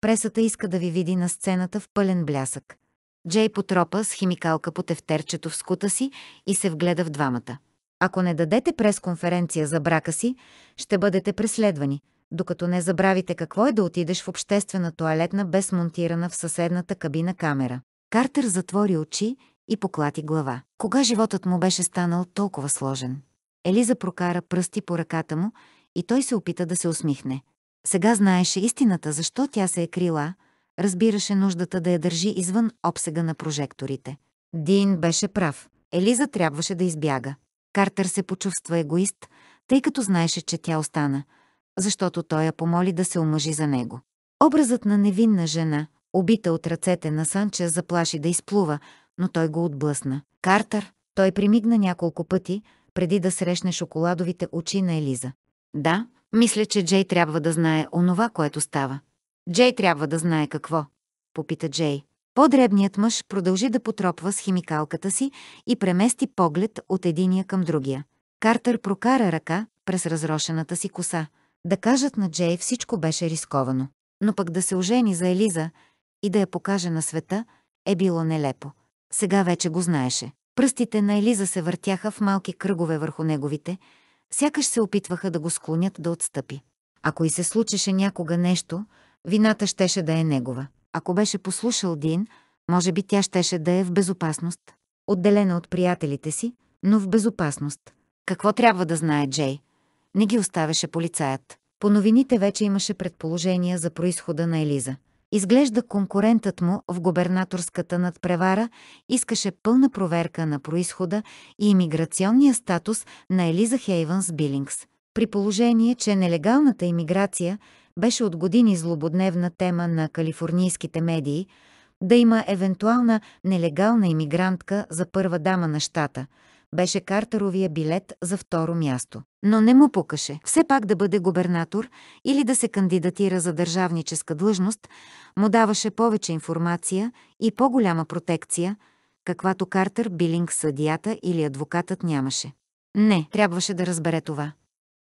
Пресата иска да ви види на сцената в пълен блясък. Джей потропа с химикалка по тефтерчето в скута си и се вгледа в двамата. Ако не дадете пресконференция за брака си, ще бъдете преследвани, докато не забравите какво е да отидеш в обществена туалетна без монтирана в съседната кабина камера. Картер затвори очи и поклати глава. Кога животът му беше станал толкова сложен? Елиза прокара пръсти по ръката му и той се опита да се усмихне. Сега знаеше истината, защо тя се е крила, разбираше нуждата да я държи извън обсега на прожекторите. Дин беше прав. Елиза трябваше да избяга. Картер се почувства егоист, тъй като знаеше, че тя остана, защото той я помоли да се омъжи за него. Образът на невинна жена, убита от ръцете на Санче, заплаши да изплува, но той го отблъсна. Картер, той примигна няколко пъти, преди да срещне шоколадовите очи на Елиза. Да, мисля, че Джей трябва да знае онова, което става. Джей трябва да знае какво, попита Джей. Подребният мъж продължи да потропва с химикалката си и премести поглед от единия към другия. Картер прокара ръка през разрошената си коса. Да кажат на Джей всичко беше рисковано, но пък да се ожени за Елиза и да я покаже на света е било нелепо. Сега вече го знаеше. Пръстите на Елиза се въртяха в малки кръгове върху неговите – сякаш се опитваха да го склонят да отстъпи. Ако и се случеше някога нещо, вината щеше да е негова. Ако беше послушал Дин, може би тя щеше да е в безопасност. Отделена от приятелите си, но в безопасност. Какво трябва да знае Джей? Не ги оставяше полицаят. По новините вече имаше предположения за происхода на Елиза – Изглежда конкурентът му в губернаторската надпревара искаше пълна проверка на происхода и имиграционния статус на Елиза Хейвънс Билингс. При положение, че нелегалната имиграция беше от години злободневна тема на калифорнийските медии, да има евентуална нелегална имигрантка за първа дама на щата – беше картеровия билет за второ място. Но не му покаше. Все пак да бъде губернатор или да се кандидатира за държавническа длъжност му даваше повече информация и по-голяма протекция, каквато Картер Билинг съдията или адвокатът нямаше. Не, трябваше да разбере това.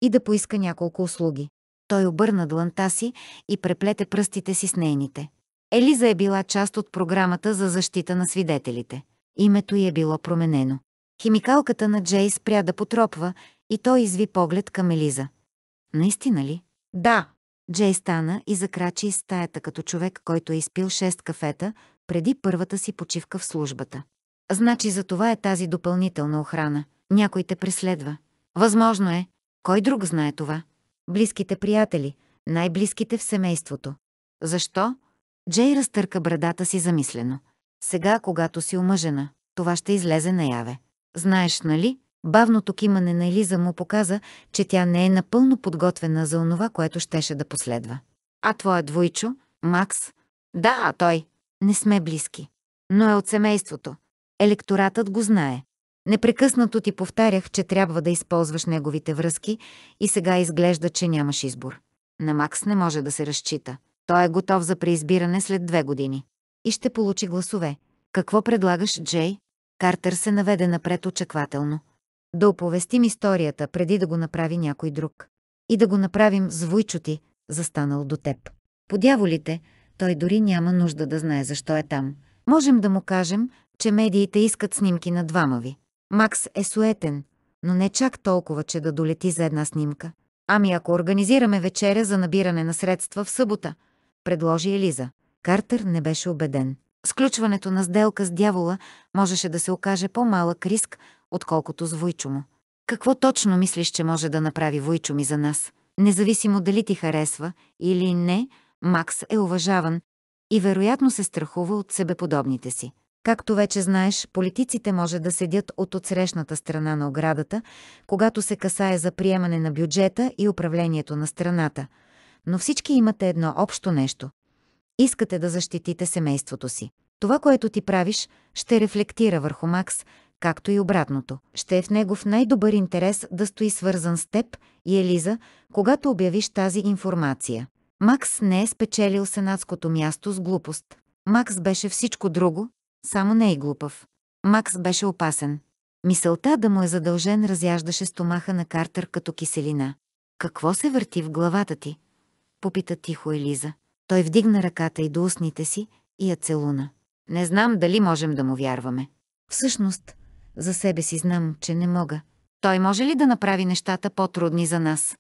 И да поиска няколко услуги. Той обърна дланта си и преплете пръстите си с нейните. Елиза е била част от програмата за защита на свидетелите. Името й е било променено. Химикалката на Джей спря да потропва и той изви поглед към Елиза. Наистина ли? Да. Джей стана и закрачи из стаята като човек, който е изпил шест кафета преди първата си почивка в службата. Значи за това е тази допълнителна охрана. Някой те преследва. Възможно е. Кой друг знае това? Близките приятели, най-близките в семейството. Защо? Джей разтърка брадата си замислено. Сега, когато си омъжена, това ще излезе наяве. Знаеш, нали, бавното кимане на Елиза му показа, че тя не е напълно подготвена за онова, което щеше да последва. А твоя двойчо, Макс? Да, той. Не сме близки. Но е от семейството. Електоратът го знае. Непрекъснато ти повтарях, че трябва да използваш неговите връзки и сега изглежда, че нямаш избор. На Макс не може да се разчита. Той е готов за преизбиране след две години. И ще получи гласове. Какво предлагаш, Джей? Картер се наведе напред очаквателно. Да оповестим историята, преди да го направи някой друг. И да го направим с вуйчоти, застанал до теб. Подяволите, той дори няма нужда да знае защо е там. Можем да му кажем, че медиите искат снимки на двама ви. Макс е суетен, но не чак толкова, че да долети за една снимка. Ами ако организираме вечеря за набиране на средства в събота, предложи Елиза. Картер не беше убеден. Сключването на сделка с дявола можеше да се окаже по-малък риск, отколкото с Войчо му. Какво точно мислиш, че може да направи Войчо ми за нас? Независимо дали ти харесва или не, Макс е уважаван и вероятно се страхува от себеподобните си. Както вече знаеш, политиците може да седят от отсрещната страна на оградата, когато се касае за приемане на бюджета и управлението на страната. Но всички имате едно общо нещо. Искате да защитите семейството си. Това, което ти правиш, ще рефлектира върху Макс, както и обратното. Ще е в негов най-добър интерес да стои свързан с теб и Елиза, когато обявиш тази информация. Макс не е спечелил сенатското място с глупост. Макс беше всичко друго, само не и е глупав. Макс беше опасен. Мисълта да му е задължен разяждаше стомаха на Картер като киселина. «Какво се върти в главата ти?» попита тихо Елиза. Той вдигна ръката и до устните си и я целуна. Не знам дали можем да му вярваме. Всъщност, за себе си знам, че не мога. Той може ли да направи нещата по-трудни за нас?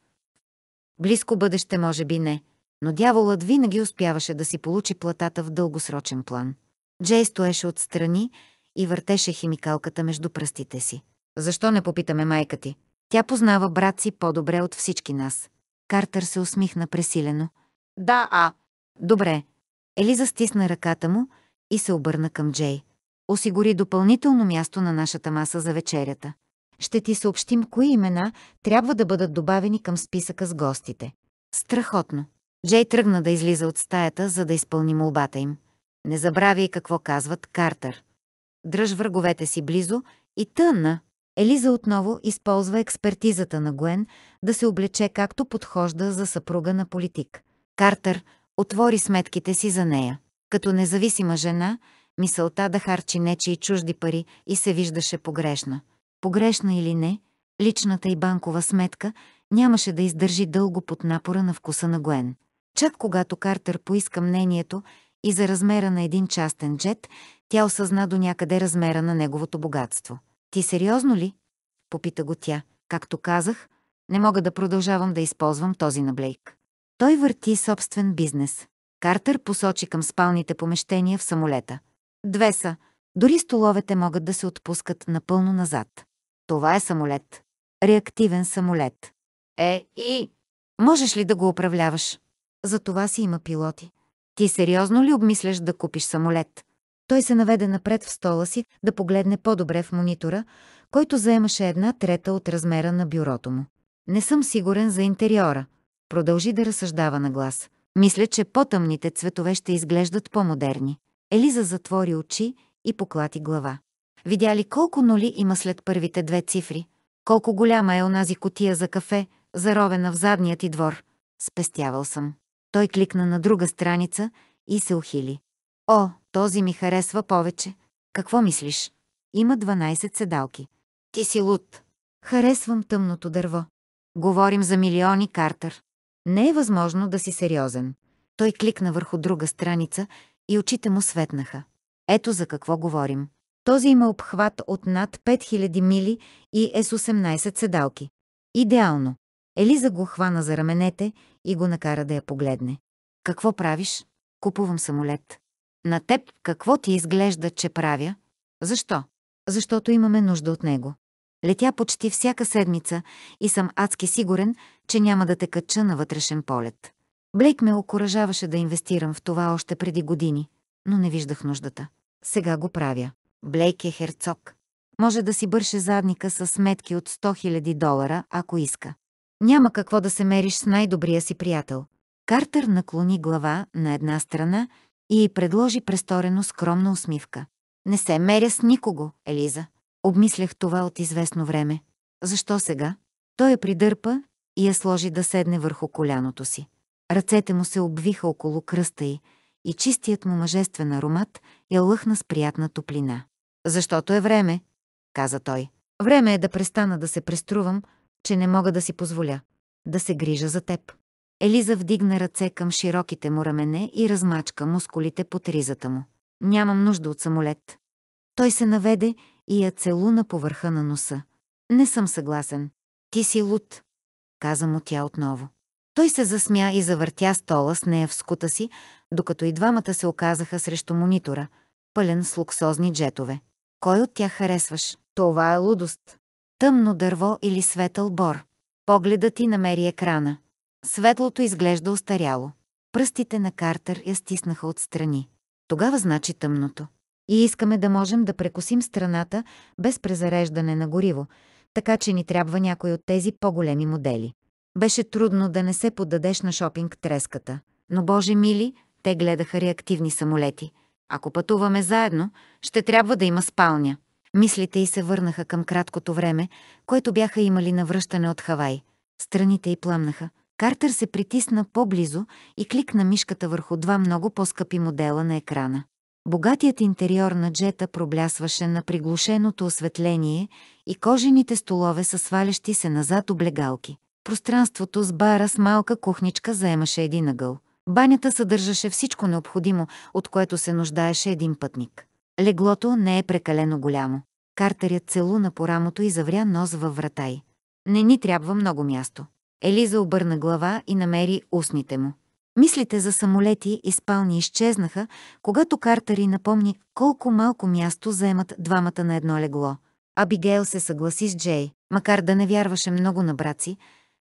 Близко бъдеще може би не, но дяволът винаги успяваше да си получи платата в дългосрочен план. Джей стоеше отстрани и въртеше химикалката между пръстите си. Защо не попитаме майка ти? Тя познава брат си по-добре от всички нас. Картер се усмихна пресилено. Да, а, Добре. Елиза стисна ръката му и се обърна към Джей. Осигури допълнително място на нашата маса за вечерята. Ще ти съобщим кои имена трябва да бъдат добавени към списъка с гостите. Страхотно. Джей тръгна да излиза от стаята, за да изпълни молбата им. Не забравяй какво казват Картер. Дръж враговете си близо и тъна. Елиза отново използва експертизата на Гуен да се облече както подхожда за съпруга на политик. Картер отвори сметките си за нея. Като независима жена, мисълта да харчи нечи и чужди пари и се виждаше погрешна. Погрешна или не, личната и банкова сметка нямаше да издържи дълго под напора на вкуса на Гуен. Чак когато Картер поиска мнението и за размера на един частен джет, тя осъзна до някъде размера на неговото богатство. «Ти сериозно ли?» – попита го тя. «Както казах, не мога да продължавам да използвам този наблейк. Той върти собствен бизнес. Картер посочи към спалните помещения в самолета. Две са. Дори столовете могат да се отпускат напълно назад. Това е самолет. Реактивен самолет. Е, и... Можеш ли да го управляваш? За това си има пилоти. Ти сериозно ли обмисляш да купиш самолет? Той се наведе напред в стола си да погледне по-добре в монитора, който заемаше една трета от размера на бюрото му. Не съм сигурен за интериора – Продължи да разсъждава на глас. Мисля, че по-тъмните цветове ще изглеждат по-модерни. Елиза затвори очи и поклати глава. Видя ли колко ноли има след първите две цифри? Колко голяма е онази котия за кафе, заровена в задния ти двор? Спестявал съм. Той кликна на друга страница и се ухили. О, този ми харесва повече. Какво мислиш? Има 12 седалки. Ти си луд. Харесвам тъмното дърво. Говорим за милиони, Картер. Не е възможно да си сериозен. Той кликна върху друга страница и очите му светнаха. Ето за какво говорим. Този има обхват от над 5000 мили и е с 18 седалки. Идеално. Елиза го хвана за раменете и го накара да я погледне. Какво правиш? Купувам самолет. На теб какво ти изглежда, че правя? Защо? Защото имаме нужда от него. Летя почти всяка седмица и съм адски сигурен, че няма да те кача на вътрешен полет. Блейк ме окоръжаваше да инвестирам в това още преди години, но не виждах нуждата. Сега го правя. Блейк е херцог. Може да си бърше задника с сметки от 100 000 долара, ако иска. Няма какво да се мериш с най-добрия си приятел. Картер наклони глава на една страна и й предложи престорено скромна усмивка. Не се меря с никого, Елиза. Обмислях това от известно време. Защо сега? Той я придърпа и я сложи да седне върху коляното си. Ръцете му се обвиха около кръста й и чистият му мъжествен аромат я лъхна с приятна топлина. «Защото е време», каза той. «Време е да престана да се преструвам, че не мога да си позволя. Да се грижа за теб». Елиза вдигна ръце към широките му рамене и размачка мускулите под ризата му. «Нямам нужда от самолет». Той се наведе и я целуна по върха на носа. Не съм съгласен. Ти си луд, каза му тя отново. Той се засмя и завъртя стола с нея в скута си, докато и двамата се оказаха срещу монитора, пълен с луксозни джетове. Кой от тях харесваш? Това е лудост. Тъмно дърво или светъл бор. Погледът ти намери екрана. Светлото изглежда остаряло. Пръстите на Картер я стиснаха отстрани. Тогава значи тъмното. И искаме да можем да прекосим страната без презареждане на гориво, така че ни трябва някой от тези по-големи модели. Беше трудно да не се поддадеш на шопинг треската. Но, Боже мили, те гледаха реактивни самолети. Ако пътуваме заедно, ще трябва да има спалня. Мислите й се върнаха към краткото време, което бяха имали на връщане от Хавай. Страните й пламнаха. Картер се притисна по-близо и кликна мишката върху два много по-скъпи модела на екрана. Богатият интериор на джета проблясваше на приглушеното осветление и кожените столове са свалящи се назад облегалки. Пространството с бара с малка кухничка заемаше един ъгъл. Банята съдържаше всичко необходимо, от което се нуждаеше един пътник. Леглото не е прекалено голямо. Картерят целуна по рамото и завря нос във врата й. Не ни трябва много място. Елиза обърна глава и намери устните му. Мислите за самолети и спални изчезнаха, когато Картери напомни колко малко място заемат двамата на едно легло. Абигейл се съгласи с Джей, макар да не вярваше много на браци.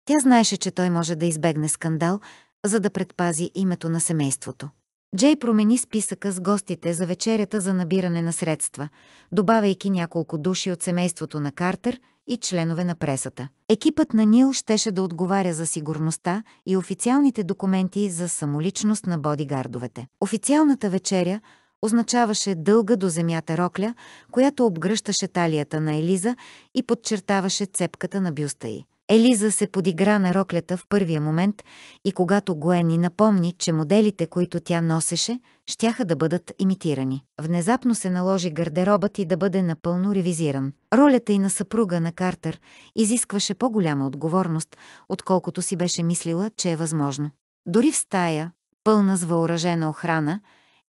Тя знаеше, че той може да избегне скандал, за да предпази името на семейството. Джей промени списъка с гостите за вечерята за набиране на средства, добавяйки няколко души от семейството на Картер – и членове на пресата. Екипът на Нил щеше да отговаря за сигурността и официалните документи за самоличност на бодигардовете. Официалната вечеря означаваше дълга до земята рокля, която обгръщаше талията на Елиза и подчертаваше цепката на бюста й. Елиза се подигра на роклята в първия момент и когато Гуен ни напомни, че моделите, които тя носеше, щяха да бъдат имитирани. Внезапно се наложи гардеробът и да бъде напълно ревизиран. Ролята и на съпруга на Картер изискваше по-голяма отговорност, отколкото си беше мислила, че е възможно. Дори в стая, пълна с въоръжена охрана,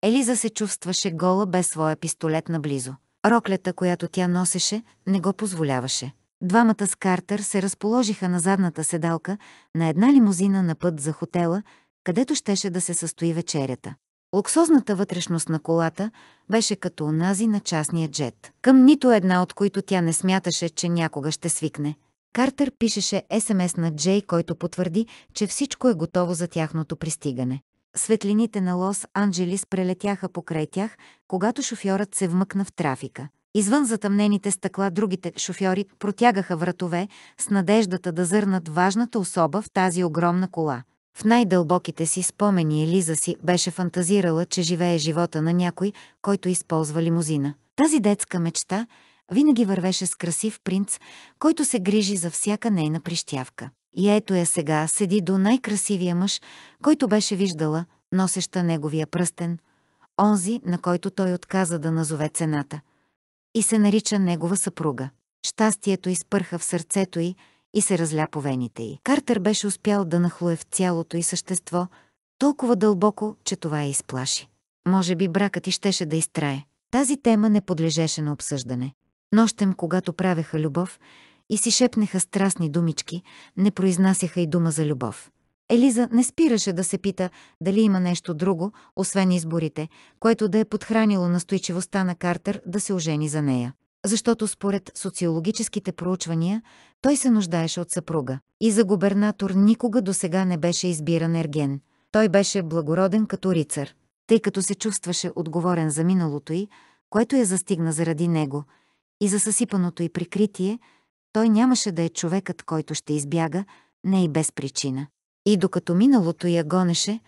Елиза се чувстваше гола без своя пистолет наблизо. Роклята, която тя носеше, не го позволяваше. Двамата с Картер се разположиха на задната седалка на една лимузина на път за хотела, където щеше да се състои вечерята. Луксозната вътрешност на колата беше като онази на частния джет, към нито една от които тя не смяташе, че някога ще свикне. Картер пишеше СМС на Джей, който потвърди, че всичко е готово за тяхното пристигане. Светлините на Лос-Анджелис прелетяха покрай тях, когато шофьорът се вмъкна в трафика. Извън затъмнените стъкла другите шофьори протягаха вратове с надеждата да зърнат важната особа в тази огромна кола. В най-дълбоките си спомени Елиза си беше фантазирала, че живее живота на някой, който използва лимузина. Тази детска мечта винаги вървеше с красив принц, който се грижи за всяка нейна прищявка. И ето я сега седи до най-красивия мъж, който беше виждала, носеща неговия пръстен, онзи, на който той отказа да назове цената и се нарича негова съпруга. Щастието изпърха в сърцето й и се разля по вените й. Картер беше успял да нахлуе в цялото й същество, толкова дълбоко, че това я изплаши. Може би бракът и щеше да изтрае. Тази тема не подлежеше на обсъждане. Нощем, когато правеха любов и си шепнеха страстни думички, не произнасяха и дума за любов. Елиза не спираше да се пита дали има нещо друго, освен изборите, което да е подхранило настойчивостта на Картер да се ожени за нея. Защото според социологическите проучвания, той се нуждаеше от съпруга. И за губернатор никога до сега не беше избиран ерген. Той беше благороден като рицар, тъй като се чувстваше отговорен за миналото й, което я застигна заради него, и за съсипаното й прикритие, той нямаше да е човекът, който ще избяга, не и без причина. И докато миналото я гонеше,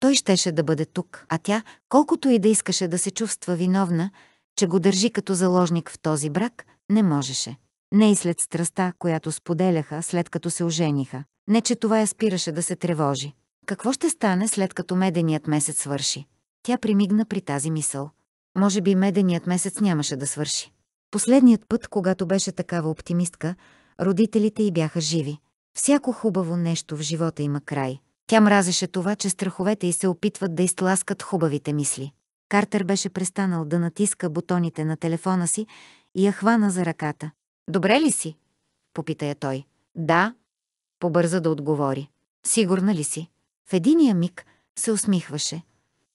той щеше да бъде тук, а тя, колкото и да искаше да се чувства виновна, че го държи като заложник в този брак, не можеше. Не и след страста, която споделяха, след като се ожениха. Не, че това я спираше да се тревожи. Какво ще стане след като меденият месец свърши? Тя примигна при тази мисъл. Може би меденият месец нямаше да свърши. Последният път, когато беше такава оптимистка, родителите й бяха живи. Всяко хубаво нещо в живота има край. Тя мразеше това, че страховете й се опитват да изтласкат хубавите мисли. Картер беше престанал да натиска бутоните на телефона си и я хвана за ръката. «Добре ли си?» – попита я той. «Да», побърза да отговори. «Сигурна ли си?» В единия миг се усмихваше.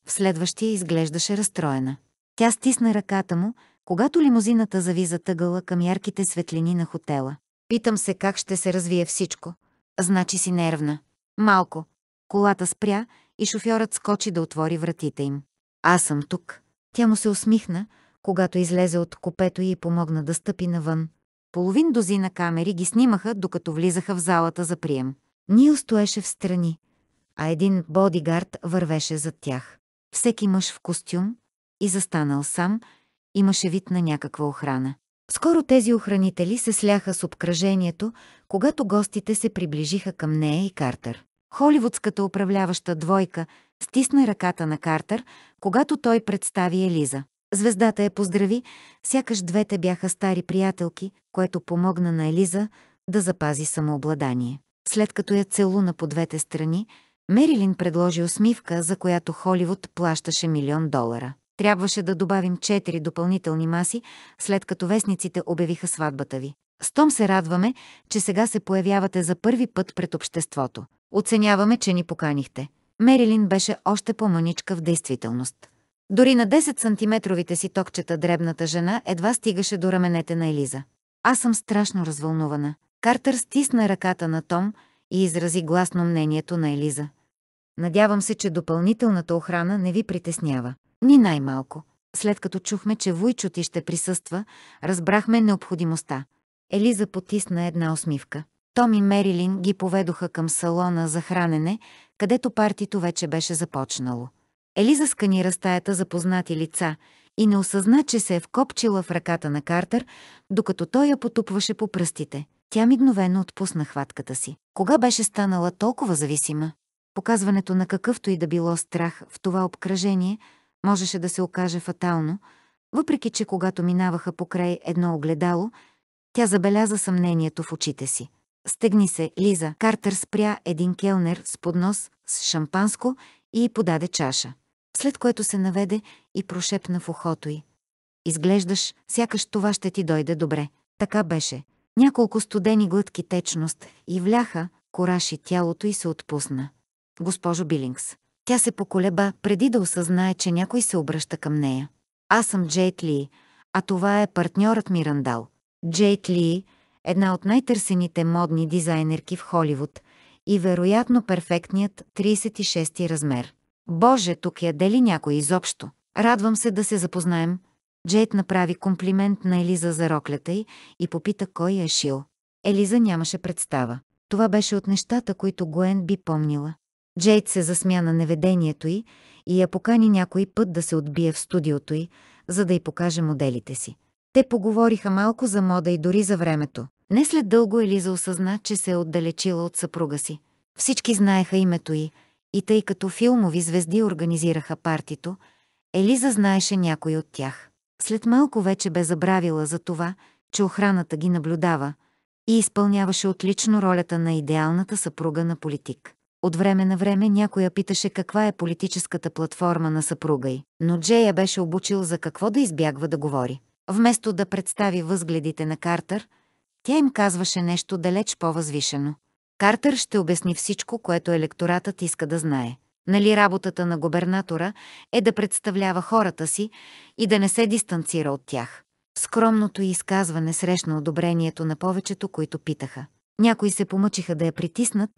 В следващия изглеждаше разстроена. Тя стисна ръката му, когато лимузината зави за тъгъла към ярките светлини на хотела. Питам се как ще се развие всичко. Значи си нервна. Малко. Колата спря и шофьорът скочи да отвори вратите им. Аз съм тук. Тя му се усмихна, когато излезе от купето и помогна да стъпи навън. Половин дозина камери ги снимаха, докато влизаха в залата за прием. Нил стоеше в страни, а един бодигард вървеше зад тях. Всеки мъж в костюм и застанал сам, имаше вид на някаква охрана. Скоро тези охранители се сляха с обкръжението, когато гостите се приближиха към нея и Картер. Холивудската управляваща двойка стисна ръката на Картер, когато той представи Елиза. Звездата я поздрави, сякаш двете бяха стари приятелки, което помогна на Елиза да запази самообладание. След като я целуна по двете страни, Мерилин предложи усмивка, за която Холивуд плащаше милион долара. Трябваше да добавим четири допълнителни маси, след като вестниците обявиха сватбата ви. С Том се радваме, че сега се появявате за първи път пред обществото. Оценяваме, че ни поканихте. Мерилин беше още по-маничка в действителност. Дори на 10-сантиметровите си токчета дребната жена едва стигаше до раменете на Елиза. Аз съм страшно развълнувана. Картер стисна ръката на Том и изрази гласно мнението на Елиза. Надявам се, че допълнителната охрана не ви притеснява. Ни най-малко. След като чухме, че Вуйчо ти ще присъства, разбрахме необходимостта. Елиза потисна една усмивка. Том и Мерилин ги поведоха към салона за хранене, където партито вече беше започнало. Елиза сканира стаята за познати лица и не осъзна, че се е вкопчила в ръката на Картер, докато той я потупваше по пръстите. Тя мигновено отпусна хватката си. Кога беше станала толкова зависима? Показването на какъвто и да било страх в това обкръжение – можеше да се окаже фатално, въпреки че когато минаваха покрай едно огледало, тя забеляза съмнението в очите си. Стегни се, Лиза. Картер спря един келнер с поднос с шампанско и й подаде чаша. След което се наведе и прошепна в ухото й. Изглеждаш, сякаш това ще ти дойде добре. Така беше. Няколко студени глътки течност и вляха, кораши тялото й се отпусна. Госпожо Билингс, тя се поколеба, преди да осъзнае, че някой се обръща към нея. Аз съм Джейт Ли, а това е партньорът ми Рандал. Джейт Ли, една от най-търсените модни дизайнерки в Холивуд и вероятно перфектният 36-ти размер. Боже, тук я дели някой изобщо? Радвам се да се запознаем. Джейт направи комплимент на Елиза за роклята й и попита кой е шил. Елиза нямаше представа. Това беше от нещата, които Гуен би помнила. Джейд се засмя на неведението й и я покани някой път да се отбие в студиото й, за да й покаже моделите си. Те поговориха малко за мода и дори за времето. Не след дълго Елиза осъзна, че се е отдалечила от съпруга си. Всички знаеха името й, и тъй като филмови звезди организираха партито, Елиза знаеше някой от тях. След малко вече бе забравила за това, че охраната ги наблюдава и изпълняваше отлично ролята на идеалната съпруга на политик. От време на време някоя питаше каква е политическата платформа на съпруга й, но Джея я беше обучил за какво да избягва да говори. Вместо да представи възгледите на Картер, тя им казваше нещо далеч по-възвишено. Картер ще обясни всичко, което електоратът иска да знае. Нали работата на губернатора е да представлява хората си и да не се дистанцира от тях. Скромното изказване срещна одобрението на повечето, които питаха. Някои се помъчиха да я притиснат,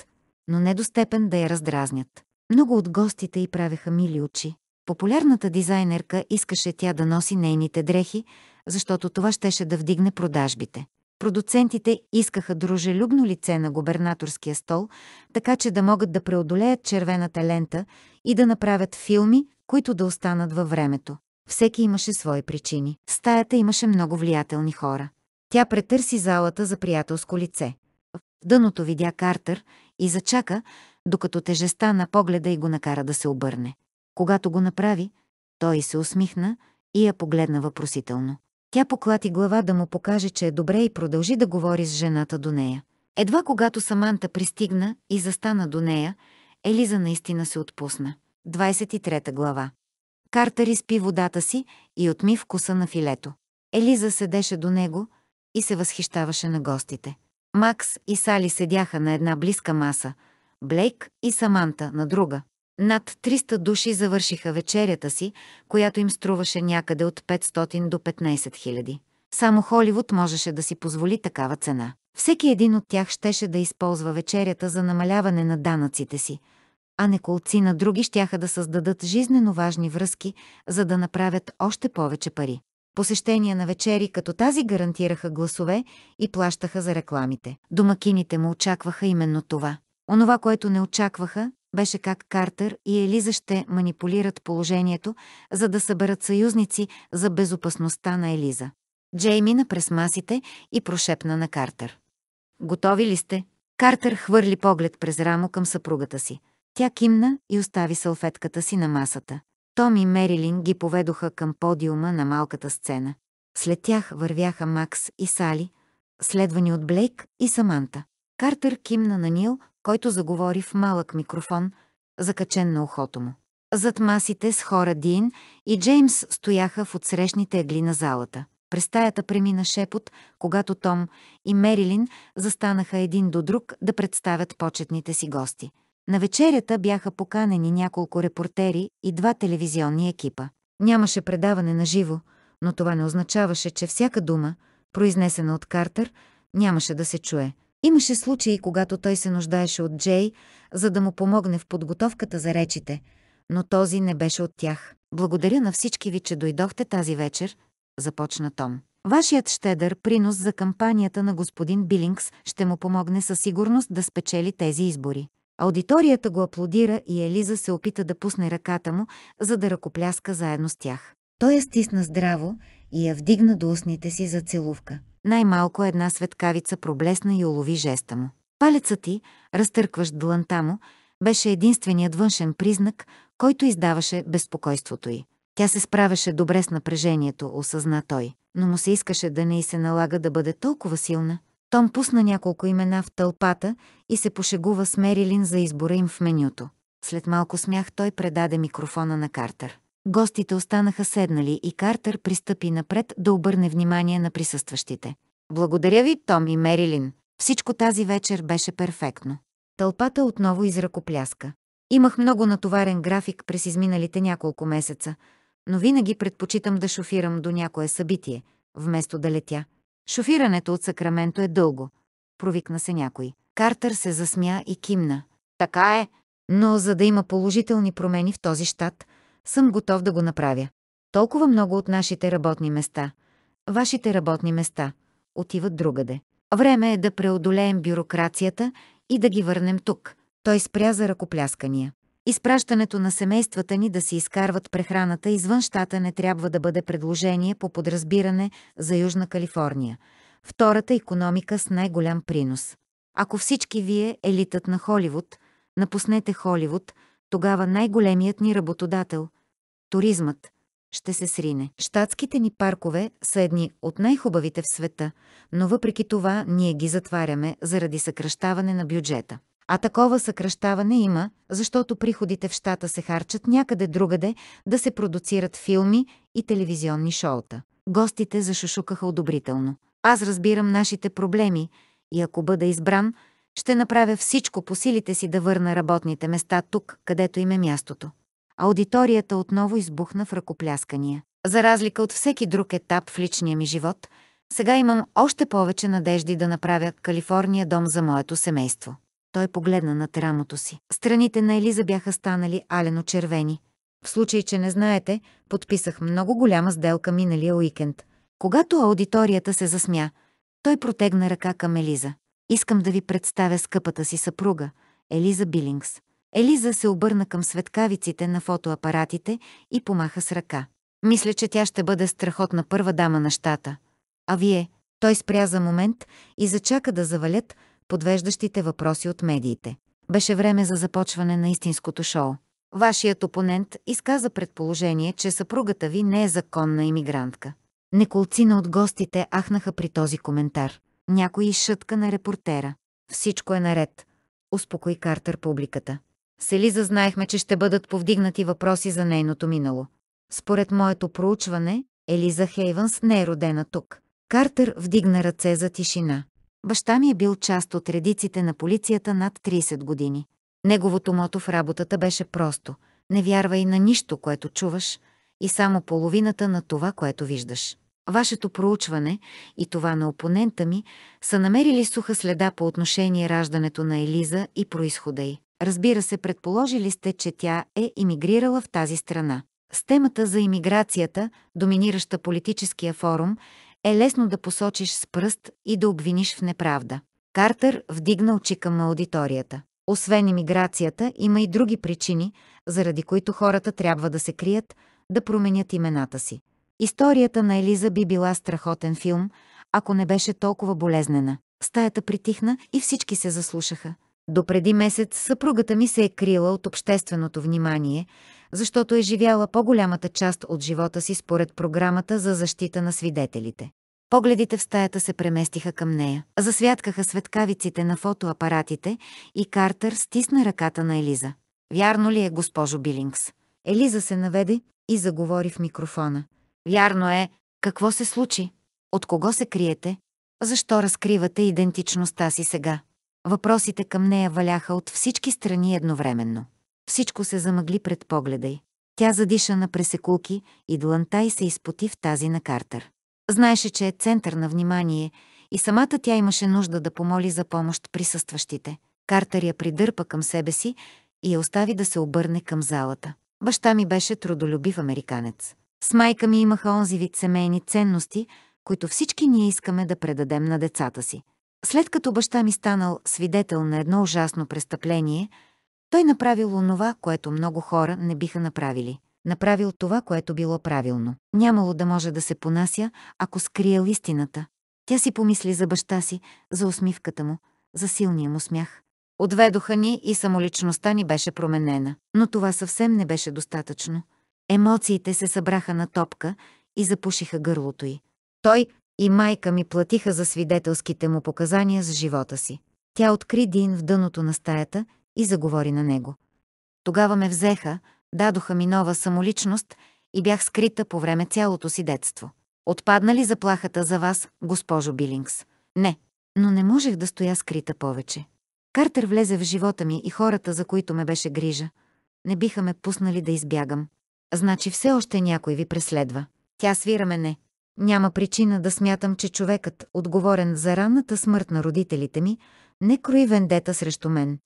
но не до степен да я раздразнят. Много от гостите й правеха мили очи. Популярната дизайнерка искаше тя да носи нейните дрехи, защото това щеше да вдигне продажбите. Продуцентите искаха дружелюбно лице на губернаторския стол, така че да могат да преодолеят червената лента и да направят филми, които да останат във времето. Всеки имаше свои причини. В стаята имаше много влиятелни хора. Тя претърси залата за приятелско лице. В дъното видя Картер, и зачака, докато тежестта на погледа и го накара да се обърне. Когато го направи, той се усмихна и я погледна въпросително. Тя поклати глава да му покаже, че е добре и продължи да говори с жената до нея. Едва когато Саманта пристигна и застана до нея, Елиза наистина се отпусна. 23 глава Картер изпи водата си и отми вкуса на филето. Елиза седеше до него и се възхищаваше на гостите. Макс и Сали седяха на една близка маса, Блейк и Саманта на друга. Над 300 души завършиха вечерята си, която им струваше някъде от 500 до 15 хиляди. Само Холивуд можеше да си позволи такава цена. Всеки един от тях щеше да използва вечерята за намаляване на данъците си, а неколци на други щяха да създадат жизнено важни връзки, за да направят още повече пари. Посещения на вечери като тази гарантираха гласове и плащаха за рекламите. Домакините му очакваха именно това. Онова, което не очакваха, беше как Картер и Елиза ще манипулират положението, за да съберат съюзници за безопасността на Елиза. Джей мина през масите и прошепна на Картер. «Готови ли сте?» Картер хвърли поглед през рамо към съпругата си. Тя кимна и остави салфетката си на масата. Том и Мерилин ги поведоха към подиума на малката сцена. След тях вървяха Макс и Сали, следвани от Блейк и Саманта. Картер кимна на Нил, който заговори в малък микрофон, закачен на ухото му. Зад масите с хора Дин и Джеймс стояха в отсрещните ъгли на залата. През стаята премина шепот, когато Том и Мерилин застанаха един до друг да представят почетните си гости – на вечерята бяха поканени няколко репортери и два телевизионни екипа. Нямаше предаване на живо, но това не означаваше, че всяка дума, произнесена от Картер, нямаше да се чуе. Имаше случаи, когато той се нуждаеше от Джей, за да му помогне в подготовката за речите, но този не беше от тях. Благодаря на всички ви, че дойдохте тази вечер, започна Том. Вашият щедър принос за кампанията на господин Билингс ще му помогне със сигурност да спечели тези избори. Аудиторията го аплодира и Елиза се опита да пусне ръката му, за да ръкопляска заедно с тях. Той я стисна здраво и я вдигна до устните си за целувка. Най-малко една светкавица проблесна и улови жеста му. Палецът ти, разтъркващ дланта му, беше единственият външен признак, който издаваше безпокойството й. Тя се справяше добре с напрежението, осъзна той, но му се искаше да не й се налага да бъде толкова силна. Том пусна няколко имена в тълпата и се пошегува с Мерилин за избора им в менюто. След малко смях той предаде микрофона на Картер. Гостите останаха седнали и Картер пристъпи напред да обърне внимание на присъстващите. Благодаря ви, Том и Мерилин. Всичко тази вечер беше перфектно. Тълпата отново изръкопляска. Имах много натоварен график през изминалите няколко месеца, но винаги предпочитам да шофирам до някое събитие, вместо да летя. Шофирането от Сакраменто е дълго. Провикна се някой. Картер се засмя и кимна. Така е, но за да има положителни промени в този щат, съм готов да го направя. Толкова много от нашите работни места, вашите работни места, отиват другаде. Време е да преодолеем бюрокрацията и да ги върнем тук. Той спря за ръкопляскания. Изпращането на семействата ни да си изкарват прехраната извън щата не трябва да бъде предложение по подразбиране за Южна Калифорния, втората економика с най-голям принос. Ако всички вие, елитът на Холивуд, напуснете Холивуд, тогава най-големият ни работодател – туризмът – ще се срине. Штатските ни паркове са едни от най-хубавите в света, но въпреки това ние ги затваряме заради съкръщаване на бюджета. А такова съкръщаване има, защото приходите в щата се харчат някъде другаде да се продуцират филми и телевизионни шоута. Гостите зашушукаха одобрително. Аз разбирам нашите проблеми и ако бъда избран, ще направя всичко по силите си да върна работните места тук, където им е мястото. Аудиторията отново избухна в ръкопляскания. За разлика от всеки друг етап в личния ми живот, сега имам още повече надежди да направя Калифорния дом за моето семейство той погледна над рамото си. Страните на Елиза бяха станали алено червени. В случай, че не знаете, подписах много голяма сделка миналия уикенд. Когато аудиторията се засмя, той протегна ръка към Елиза. Искам да ви представя скъпата си съпруга, Елиза Билингс. Елиза се обърна към светкавиците на фотоапаратите и помаха с ръка. Мисля, че тя ще бъде страхотна първа дама на щата. А вие? Той спря за момент и зачака да завалят, подвеждащите въпроси от медиите. Беше време за започване на истинското шоу. Вашият опонент изказа предположение, че съпругата ви не е законна иммигрантка. Неколцина от гостите ахнаха при този коментар. Някой изшътка на репортера. Всичко е наред. Успокои Картер публиката. С Елиза знаехме, че ще бъдат повдигнати въпроси за нейното минало. Според моето проучване, Елиза Хейвънс не е родена тук. Картер вдигна ръце за тишина. Баща ми е бил част от редиците на полицията над 30 години. Неговото мото в работата беше просто – не вярвай на нищо, което чуваш, и само половината на това, което виждаш. Вашето проучване и това на опонента ми са намерили суха следа по отношение раждането на Елиза и происхода й. Разбира се, предположили сте, че тя е иммигрирала в тази страна. С темата за имиграцията, доминираща политическия форум, е лесно да посочиш с пръст и да обвиниш в неправда. Картер вдигна очи към аудиторията. Освен имиграцията, има и други причини, заради които хората трябва да се крият, да променят имената си. Историята на Елиза би била страхотен филм, ако не беше толкова болезнена. Стаята притихна и всички се заслушаха. До преди месец съпругата ми се е крила от общественото внимание, защото е живяла по-голямата част от живота си според програмата за защита на свидетелите. Погледите в стаята се преместиха към нея, засвяткаха светкавиците на фотоапаратите и Картер стисна ръката на Елиза. «Вярно ли е, госпожо Билингс?» Елиза се наведе и заговори в микрофона. «Вярно е. Какво се случи? От кого се криете? Защо разкривате идентичността си сега?» Въпросите към нея валяха от всички страни едновременно. Всичко се замъгли пред погледа й. Тя задиша на пресекулки и дланта й се изпоти в тази на Картер. Знаеше, че е център на внимание и самата тя имаше нужда да помоли за помощ присъстващите. Картер я придърпа към себе си и я остави да се обърне към залата. Баща ми беше трудолюбив американец. С майка ми имаха онзи вид семейни ценности, които всички ние искаме да предадем на децата си. След като баща ми станал свидетел на едно ужасно престъпление – той направил онова, което много хора не биха направили. Направил това, което било правилно. Нямало да може да се понася, ако скриел истината. Тя си помисли за баща си, за усмивката му, за силния му смях. Отведоха ни и самоличността ни беше променена. Но това съвсем не беше достатъчно. Емоциите се събраха на топка и запушиха гърлото й. Той и майка ми платиха за свидетелските му показания за живота си. Тя откри Дин в дъното на стаята и заговори на него. Тогава ме взеха, дадоха ми нова самоличност и бях скрита по време цялото си детство. Отпадна ли заплахата за вас, госпожо Билингс? Не, но не можех да стоя скрита повече. Картер влезе в живота ми и хората, за които ме беше грижа, не биха ме пуснали да избягам. Значи все още някой ви преследва. Тя свира мене. Няма причина да смятам, че човекът, отговорен за ранната смърт на родителите ми, не крои вендета срещу мен.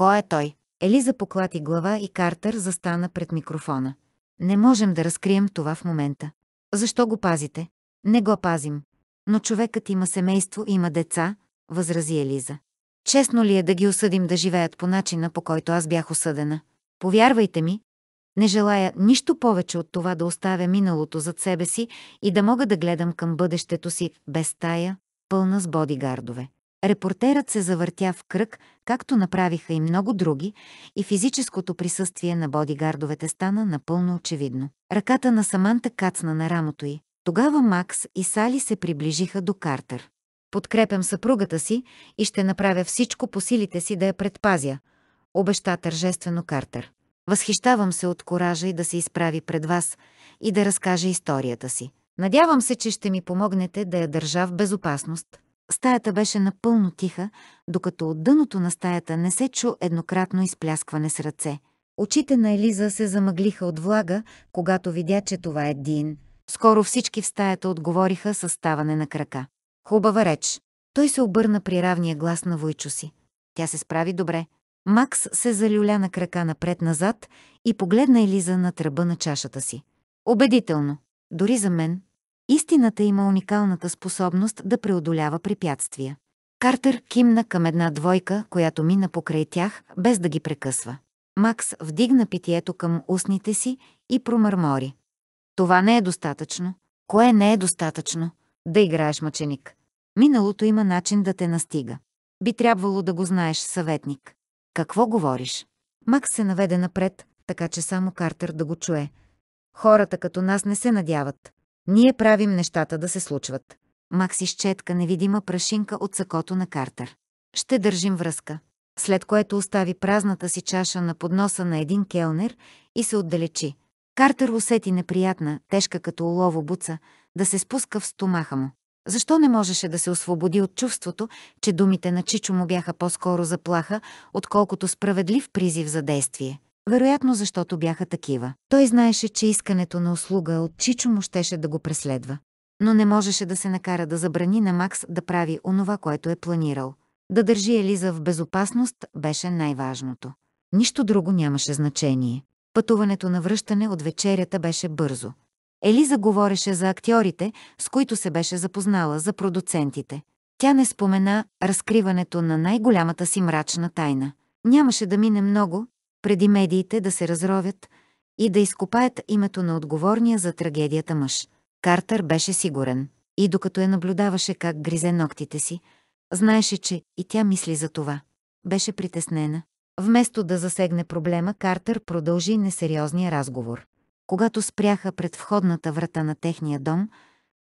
Кой е той? Елиза поклати глава и Картер застана пред микрофона. Не можем да разкрием това в момента. Защо го пазите? Не го пазим. Но човекът има семейство и има деца, възрази Елиза. Честно ли е да ги осъдим да живеят по начина, по който аз бях осъдена? Повярвайте ми, не желая нищо повече от това да оставя миналото зад себе си и да мога да гледам към бъдещето си без тая, пълна с бодигардове. Репортерът се завъртя в кръг, както направиха и много други, и физическото присъствие на бодигардовете стана напълно очевидно. Ръката на Саманта кацна на рамото й. Тогава Макс и Сали се приближиха до Картер. Подкрепям съпругата си и ще направя всичко по силите си да я предпазя, обеща тържествено Картер. Възхищавам се от коража и да се изправи пред вас и да разкаже историята си. Надявам се, че ще ми помогнете да я държа в безопасност. Стаята беше напълно тиха, докато от дъното на стаята не се чу еднократно изпляскване с ръце. Очите на Елиза се замъглиха от влага, когато видя, че това е Дин. Скоро всички в стаята отговориха със ставане на крака. Хубава реч. Той се обърна при равния глас на Войчо си. Тя се справи добре. Макс се залюля на крака напред-назад и погледна Елиза на тръба на чашата си. Обедително. Дори за мен, истината има уникалната способност да преодолява препятствия. Картер кимна към една двойка, която мина покрай тях, без да ги прекъсва. Макс вдигна питието към устните си и промърмори. Това не е достатъчно. Кое не е достатъчно? Да играеш мъченик. Миналото има начин да те настига. Би трябвало да го знаеш, съветник. Какво говориш? Макс се наведе напред, така че само Картер да го чуе. Хората като нас не се надяват. Ние правим нещата да се случват. Макс изчетка невидима прашинка от сакото на Картер. Ще държим връзка. След което остави празната си чаша на подноса на един келнер и се отдалечи. Картер усети неприятна, тежка като улово буца, да се спуска в стомаха му. Защо не можеше да се освободи от чувството, че думите на Чичо му бяха по-скоро заплаха, отколкото справедлив призив за действие? вероятно защото бяха такива. Той знаеше, че искането на услуга от Чичо му щеше да го преследва. Но не можеше да се накара да забрани на Макс да прави онова, което е планирал. Да държи Елиза в безопасност беше най-важното. Нищо друго нямаше значение. Пътуването на връщане от вечерята беше бързо. Елиза говореше за актьорите, с които се беше запознала, за продуцентите. Тя не спомена разкриването на най-голямата си мрачна тайна. Нямаше да мине много, преди медиите да се разровят и да изкопаят името на отговорния за трагедията мъж. Картер беше сигурен и докато я наблюдаваше как гризе ногтите си, знаеше, че и тя мисли за това. Беше притеснена. Вместо да засегне проблема, Картер продължи несериозния разговор. Когато спряха пред входната врата на техния дом,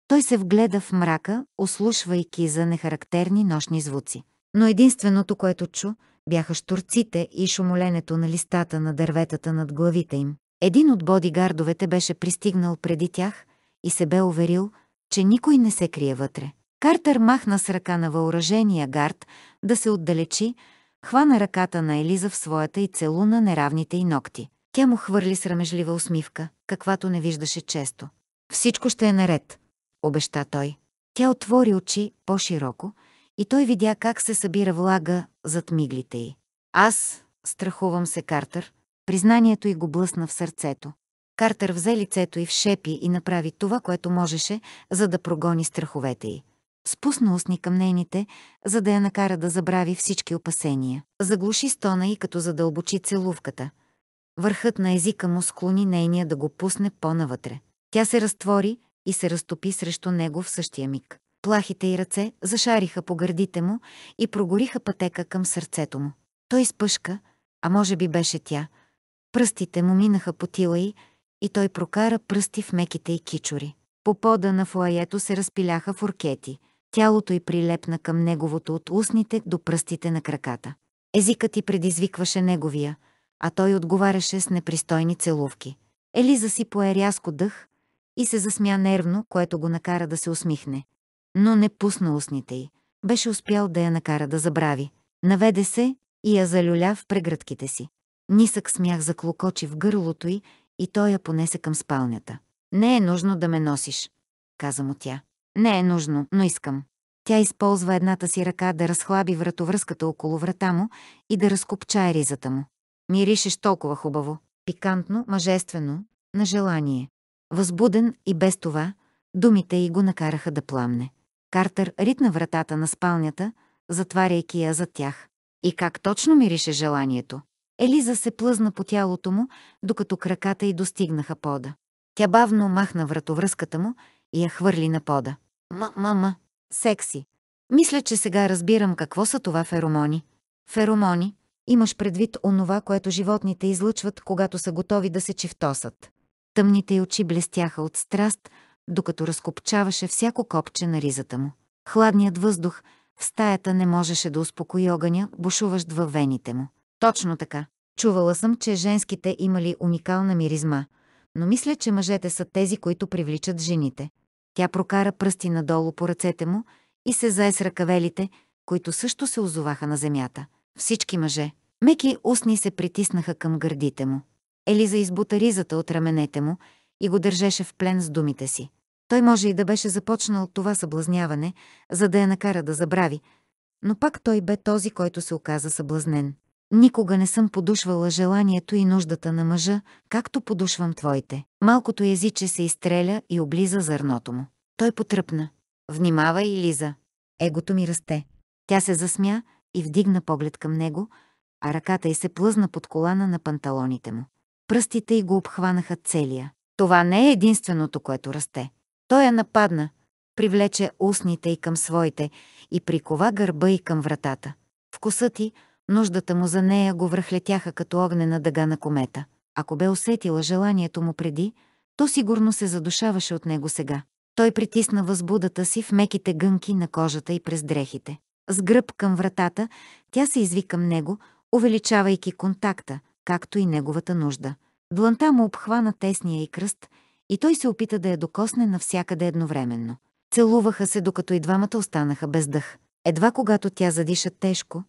той се вгледа в мрака, ослушвайки за нехарактерни нощни звуци. Но единственото, което чу, бяха штурците и шумоленето на листата на дърветата над главите им. Един от бодигардовете беше пристигнал преди тях и се бе уверил, че никой не се крие вътре. Картер махна с ръка на въоръжения гард да се отдалечи, хвана ръката на Елиза в своята и целуна неравните и ногти. Тя му хвърли срамежлива усмивка, каквато не виждаше често. «Всичко ще е наред», обеща той. Тя отвори очи по-широко и той видя как се събира влага зад миглите й. Аз, страхувам се, Картер, признанието й го блъсна в сърцето. Картер взе лицето й в шепи и направи това, което можеше, за да прогони страховете й. Спусна устни към нейните, за да я накара да забрави всички опасения. Заглуши стона и като задълбочи целувката. Върхът на езика му склони нейния да го пусне по-навътре. Тя се разтвори и се разтопи срещу него в същия миг. Плахите й ръце зашариха по гърдите му и прогориха пътека към сърцето му. Той изпъшка, а може би беше тя. Пръстите му минаха по тила й и той прокара пръсти в меките й кичори. По пода на фуаето се разпиляха фуркети. Тялото й прилепна към неговото от устните до пръстите на краката. Езикът й предизвикваше неговия, а той отговаряше с непристойни целувки. Елиза си пое рязко дъх и се засмя нервно, което го накара да се усмихне но не пусна устните й. Беше успял да я накара да забрави. Наведе се и я залюля в прегръдките си. Нисък смях заклокочи в гърлото й и той я понесе към спалнята. «Не е нужно да ме носиш», каза му тя. «Не е нужно, но искам». Тя използва едната си ръка да разхлаби вратовръзката около врата му и да разкопчае ризата му. Миришеш толкова хубаво, пикантно, мъжествено, на желание. Възбуден и без това, думите й го накараха да пламне. Картер ритна вратата на спалнята, затваряйки я за тях. И как точно мирише желанието? Елиза се плъзна по тялото му, докато краката й достигнаха пода. Тя бавно махна вратовръзката му и я хвърли на пода. ма ма ма секси. Мисля, че сега разбирам какво са това феромони. Феромони, имаш предвид онова, което животните излъчват, когато са готови да се чифтосат. Тъмните й очи блестяха от страст, докато разкопчаваше всяко копче на ризата му. Хладният въздух в стаята не можеше да успокои огъня, бушуващ във вените му. Точно така. Чувала съм, че женските имали уникална миризма, но мисля, че мъжете са тези, които привличат жените. Тя прокара пръсти надолу по ръцете му и се зае с ръкавелите, които също се озоваха на земята. Всички мъже. Меки устни се притиснаха към гърдите му. Елиза избута ризата от раменете му и го държеше в плен с думите си. Той може и да беше започнал това съблазняване, за да я накара да забрави, но пак той бе този, който се оказа съблазнен. Никога не съм подушвала желанието и нуждата на мъжа, както подушвам твоите. Малкото езиче се изстреля и облиза зърното му. Той потръпна. Внимавай, Лиза. Егото ми расте. Тя се засмя и вдигна поглед към него, а ръката й се плъзна под колана на панталоните му. Пръстите й го обхванаха целия. Това не е единственото, което расте. Той я нападна, привлече устните и към своите и прикова гърба и към вратата. Вкусът и нуждата му за нея го връхлетяха като огнена дъга на комета. Ако бе усетила желанието му преди, то сигурно се задушаваше от него сега. Той притисна възбудата си в меките гънки на кожата и през дрехите. С гръб към вратата, тя се изви към него, увеличавайки контакта, както и неговата нужда – Дланта му обхвана тесния и кръст и той се опита да я докосне навсякъде едновременно. Целуваха се, докато и двамата останаха без дъх. Едва когато тя задиша тежко,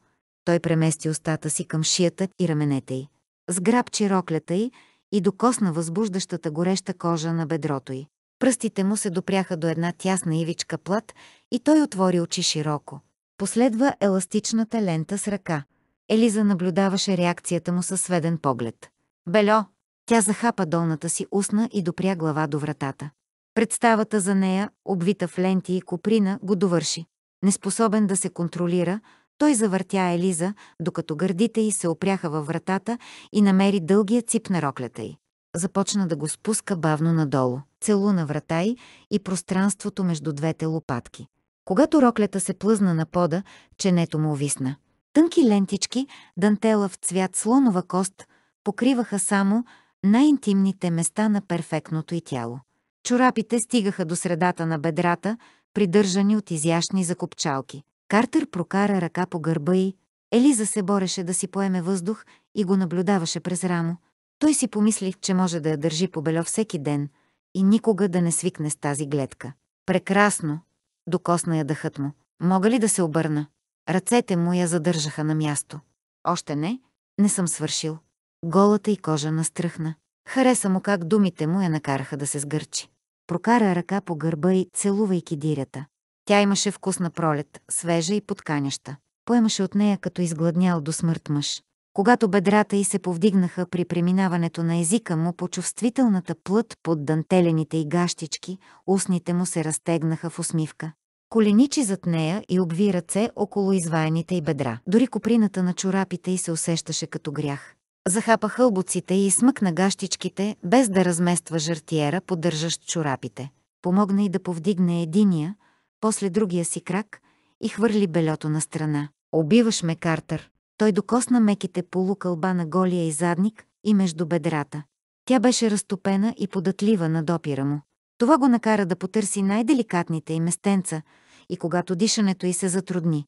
той премести устата си към шията и раменете й. Сграбчи роклята й и докосна възбуждащата гореща кожа на бедрото й. Пръстите му се допряха до една тясна ивичка плат и той отвори очи широко. Последва еластичната лента с ръка. Елиза наблюдаваше реакцията му със сведен поглед. «Бельо!» Тя захапа долната си устна и допря глава до вратата. Представата за нея, обвита в ленти и коприна, го довърши. Неспособен да се контролира, той завъртя Елиза, докато гърдите й се опряха във вратата и намери дългия цип на роклята й. Започна да го спуска бавно надолу, целуна врата й и пространството между двете лопатки. Когато роклята се плъзна на пода, ченето му увисна. Тънки лентички, дантела в цвят слонова кост, покриваха само най-интимните места на перфектното й тяло. Чорапите стигаха до средата на бедрата, придържани от изящни закопчалки. Картер прокара ръка по гърба й. Елиза се бореше да си поеме въздух и го наблюдаваше през рамо. Той си помисли, че може да я държи по бельо всеки ден и никога да не свикне с тази гледка. Прекрасно! Докосна я дъхът му. Мога ли да се обърна? Ръцете му я задържаха на място. Още не, не съм свършил голата и кожа настръхна. Хареса му как думите му я накараха да се сгърчи. Прокара ръка по гърба и, целувайки дирята. Тя имаше вкус на пролет, свежа и подканяща. Поемаше от нея като изгладнял до смърт мъж. Когато бедрата й се повдигнаха при преминаването на езика му по чувствителната плът под дантелените й гащички, устните му се разтегнаха в усмивка. Коленичи зад нея и обви ръце около изваяните й бедра. Дори коприната на чорапите й се усещаше като грях захапа хълбоците и смъкна гащичките, без да размества жартиера, поддържащ чорапите. Помогна и да повдигне единия, после другия си крак и хвърли белето на страна. «Убиваш ме, Картер!» Той докосна меките полукълба на голия и задник и между бедрата. Тя беше разтопена и податлива на допира му. Това го накара да потърси най-деликатните и местенца и когато дишането й се затрудни,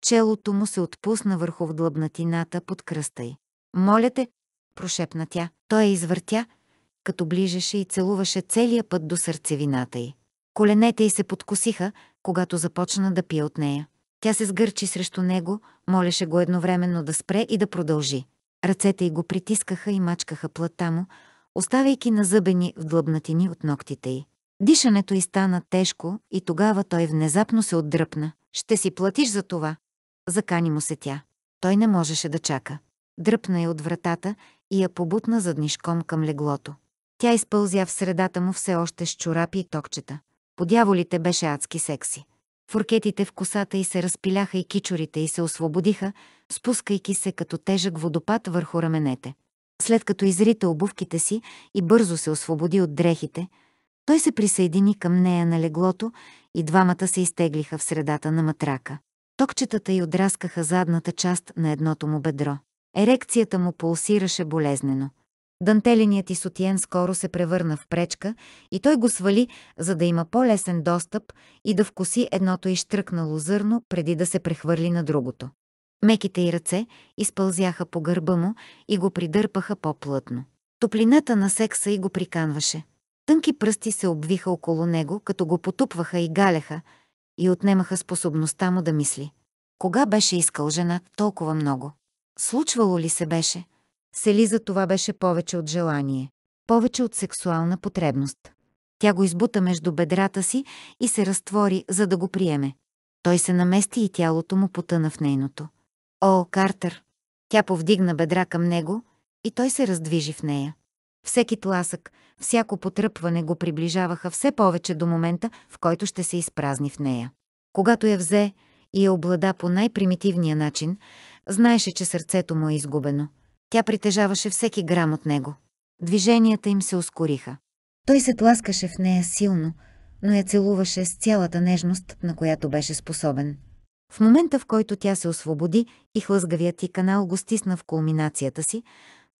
челото му се отпусна върху вдлъбнатината под кръста й. Моля те, прошепна тя. Той я извъртя, като ближеше и целуваше целия път до сърцевината й. Коленете й се подкосиха, когато започна да пие от нея. Тя се сгърчи срещу него, молеше го едновременно да спре и да продължи. Ръцете й го притискаха и мачкаха плътта му, оставяйки назъбени в длъбнатини от ногтите й. Дишането й стана тежко и тогава той внезапно се отдръпна. «Ще си платиш за това!» Закани му се тя. Той не можеше да чака дръпна я от вратата и я побутна заднишком към леглото. Тя изпълзя в средата му все още с чорапи и токчета. Подяволите беше адски секси. Фуркетите в косата й се разпиляха и кичорите й се освободиха, спускайки се като тежък водопад върху раменете. След като изрита обувките си и бързо се освободи от дрехите, той се присъедини към нея на леглото и двамата се изтеглиха в средата на матрака. Токчетата й отраскаха задната част на едното му бедро. Ерекцията му пулсираше болезнено. Дантеленият и сотиен скоро се превърна в пречка и той го свали, за да има по-лесен достъп и да вкуси едното изтръкнало зърно, преди да се прехвърли на другото. Меките й ръце изпълзяха по гърба му и го придърпаха по-плътно. Топлината на секса и го приканваше. Тънки пръсти се обвиха около него, като го потупваха и галеха и отнемаха способността му да мисли. Кога беше искал жена толкова много? Случвало ли се беше? Сели за това беше повече от желание, повече от сексуална потребност. Тя го избута между бедрата си и се разтвори, за да го приеме. Той се намести и тялото му потъна в нейното. О, Картер! Тя повдигна бедра към него и той се раздвижи в нея. Всеки тласък, всяко потръпване го приближаваха все повече до момента, в който ще се изпразни в нея. Когато я взе и я облада по най-примитивния начин, Знаеше, че сърцето му е изгубено. Тя притежаваше всеки грам от него. Движенията им се ускориха. Той се тласкаше в нея силно, но я целуваше с цялата нежност, на която беше способен. В момента, в който тя се освободи и хлъзгавият ти канал го стисна в кулминацията си,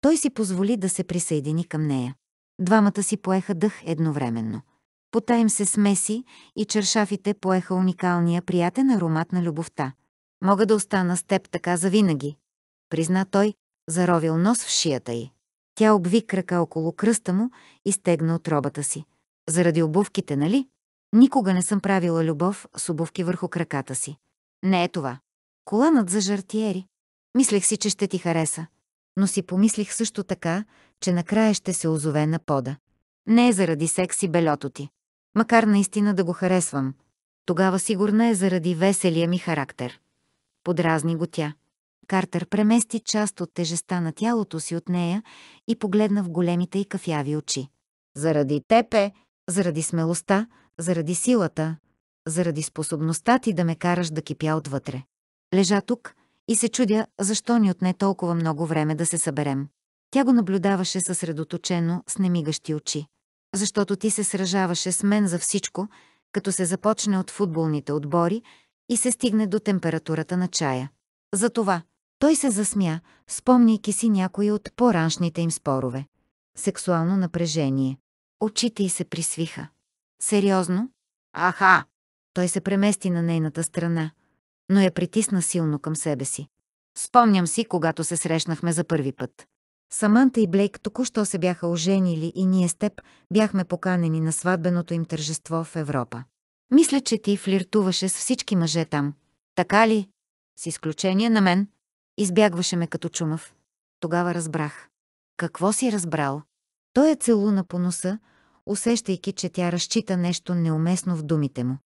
той си позволи да се присъедини към нея. Двамата си поеха дъх едновременно. Пота им се смеси и чершафите поеха уникалния приятен аромат на любовта – Мога да остана с теб така завинаги, призна той, заровил нос в шията й. Тя обви крака около кръста му и стегна от робата си. Заради обувките, нали? Никога не съм правила любов с обувки върху краката си. Не е това. Коланът за жартиери. Мислех си, че ще ти хареса. Но си помислих също така, че накрая ще се озове на пода. Не е заради секс и белето ти. Макар наистина да го харесвам. Тогава сигурна е заради веселия ми характер. Подразни го тя. Картер премести част от тежеста на тялото си от нея и погледна в големите и кафяви очи. Заради тепе, заради смелостта, заради силата, заради способността ти да ме караш да кипя отвътре. Лежа тук и се чудя, защо ни отне толкова много време да се съберем. Тя го наблюдаваше съсредоточено с немигащи очи. Защото ти се сражаваше с мен за всичко, като се започне от футболните отбори, и се стигне до температурата на чая. Затова той се засмя, спомняйки си някои от по-раншните им спорове. Сексуално напрежение. Очите й се присвиха. Сериозно? Аха! Той се премести на нейната страна, но я притисна силно към себе си. Спомням си, когато се срещнахме за първи път. Саманта и Блейк току-що се бяха оженили и ние с теб бяхме поканени на сватбеното им тържество в Европа. Мисля, че ти флиртуваше с всички мъже там. Така ли? С изключение на мен. Избягваше ме като чумав. Тогава разбрах. Какво си разбрал? Той е целуна по носа, усещайки, че тя разчита нещо неуместно в думите му.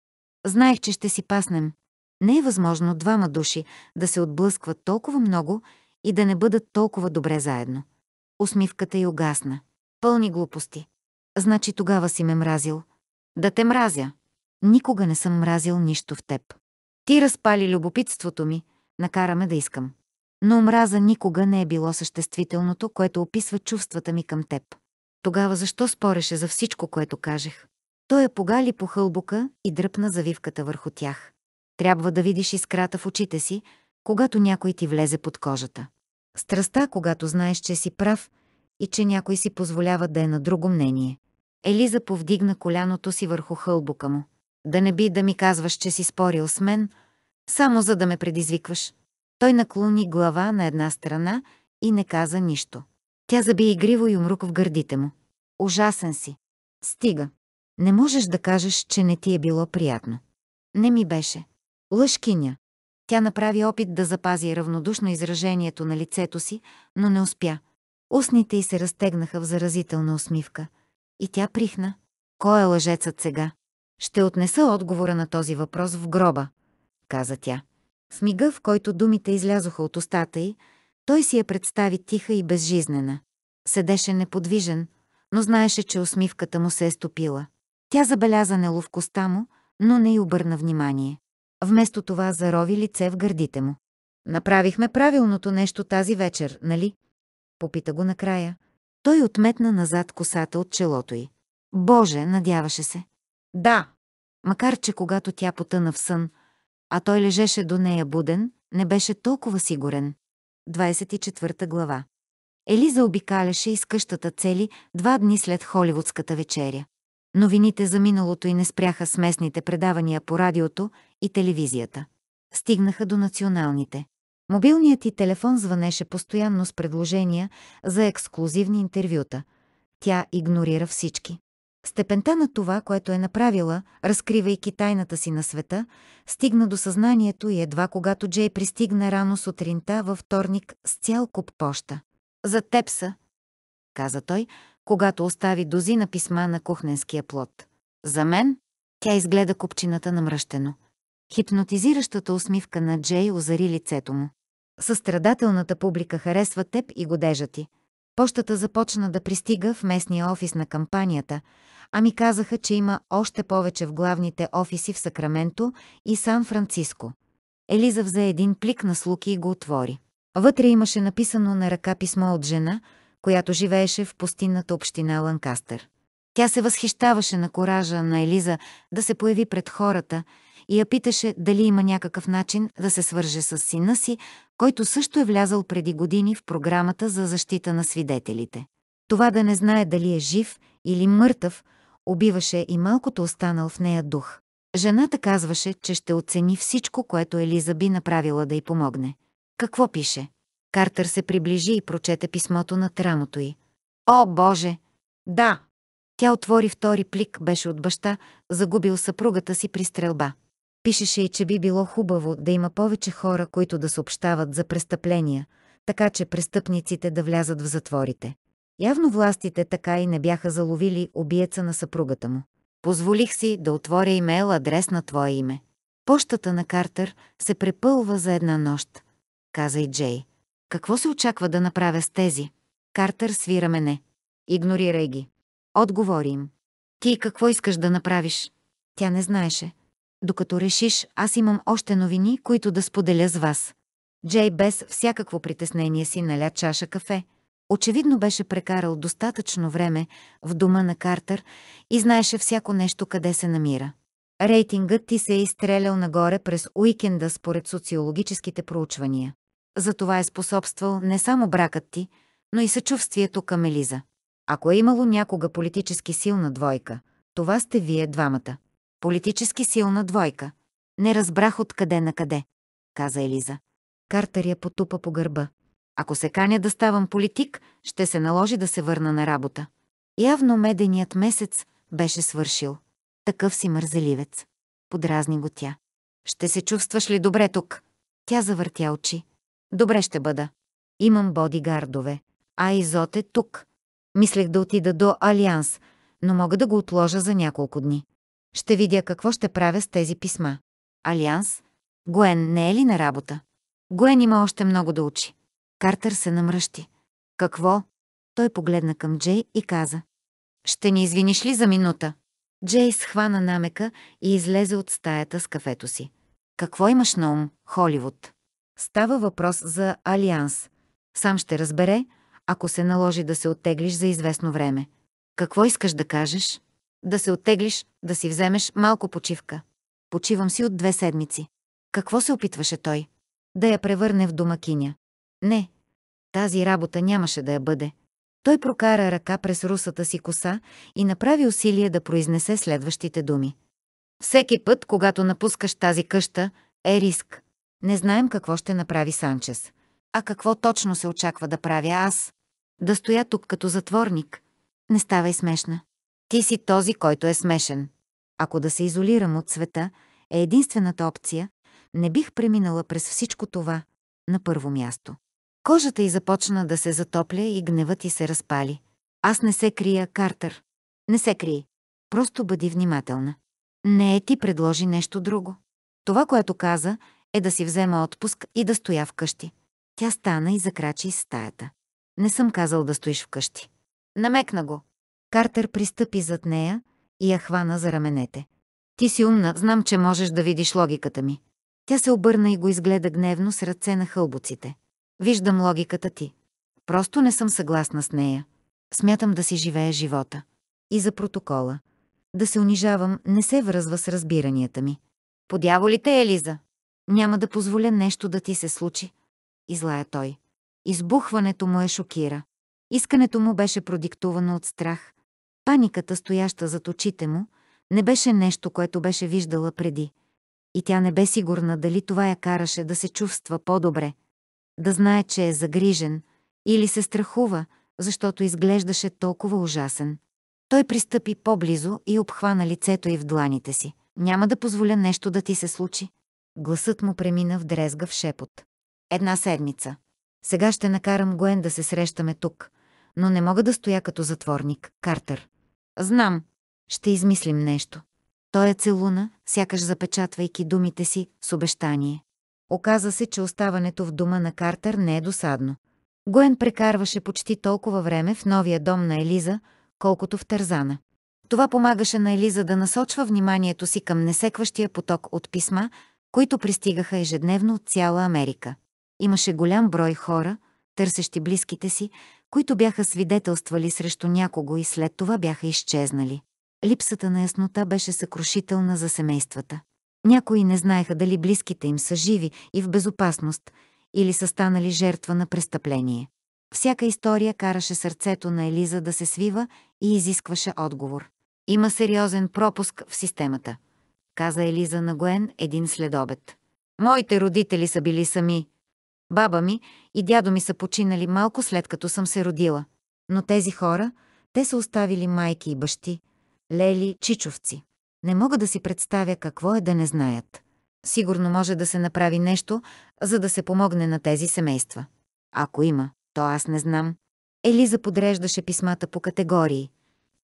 Знаех, че ще си паснем. Не е възможно двама души да се отблъскват толкова много и да не бъдат толкова добре заедно. Усмивката й огасна. Пълни глупости. Значи тогава си ме мразил. Да те мразя. Никога не съм мразил нищо в теб. Ти разпали любопитството ми, накараме да искам. Но омраза никога не е било съществителното, което описва чувствата ми към теб. Тогава защо спореше за всичко, което кажех? Той я е погали по хълбука и дръпна завивката върху тях. Трябва да видиш искрата в очите си, когато някой ти влезе под кожата. Страста, когато знаеш, че си прав и че някой си позволява да е на друго мнение. Елиза повдигна коляното си върху хълбука му. Да не би да ми казваш, че си спорил с мен, само за да ме предизвикваш. Той наклони глава на една страна и не каза нищо. Тя заби игриво и умрук в гърдите му. Ужасен си. Стига. Не можеш да кажеш, че не ти е било приятно. Не ми беше. Лъжкиня. Тя направи опит да запази равнодушно изражението на лицето си, но не успя. Устните й се разтегнаха в заразителна усмивка. И тя прихна. Кой е лъжецът сега? Ще отнеса отговора на този въпрос в гроба, каза тя. В мига, в който думите излязоха от устата й, той си я представи тиха и безжизнена. Седеше неподвижен, но знаеше, че усмивката му се е стопила. Тя забеляза неловкостта му, но не й обърна внимание. Вместо това зарови лице в гърдите му. Направихме правилното нещо тази вечер, нали? Попита го накрая. Той отметна назад косата от челото й. Боже, надяваше се. Да, макар че когато тя потъна в сън, а той лежеше до нея буден, не беше толкова сигурен. 24 глава Елиза обикаляше из къщата цели два дни след холивудската вечеря. Новините за миналото и не спряха с местните предавания по радиото и телевизията. Стигнаха до националните. Мобилният ти телефон звънеше постоянно с предложения за ексклюзивни интервюта. Тя игнорира всички. Степента на това, което е направила, разкривайки тайната си на света, стигна до съзнанието и едва когато Джей пристигна рано сутринта във вторник с цял куп поща. «За теб са», каза той, когато остави дози на писма на кухненския плод. «За мен?» Тя изгледа купчината намръщено. Хипнотизиращата усмивка на Джей озари лицето му. Състрадателната публика харесва теб и годежа ти – Пощата започна да пристига в местния офис на кампанията, а ми казаха, че има още повече в главните офиси в Сакраменто и Сан-Франциско. Елиза взе един плик на слуки и го отвори. Вътре имаше написано на ръка писмо от жена, която живееше в пустинната община Ланкастър. Тя се възхищаваше на коража на Елиза да се появи пред хората и я питаше дали има някакъв начин да се свърже с сина си, който също е влязал преди години в програмата за защита на свидетелите. Това да не знае дали е жив или мъртъв, убиваше и малкото останал в нея дух. Жената казваше, че ще оцени всичко, което Елиза би направила да й помогне. Какво пише? Картер се приближи и прочете писмото на трамото й. О, Боже! Да! Тя отвори втори плик, беше от баща, загубил съпругата си при стрелба. Пишеше и, че би било хубаво да има повече хора, които да съобщават за престъпления, така че престъпниците да влязат в затворите. Явно властите така и не бяха заловили обиеца на съпругата му. Позволих си да отворя имейл адрес на твое име. Пощата на Картер се препълва за една нощ, каза и Джей. Какво се очаква да направя с тези? Картер свира мене. Игнорирай ги. Отговори им. Ти какво искаш да направиш? Тя не знаеше. Докато решиш, аз имам още новини, които да споделя с вас. Джей без всякакво притеснение си наля чаша кафе. Очевидно беше прекарал достатъчно време в дома на Картер и знаеше всяко нещо къде се намира. Рейтингът ти се е изстрелял нагоре през уикенда според социологическите проучвания. За това е способствал не само бракът ти, но и съчувствието към Елиза. Ако е имало някога политически силна двойка, това сте вие двамата. Политически силна двойка. Не разбрах откъде на къде, каза Елиза. Картер я потупа по гърба. Ако се каня да ставам политик, ще се наложи да се върна на работа. Явно меденият месец беше свършил. Такъв си мързеливец. Подразни го тя. Ще се чувстваш ли добре тук? Тя завъртя очи. Добре ще бъда. Имам бодигардове. А Изот е тук. Мислех да отида до Алианс, но мога да го отложа за няколко дни. Ще видя какво ще правя с тези писма. Алианс? Гуен не е ли на работа? Гуен има още много да учи. Картер се намръщи. Какво? Той погледна към Джей и каза. Ще ни извиниш ли за минута? Джей схвана намека и излезе от стаята с кафето си. Какво имаш на ум, Холивуд? Става въпрос за Алианс. Сам ще разбере, ако се наложи да се оттеглиш за известно време. Какво искаш да кажеш? да се оттеглиш, да си вземеш малко почивка. Почивам си от две седмици. Какво се опитваше той? Да я превърне в домакиня. Не, тази работа нямаше да я бъде. Той прокара ръка през русата си коса и направи усилие да произнесе следващите думи. Всеки път, когато напускаш тази къща, е риск. Не знаем какво ще направи Санчес. А какво точно се очаква да правя аз? Да стоя тук като затворник. Не ставай смешна. Ти си този, който е смешен. Ако да се изолирам от света е единствената опция, не бих преминала през всичко това на първо място. Кожата й започна да се затопля и гневът й се разпали. Аз не се крия, Картер. Не се крий. Просто бъди внимателна. Не е ти предложи нещо друго. Това, което каза, е да си взема отпуск и да стоя вкъщи. Тя стана и закрачи из стаята. Не съм казал да стоиш вкъщи. Намекна го. Картер пристъпи зад нея и я хвана за раменете. Ти си умна, знам, че можеш да видиш логиката ми. Тя се обърна и го изгледа гневно с ръце на хълбоците. Виждам логиката ти. Просто не съм съгласна с нея. Смятам да си живея живота. И за протокола. Да се унижавам не се връзва с разбиранията ми. Подяволите, Елиза! Няма да позволя нещо да ти се случи. Излая той. Избухването му е шокира. Искането му беше продиктувано от страх, Паниката, стояща зад очите му, не беше нещо, което беше виждала преди. И тя не бе сигурна дали това я караше да се чувства по-добре, да знае, че е загрижен или се страхува, защото изглеждаше толкова ужасен. Той пристъпи по-близо и обхвана лицето й в дланите си. Няма да позволя нещо да ти се случи. Гласът му премина в дрезгав шепот. Една седмица. Сега ще накарам Гуен да се срещаме тук, но не мога да стоя като затворник, Картер. Знам. Ще измислим нещо. Той е целуна, сякаш запечатвайки думите си с обещание. Оказа се, че оставането в дома на Картер не е досадно. Гоен прекарваше почти толкова време в новия дом на Елиза, колкото в Тързана. Това помагаше на Елиза да насочва вниманието си към несекващия поток от писма, които пристигаха ежедневно от цяла Америка. Имаше голям брой хора, търсещи близките си, които бяха свидетелствали срещу някого и след това бяха изчезнали. Липсата на яснота беше съкрушителна за семействата. Някои не знаеха дали близките им са живи и в безопасност или са станали жертва на престъпление. Всяка история караше сърцето на Елиза да се свива и изискваше отговор. Има сериозен пропуск в системата, каза Елиза на Гуен един следобед. Моите родители са били сами, Баба ми и дядо ми са починали малко след като съм се родила. Но тези хора, те са оставили майки и бащи, лели, чичовци. Не мога да си представя какво е да не знаят. Сигурно може да се направи нещо, за да се помогне на тези семейства. Ако има, то аз не знам. Елиза подреждаше писмата по категории.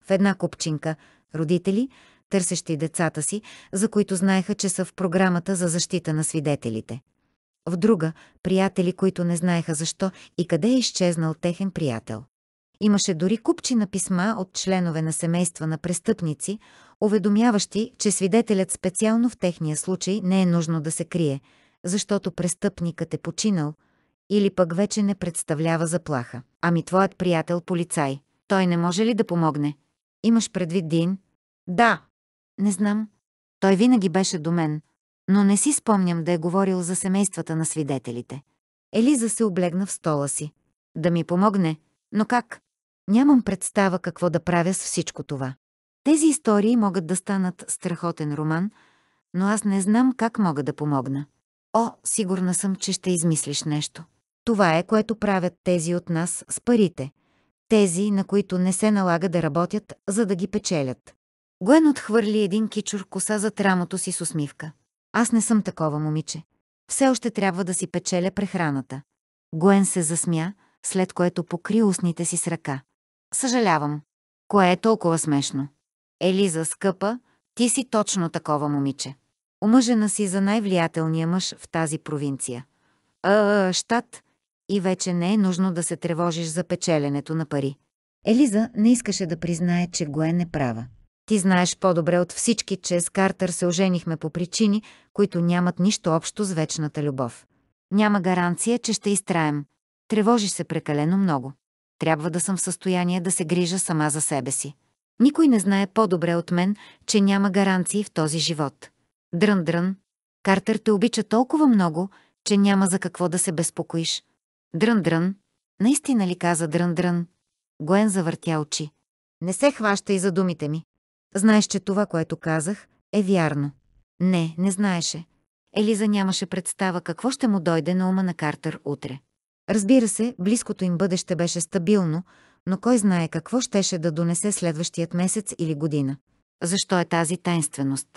В една купчинка – родители, търсещи децата си, за които знаеха, че са в програмата за защита на свидетелите в друга – приятели, които не знаеха защо и къде е изчезнал техен приятел. Имаше дори купчи на писма от членове на семейства на престъпници, уведомяващи, че свидетелят специално в техния случай не е нужно да се крие, защото престъпникът е починал или пък вече не представлява заплаха. Ами твоят приятел полицай, той не може ли да помогне? Имаш предвид Дин? Да. Не знам. Той винаги беше до мен, но не си спомням да е говорил за семействата на свидетелите. Елиза се облегна в стола си. Да ми помогне, но как? Нямам представа какво да правя с всичко това. Тези истории могат да станат страхотен роман, но аз не знам как мога да помогна. О, сигурна съм, че ще измислиш нещо. Това е, което правят тези от нас с парите. Тези, на които не се налага да работят, за да ги печелят. Гуен отхвърли един кичур коса за рамото си с усмивка. Аз не съм такова момиче. Все още трябва да си печеля прехраната. Гуен се засмя, след което покри устните си с ръка. Съжалявам. Кое е толкова смешно? Елиза, скъпа, ти си точно такова момиче. Омъжена си за най-влиятелния мъж в тази провинция. А, щат. И вече не е нужно да се тревожиш за печеленето на пари. Елиза не искаше да признае, че Гуен е права. Ти знаеш по-добре от всички, че с Картер се оженихме по причини, които нямат нищо общо с вечната любов. Няма гаранция, че ще изтраем. Тревожи се прекалено много. Трябва да съм в състояние да се грижа сама за себе си. Никой не знае по-добре от мен, че няма гаранции в този живот. Дрън-дрън. Картер те обича толкова много, че няма за какво да се безпокоиш. Дрън-дрън. Наистина ли каза дрън-дрън? Гоен завъртя очи. Не се хваща и за думите ми. Знаеш, че това, което казах, е вярно. Не, не знаеше. Елиза нямаше представа какво ще му дойде на ума на Картер утре. Разбира се, близкото им бъдеще беше стабилно, но кой знае какво щеше да донесе следващият месец или година. Защо е тази тайнственост?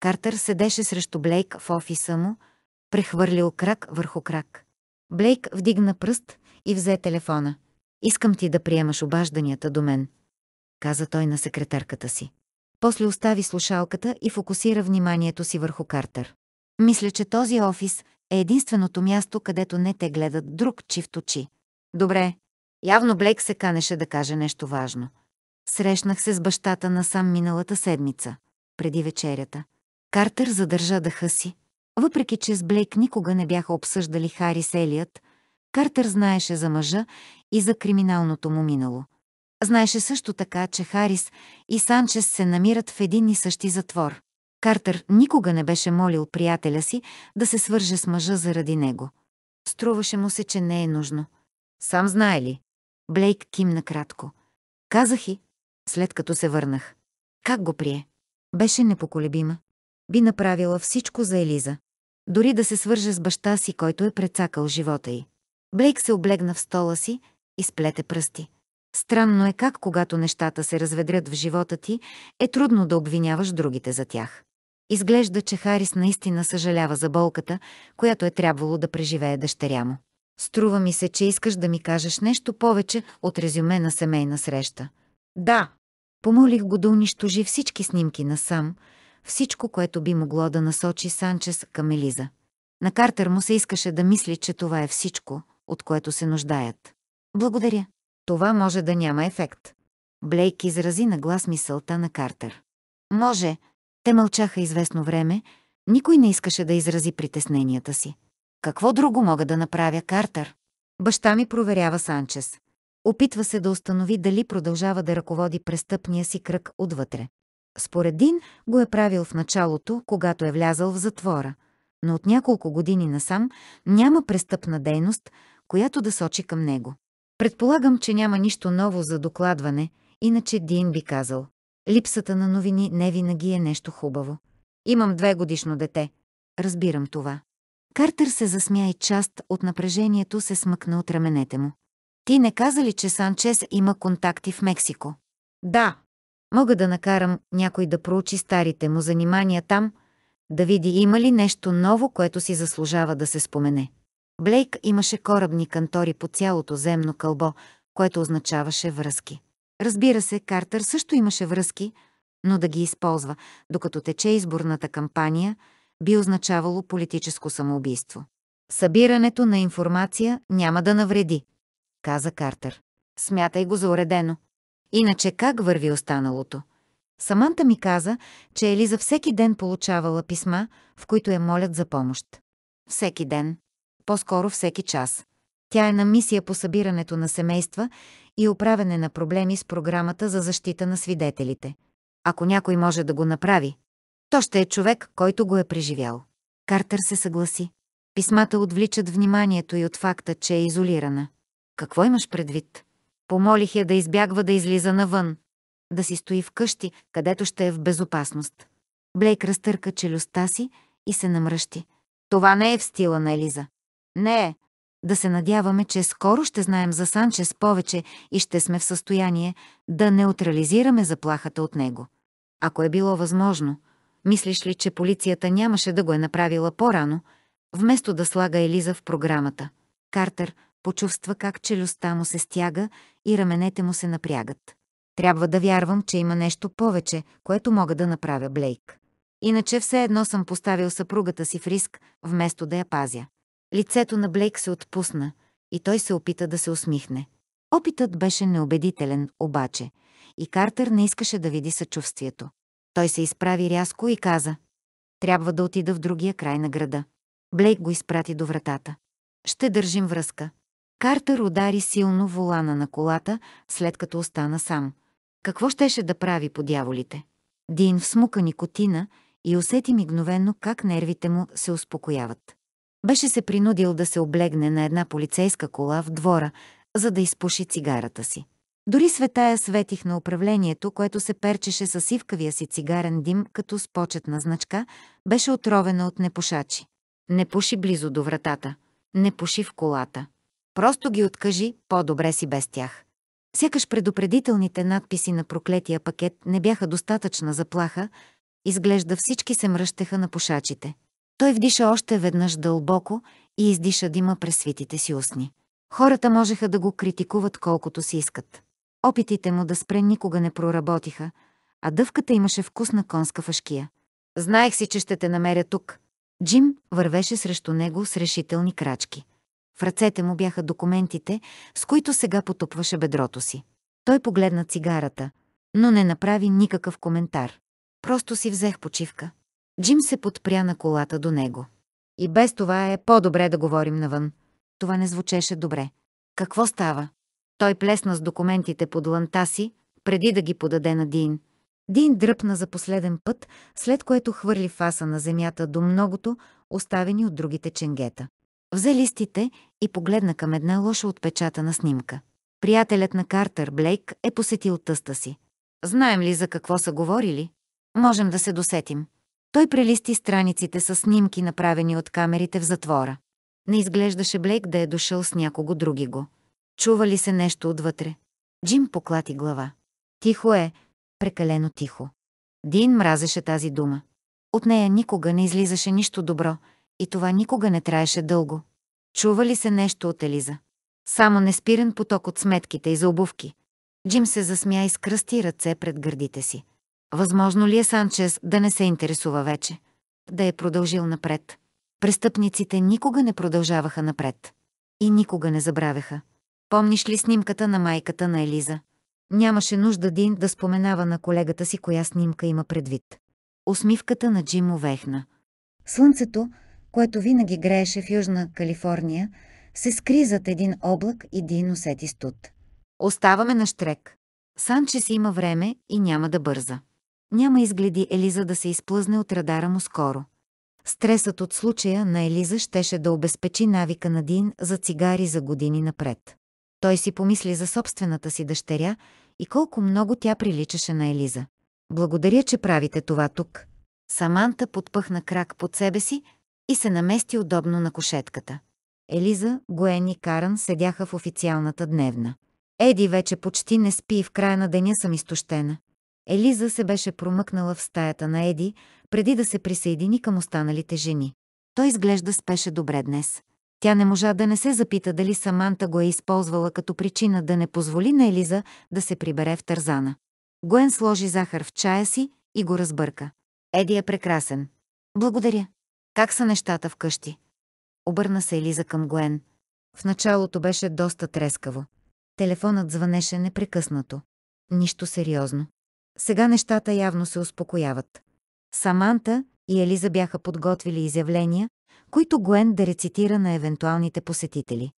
Картер седеше срещу Блейк в офиса му, прехвърлил крак върху крак. Блейк вдигна пръст и взе телефона. «Искам ти да приемаш обажданията до мен», каза той на секретарката си после остави слушалката и фокусира вниманието си върху Картер. Мисля, че този офис е единственото място, където не те гледат друг чифт очи. Добре. Явно Блейк се канеше да каже нещо важно. Срещнах се с бащата на сам миналата седмица, преди вечерята. Картер задържа дъха си. Въпреки, че с Блейк никога не бяха обсъждали Хари Селият, Картер знаеше за мъжа и за криминалното му минало – Знаеше също така, че Харис и Санчес се намират в един и същи затвор. Картер никога не беше молил приятеля си да се свърже с мъжа заради него. Струваше му се, че не е нужно. Сам знае ли? Блейк кимна кратко. Казах и, след като се върнах. Как го прие? Беше непоколебима. Би направила всичко за Елиза. Дори да се свърже с баща си, който е прецакал живота й. Блейк се облегна в стола си и сплете пръсти. Странно е как, когато нещата се разведрят в живота ти, е трудно да обвиняваш другите за тях. Изглежда, че Харис наистина съжалява за болката, която е трябвало да преживее дъщеря му. Струва ми се, че искаш да ми кажеш нещо повече от резюме на семейна среща. Да. Помолих го да унищожи всички снимки на сам, всичко, което би могло да насочи Санчес към Елиза. На Картер му се искаше да мисли, че това е всичко, от което се нуждаят. Благодаря това може да няма ефект. Блейк изрази на глас мисълта на Картер. Може. Те мълчаха известно време, никой не искаше да изрази притесненията си. Какво друго мога да направя, Картер? Баща ми проверява Санчес. Опитва се да установи дали продължава да ръководи престъпния си кръг отвътре. Според Дин го е правил в началото, когато е влязал в затвора, но от няколко години насам няма престъпна дейност, която да сочи към него. Предполагам, че няма нищо ново за докладване, иначе Дин би казал. Липсата на новини не винаги е нещо хубаво. Имам две годишно дете. Разбирам това. Картер се засмя и част от напрежението се смъкна от раменете му. Ти не каза ли, че Санчес има контакти в Мексико? Да. Мога да накарам някой да проучи старите му занимания там, да види има ли нещо ново, което си заслужава да се спомене. Блейк имаше корабни кантори по цялото земно кълбо, което означаваше връзки. Разбира се, Картер също имаше връзки, но да ги използва, докато тече изборната кампания, би означавало политическо самоубийство. Събирането на информация няма да навреди, каза Картер. Смятай го за уредено. Иначе как върви останалото? Саманта ми каза, че Елиза всеки ден получавала писма, в които я молят за помощ. Всеки ден по-скоро всеки час. Тя е на мисия по събирането на семейства и управене на проблеми с програмата за защита на свидетелите. Ако някой може да го направи, то ще е човек, който го е преживял. Картер се съгласи. Писмата отвличат вниманието и от факта, че е изолирана. Какво имаш предвид? Помолих я да избягва да излиза навън. Да си стои вкъщи, където ще е в безопасност. Блейк разтърка челюстта си и се намръщи. Това не е в стила на Елиза. Не е. Да се надяваме, че скоро ще знаем за Санчес повече и ще сме в състояние да неутрализираме заплахата от него. Ако е било възможно, мислиш ли, че полицията нямаше да го е направила по-рано, вместо да слага Елиза в програмата? Картер почувства как челюстта му се стяга и раменете му се напрягат. Трябва да вярвам, че има нещо повече, което мога да направя, Блейк. Иначе все едно съм поставил съпругата си в риск, вместо да я пазя. Лицето на Блейк се отпусна и той се опита да се усмихне. Опитът беше неубедителен, обаче, и Картер не искаше да види съчувствието. Той се изправи рязко и каза «Трябва да отида в другия край на града». Блейк го изпрати до вратата. «Ще държим връзка». Картер удари силно волана на колата, след като остана сам. Какво щеше да прави по дяволите? Дин всмука никотина и усети мигновено как нервите му се успокояват беше се принудил да се облегне на една полицейска кола в двора, за да изпуши цигарата си. Дори светая светих на управлението, което се перчеше с сивкавия си цигарен дим като с почетна значка, беше отровена от непушачи. Не пуши близо до вратата. Не пуши в колата. Просто ги откажи, по-добре си без тях. Сякаш предупредителните надписи на проклетия пакет не бяха достатъчна заплаха, изглежда всички се мръщеха на пушачите. Той вдиша още веднъж дълбоко и издиша дима през свитите си устни. Хората можеха да го критикуват колкото си искат. Опитите му да спре никога не проработиха, а дъвката имаше вкус на конска фашкия. Знаех си, че ще те намеря тук. Джим вървеше срещу него с решителни крачки. В ръцете му бяха документите, с които сега потупваше бедрото си. Той погледна цигарата, но не направи никакъв коментар. Просто си взех почивка. Джим се подпря на колата до него. И без това е по-добре да говорим навън. Това не звучеше добре. Какво става? Той плесна с документите под ланта си, преди да ги подаде на Дин. Дин дръпна за последен път, след което хвърли фаса на земята до многото, оставени от другите ченгета. Взе листите и погледна към една лошо отпечатана снимка. Приятелят на Картер Блейк е посетил тъста си. Знаем ли за какво са говорили? Можем да се досетим. Той прелисти страниците с снимки, направени от камерите в затвора. Не изглеждаше Блейк да е дошъл с някого други го. Чува ли се нещо отвътре? Джим поклати глава. Тихо е, прекалено тихо. Дин мразеше тази дума. От нея никога не излизаше нищо добро и това никога не траеше дълго. Чува ли се нещо от Елиза? Само неспирен поток от сметките и за обувки. Джим се засмя и скръсти ръце пред гърдите си. Възможно ли е Санчес да не се интересува вече? Да е продължил напред. Престъпниците никога не продължаваха напред. И никога не забравяха. Помниш ли снимката на майката на Елиза? Нямаше нужда Дин да споменава на колегата си коя снимка има предвид. Усмивката на Джим увехна. Слънцето, което винаги грееше в Южна Калифорния, се скри зад един облак и Дин усети студ. Оставаме на штрек. Санчес има време и няма да бърза. Няма изгледи Елиза да се изплъзне от радара му скоро. Стресът от случая на Елиза щеше да обезпечи навика на Дин за цигари за години напред. Той си помисли за собствената си дъщеря и колко много тя приличаше на Елиза. Благодаря, че правите това тук. Саманта подпъхна крак под себе си и се намести удобно на кошетката. Елиза, Гуен и Каран седяха в официалната дневна. Еди вече почти не спи и в края на деня съм изтощена. Елиза се беше промъкнала в стаята на Еди, преди да се присъедини към останалите жени. Той изглежда спеше добре днес. Тя не можа да не се запита дали Саманта го е използвала като причина да не позволи на Елиза да се прибере в тързана. Гуен сложи захар в чая си и го разбърка. Еди е прекрасен. Благодаря. Как са нещата вкъщи? Обърна се Елиза към Гуен. В началото беше доста трескаво. Телефонът звънеше непрекъснато. Нищо сериозно. Сега нещата явно се успокояват. Саманта и Елиза бяха подготвили изявления, които Гуен да рецитира на евентуалните посетители.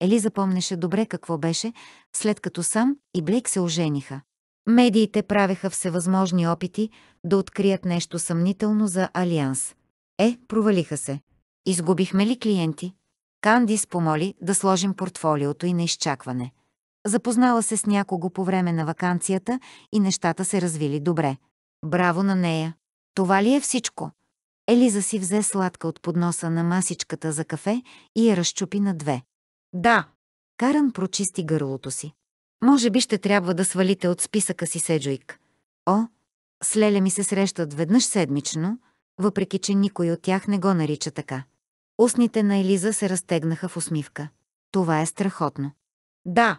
Елиза помнеше добре какво беше, след като сам и Блейк се ожениха. Медиите правеха всевъзможни опити да открият нещо съмнително за Алианс. Е, провалиха се. Изгубихме ли клиенти? Кандис помоли да сложим портфолиото и на изчакване. Запознала се с някого по време на вакансията и нещата се развили добре. Браво на нея! Това ли е всичко? Елиза си взе сладка от подноса на масичката за кафе и я разчупи на две. Да! Каран прочисти гърлото си. Може би ще трябва да свалите от списъка си Седжуик. О, с Леля ми се срещат веднъж седмично, въпреки че никой от тях не го нарича така. Устните на Елиза се разтегнаха в усмивка. Това е страхотно. Да,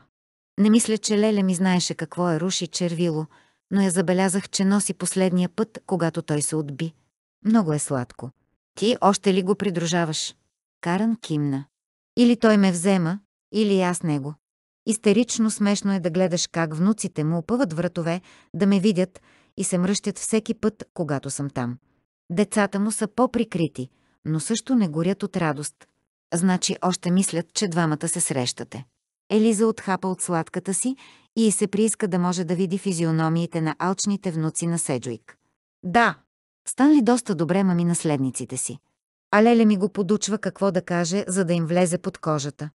не мисля, че Леле ми знаеше какво е руши червило, но я забелязах, че носи последния път, когато той се отби. Много е сладко. Ти още ли го придружаваш? Каран кимна. Или той ме взема, или аз него. Истерично смешно е да гледаш как внуците му опъват вратове, да ме видят и се мръщят всеки път, когато съм там. Децата му са по-прикрити, но също не горят от радост. Значи още мислят, че двамата се срещате. Елиза отхапа от сладката си и се прииска да може да види физиономиите на алчните внуци на Седжуик. Да, Станли доста добре мами наследниците си. А Леле ми го подучва какво да каже, за да им влезе под кожата.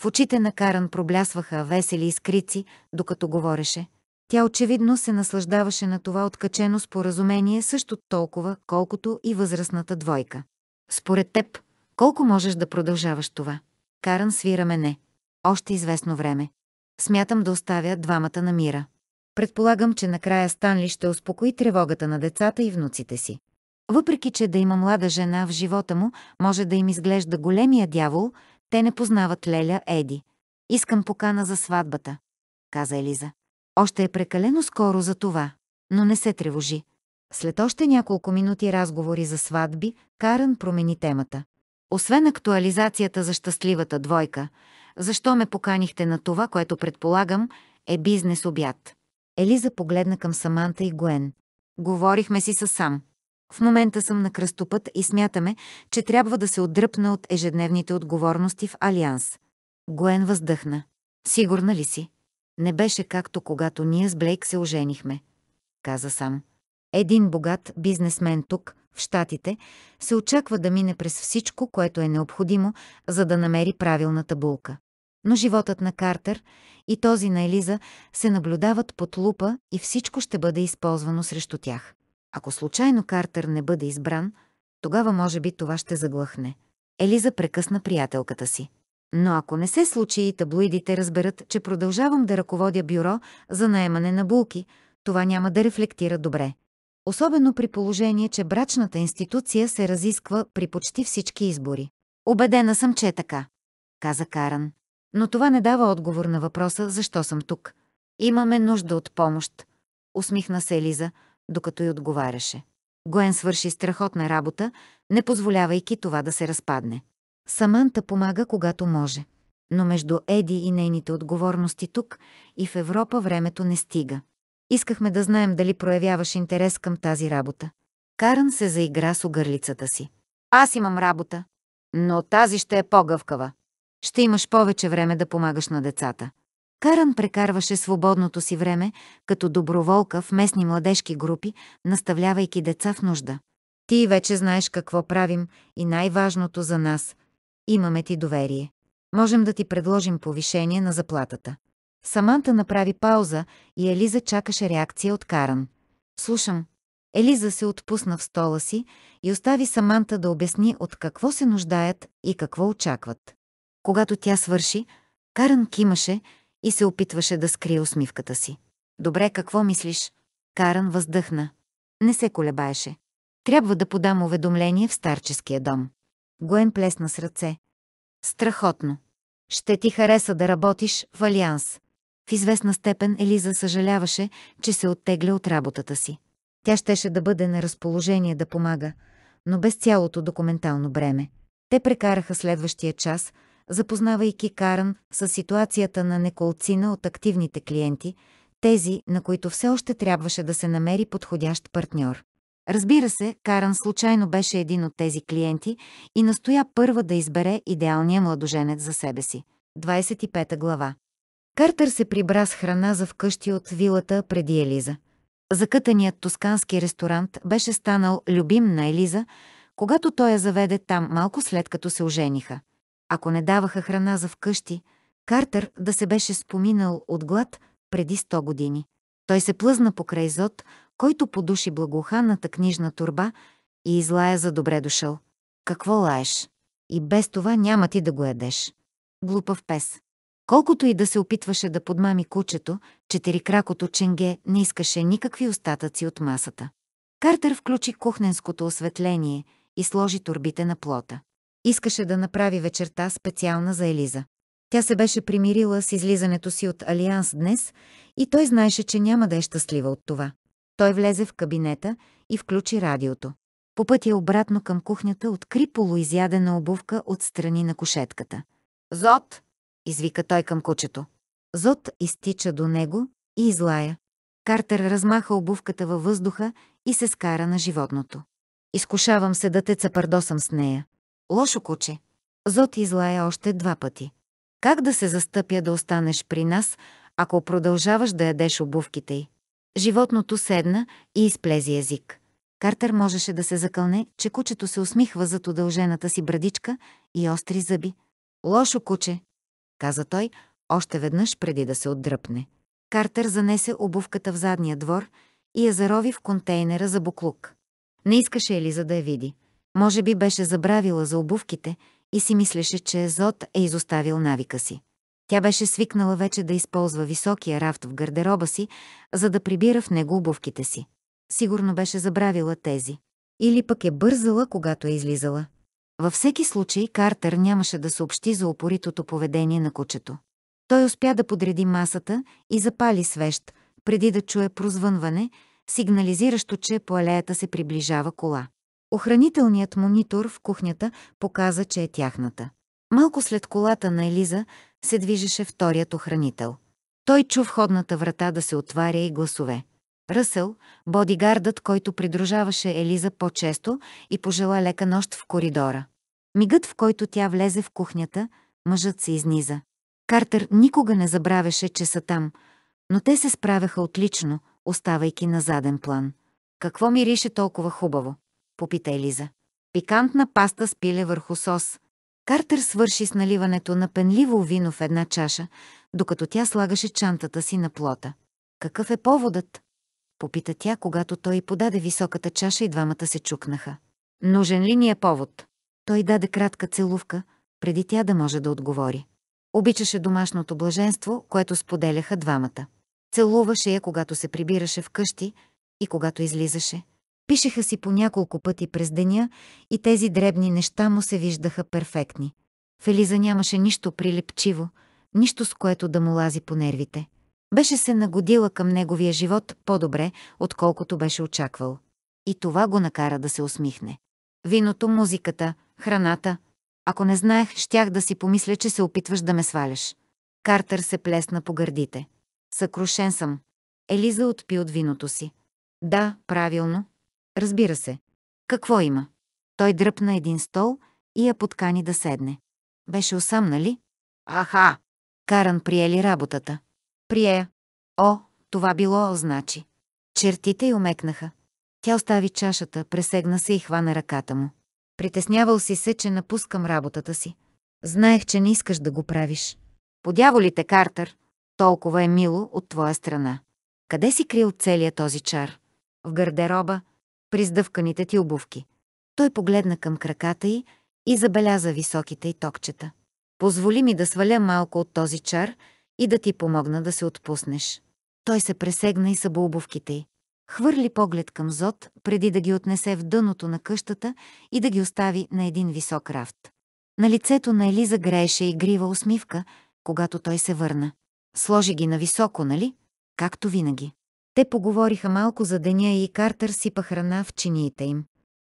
В очите на Каран проблясваха весели искрици, докато говореше. Тя очевидно се наслаждаваше на това откачено споразумение също толкова, колкото и възрастната двойка. Според теб, колко можеш да продължаваш това? Каран свира мене още известно време. Смятам да оставя двамата на мира. Предполагам, че накрая Станли ще успокои тревогата на децата и внуците си. Въпреки, че да има млада жена в живота му, може да им изглежда големия дявол, те не познават Леля Еди. Искам покана за сватбата, каза Елиза. Още е прекалено скоро за това, но не се тревожи. След още няколко минути разговори за сватби, Карен промени темата. Освен актуализацията за щастливата двойка, защо ме поканихте на това, което предполагам е бизнес обяд. Елиза погледна към Саманта и Гуен. Говорихме си със сам. В момента съм на кръстопът и смятаме, че трябва да се отдръпна от ежедневните отговорности в Алианс. Гуен въздъхна. Сигурна ли си? Не беше както когато ние с Блейк се оженихме. Каза сам. Един богат бизнесмен тук, в Штатите, се очаква да мине през всичко, което е необходимо, за да намери правилната булка. Но животът на Картер и този на Елиза се наблюдават под лупа и всичко ще бъде използвано срещу тях. Ако случайно Картер не бъде избран, тогава може би това ще заглъхне. Елиза прекъсна приятелката си. Но ако не се случи и таблоидите разберат, че продължавам да ръководя бюро за наемане на булки, това няма да рефлектира добре. Особено при положение, че брачната институция се разисква при почти всички избори. Обедена съм, че е така, каза Каран. Но това не дава отговор на въпроса защо съм тук. Имаме нужда от помощ. Усмихна се Елиза, докато й отговаряше. Гоен свърши страхотна работа, не позволявайки това да се разпадне. Саманта помага когато може. Но между Еди и нейните отговорности тук и в Европа времето не стига. Искахме да знаем дали проявяваш интерес към тази работа. Каран се заигра с огърлицата си. Аз имам работа, но тази ще е по-гъвкава. Ще имаш повече време да помагаш на децата. Каран прекарваше свободното си време като доброволка в местни младежки групи, наставлявайки деца в нужда. Ти вече знаеш какво правим и най-важното за нас – имаме ти доверие. Можем да ти предложим повишение на заплатата. Саманта направи пауза и Елиза чакаше реакция от Каран. Слушам. Елиза се отпусна в стола си и остави Саманта да обясни от какво се нуждаят и какво очакват. Когато тя свърши, Карън кимаше и се опитваше да скрие усмивката си. Добре, какво мислиш? Карън въздъхна. Не се колебаеше. Трябва да подам уведомление в старческия дом. Гоен плесна с ръце. Страхотно. Ще ти хареса да работиш в Алианс. В известна степен Елиза съжаляваше, че се оттегля от работата си. Тя щеше да бъде на разположение да помага, но без цялото документално бреме. Те прекараха следващия час – запознавайки Каран с ситуацията на неколцина от активните клиенти, тези, на които все още трябваше да се намери подходящ партньор. Разбира се, Каран случайно беше един от тези клиенти и настоя първа да избере идеалния младоженец за себе си. 25 глава. Картер се прибра с храна за вкъщи от вилата преди Елиза. Закътаният тоскански ресторант беше станал любим на Елиза, когато той я заведе там малко след като се ожениха. Ако не даваха храна за вкъщи, Картер да се беше споминал от глад преди 100 години. Той се плъзна покрай Зод, който подуши благоханната книжна турба и излая за добре дошъл. Какво лаеш? И без това няма ти да го ядеш. Глупав пес. Колкото и да се опитваше да подмами кучето, четирикракото ченге не искаше никакви остатъци от масата. Картер включи кухненското осветление и сложи турбите на плота. Искаше да направи вечерта специална за Елиза. Тя се беше примирила с излизането си от Алианс днес и той знаеше, че няма да е щастлива от това. Той влезе в кабинета и включи радиото. По пътя обратно към кухнята откри полуизядена обувка от страни на кошетката. «Зот!» – извика той към кучето. Зот изтича до него и излая. Картер размаха обувката във въздуха и се скара на животното. Изкушавам се да те цапардосам с нея. Лошо куче. Зод излая е още два пъти. Как да се застъпя да останеш при нас, ако продължаваш да ядеш обувките й? Животното седна и изплези език. Картер можеше да се закълне, че кучето се усмихва зад удължената си брадичка и остри зъби. «Лошо куче!» каза той, още веднъж преди да се отдръпне. Картер занесе обувката в задния двор и я зарови в контейнера за буклук. Не искаше Елиза да я види. Може би беше забравила за обувките и си мислеше, че Зод е изоставил навика си. Тя беше свикнала вече да използва високия рафт в гардероба си, за да прибира в него обувките си. Сигурно беше забравила тези. Или пък е бързала, когато е излизала. Във всеки случай Картер нямаше да съобщи за опоритото поведение на кучето. Той успя да подреди масата и запали свещ, преди да чуе прозвънване, сигнализиращо, че по алеята се приближава кола. Охранителният монитор в кухнята показа, че е тяхната. Малко след колата на Елиза се движеше вторият охранител. Той чу входната врата да се отваря и гласове. Ръсъл, бодигардът, който придружаваше Елиза по-често и пожела лека нощ в коридора. Мигът, в който тя влезе в кухнята, мъжът се изниза. Картер никога не забравяше, че са там, но те се справяха отлично, оставайки на заден план. Какво мирише толкова хубаво? Попита Елиза. Пикантна паста с пиле върху сос. Картер свърши с наливането на пенливо вино в една чаша, докато тя слагаше чантата си на плота. Какъв е поводът? Попита тя, когато той подаде високата чаша и двамата се чукнаха. Нужен ли ни е повод? Той даде кратка целувка, преди тя да може да отговори. Обичаше домашното блаженство, което споделяха двамата. Целуваше я, когато се прибираше вкъщи и когато излизаше – Пишеха си по няколко пъти през деня и тези дребни неща му се виждаха перфектни. В Елиза нямаше нищо прилепчиво, нищо с което да му лази по нервите. Беше се нагодила към неговия живот по-добре, отколкото беше очаквал. И това го накара да се усмихне. Виното, музиката, храната. Ако не знаех, щях да си помисля, че се опитваш да ме сваляш. Картер се плесна по гърдите. Съкрушен съм. Елиза отпи от виното си. Да, правилно, Разбира се. Какво има? Той дръпна един стол и я подкани да седне. Беше осъм, нали? Аха! Каран прие ли работата? Прие. О, това било, значи. Чертите й омекнаха. Тя остави чашата, пресегна се и хвана ръката му. Притеснявал си се, че напускам работата си. Знаех, че не искаш да го правиш. Подяволите, Картер, толкова е мило от твоя страна. Къде си крил целият този чар? В гардероба, при сдъвканите ти обувки. Той погледна към краката й и забеляза високите й токчета. Позволи ми да сваля малко от този чар и да ти помогна да се отпуснеш. Той се пресегна и събо обувките й. Хвърли поглед към Зод, преди да ги отнесе в дъното на къщата и да ги остави на един висок рафт. На лицето на Елиза грееше игрива усмивка, когато той се върна. Сложи ги на високо, нали? Както винаги. Те поговориха малко за деня и Картер сипа храна в чиниите им.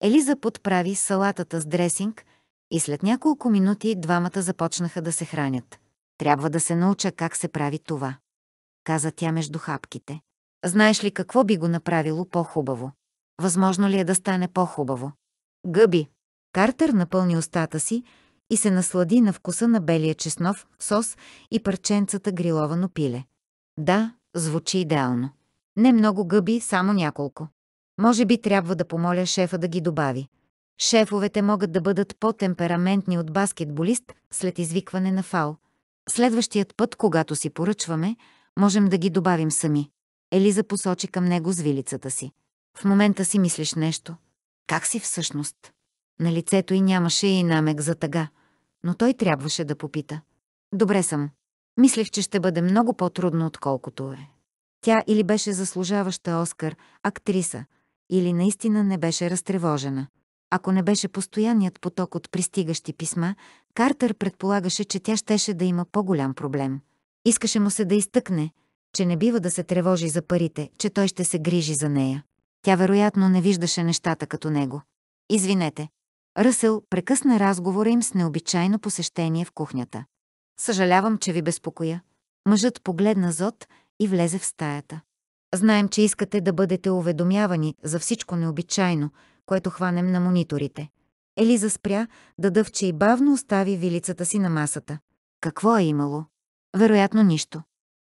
Елиза подправи салатата с дресинг и след няколко минути двамата започнаха да се хранят. Трябва да се науча как се прави това, каза тя между хапките. Знаеш ли какво би го направило по-хубаво? Възможно ли е да стане по-хубаво? Гъби. Картер напълни устата си и се наслади на вкуса на белия чеснов, сос и парченцата гриловано пиле. Да, звучи идеално. Не много гъби, само няколко. Може би трябва да помоля шефа да ги добави. Шефовете могат да бъдат по-темпераментни от баскетболист след извикване на фал. Следващият път, когато си поръчваме, можем да ги добавим сами. Елиза посочи към него с вилицата си. В момента си мислиш нещо. Как си всъщност? На лицето й нямаше и намек за тъга, но той трябваше да попита. Добре съм. Мислех, че ще бъде много по-трудно, отколкото е. Тя или беше заслужаваща Оскар, актриса, или наистина не беше разтревожена. Ако не беше постоянният поток от пристигащи писма, Картер предполагаше, че тя щеше да има по-голям проблем. Искаше му се да изтъкне, че не бива да се тревожи за парите, че той ще се грижи за нея. Тя вероятно не виждаше нещата като него. Извинете. Ръсел прекъсна разговора им с необичайно посещение в кухнята. Съжалявам, че ви безпокоя. Мъжът погледна Зод и влезе в стаята. Знаем, че искате да бъдете уведомявани за всичко необичайно, което хванем на мониторите. Елиза спря да дъвче и бавно остави вилицата си на масата. Какво е имало? Вероятно нищо.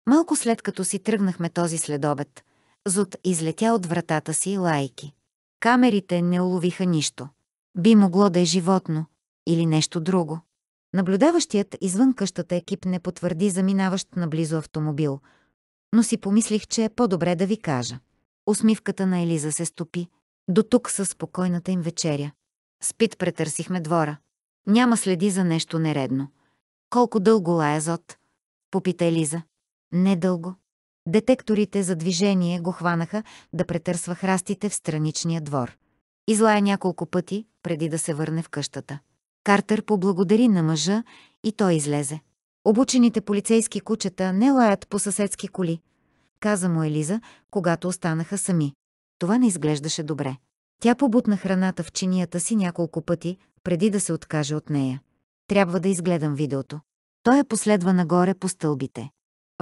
Малко след като си тръгнахме този следобед, Зод излетя от вратата си лайки. Камерите не уловиха нищо. Би могло да е животно или нещо друго. Наблюдаващият извън къщата екип не потвърди заминаващ наблизо автомобил – но си помислих, че е по-добре да ви кажа. Усмивката на Елиза се стопи. До тук със спокойната им вечеря. Спит претърсихме двора. Няма следи за нещо нередно. Колко дълго лая зод? Попита Елиза. Недълго. Детекторите за движение го хванаха да претърсва храстите в страничния двор. Излая няколко пъти, преди да се върне в къщата. Картер поблагодари на мъжа и той излезе. Обучените полицейски кучета не лаят по съседски коли, каза му Елиза, когато останаха сами. Това не изглеждаше добре. Тя побутна храната в чинията си няколко пъти, преди да се откаже от нея. Трябва да изгледам видеото. Той я е последва нагоре по стълбите.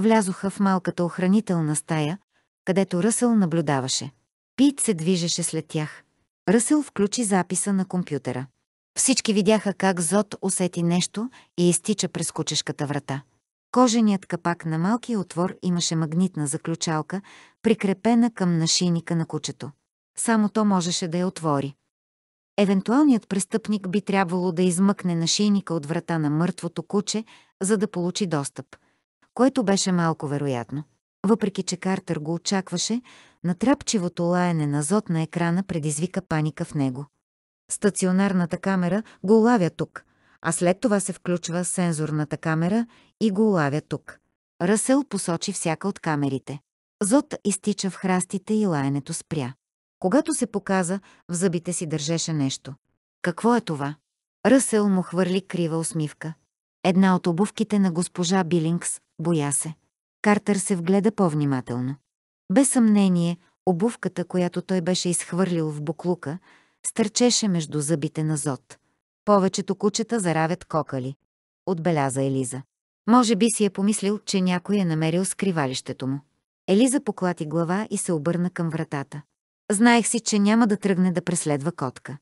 Влязоха в малката охранителна стая, където Ръсъл наблюдаваше. Пит се движеше след тях. Ръсъл включи записа на компютъра. Всички видяха как Зод усети нещо и изтича през кучешката врата. Коженият капак на малкия отвор имаше магнитна заключалка, прикрепена към нашийника на кучето. Само то можеше да я отвори. Евентуалният престъпник би трябвало да измъкне нашийника от врата на мъртвото куче, за да получи достъп, което беше малко вероятно. Въпреки, че Картер го очакваше, натрапчивото лаяне на зод на екрана предизвика паника в него. Стационарната камера го лавя тук, а след това се включва сензорната камера и го лавя тук. Ръсел посочи всяка от камерите. Зод изтича в храстите и лаенето спря. Когато се показа, в зъбите си държеше нещо. Какво е това? Ръсел му хвърли крива усмивка. Една от обувките на госпожа Билингс, боя се. Картер се вгледа по-внимателно. Без съмнение, обувката, която той беше изхвърлил в буклука, стърчеше между зъбите на Зод. Повечето кучета заравят кокали, отбеляза Елиза. Може би си е помислил, че някой е намерил скривалището му. Елиза поклати глава и се обърна към вратата. Знаех си, че няма да тръгне да преследва котка.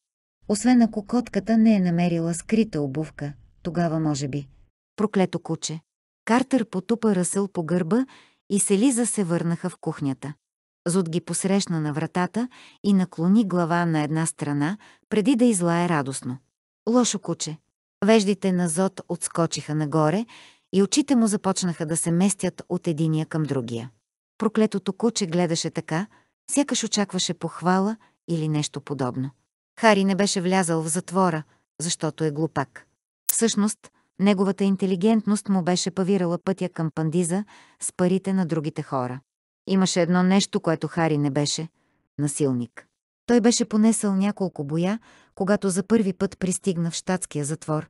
Освен ако котката не е намерила скрита обувка, тогава може би. Проклето куче. Картер потупа Ръсъл по гърба и с Елиза се върнаха в кухнята. Зуд ги посрещна на вратата и наклони глава на една страна, преди да излае радостно. Лошо куче. Веждите на Зод отскочиха нагоре и очите му започнаха да се местят от единия към другия. Проклетото куче гледаше така, сякаш очакваше похвала или нещо подобно. Хари не беше влязал в затвора, защото е глупак. Всъщност, неговата интелигентност му беше павирала пътя към пандиза с парите на другите хора. Имаше едно нещо, което Хари не беше – насилник. Той беше понесъл няколко боя, когато за първи път пристигна в щатския затвор,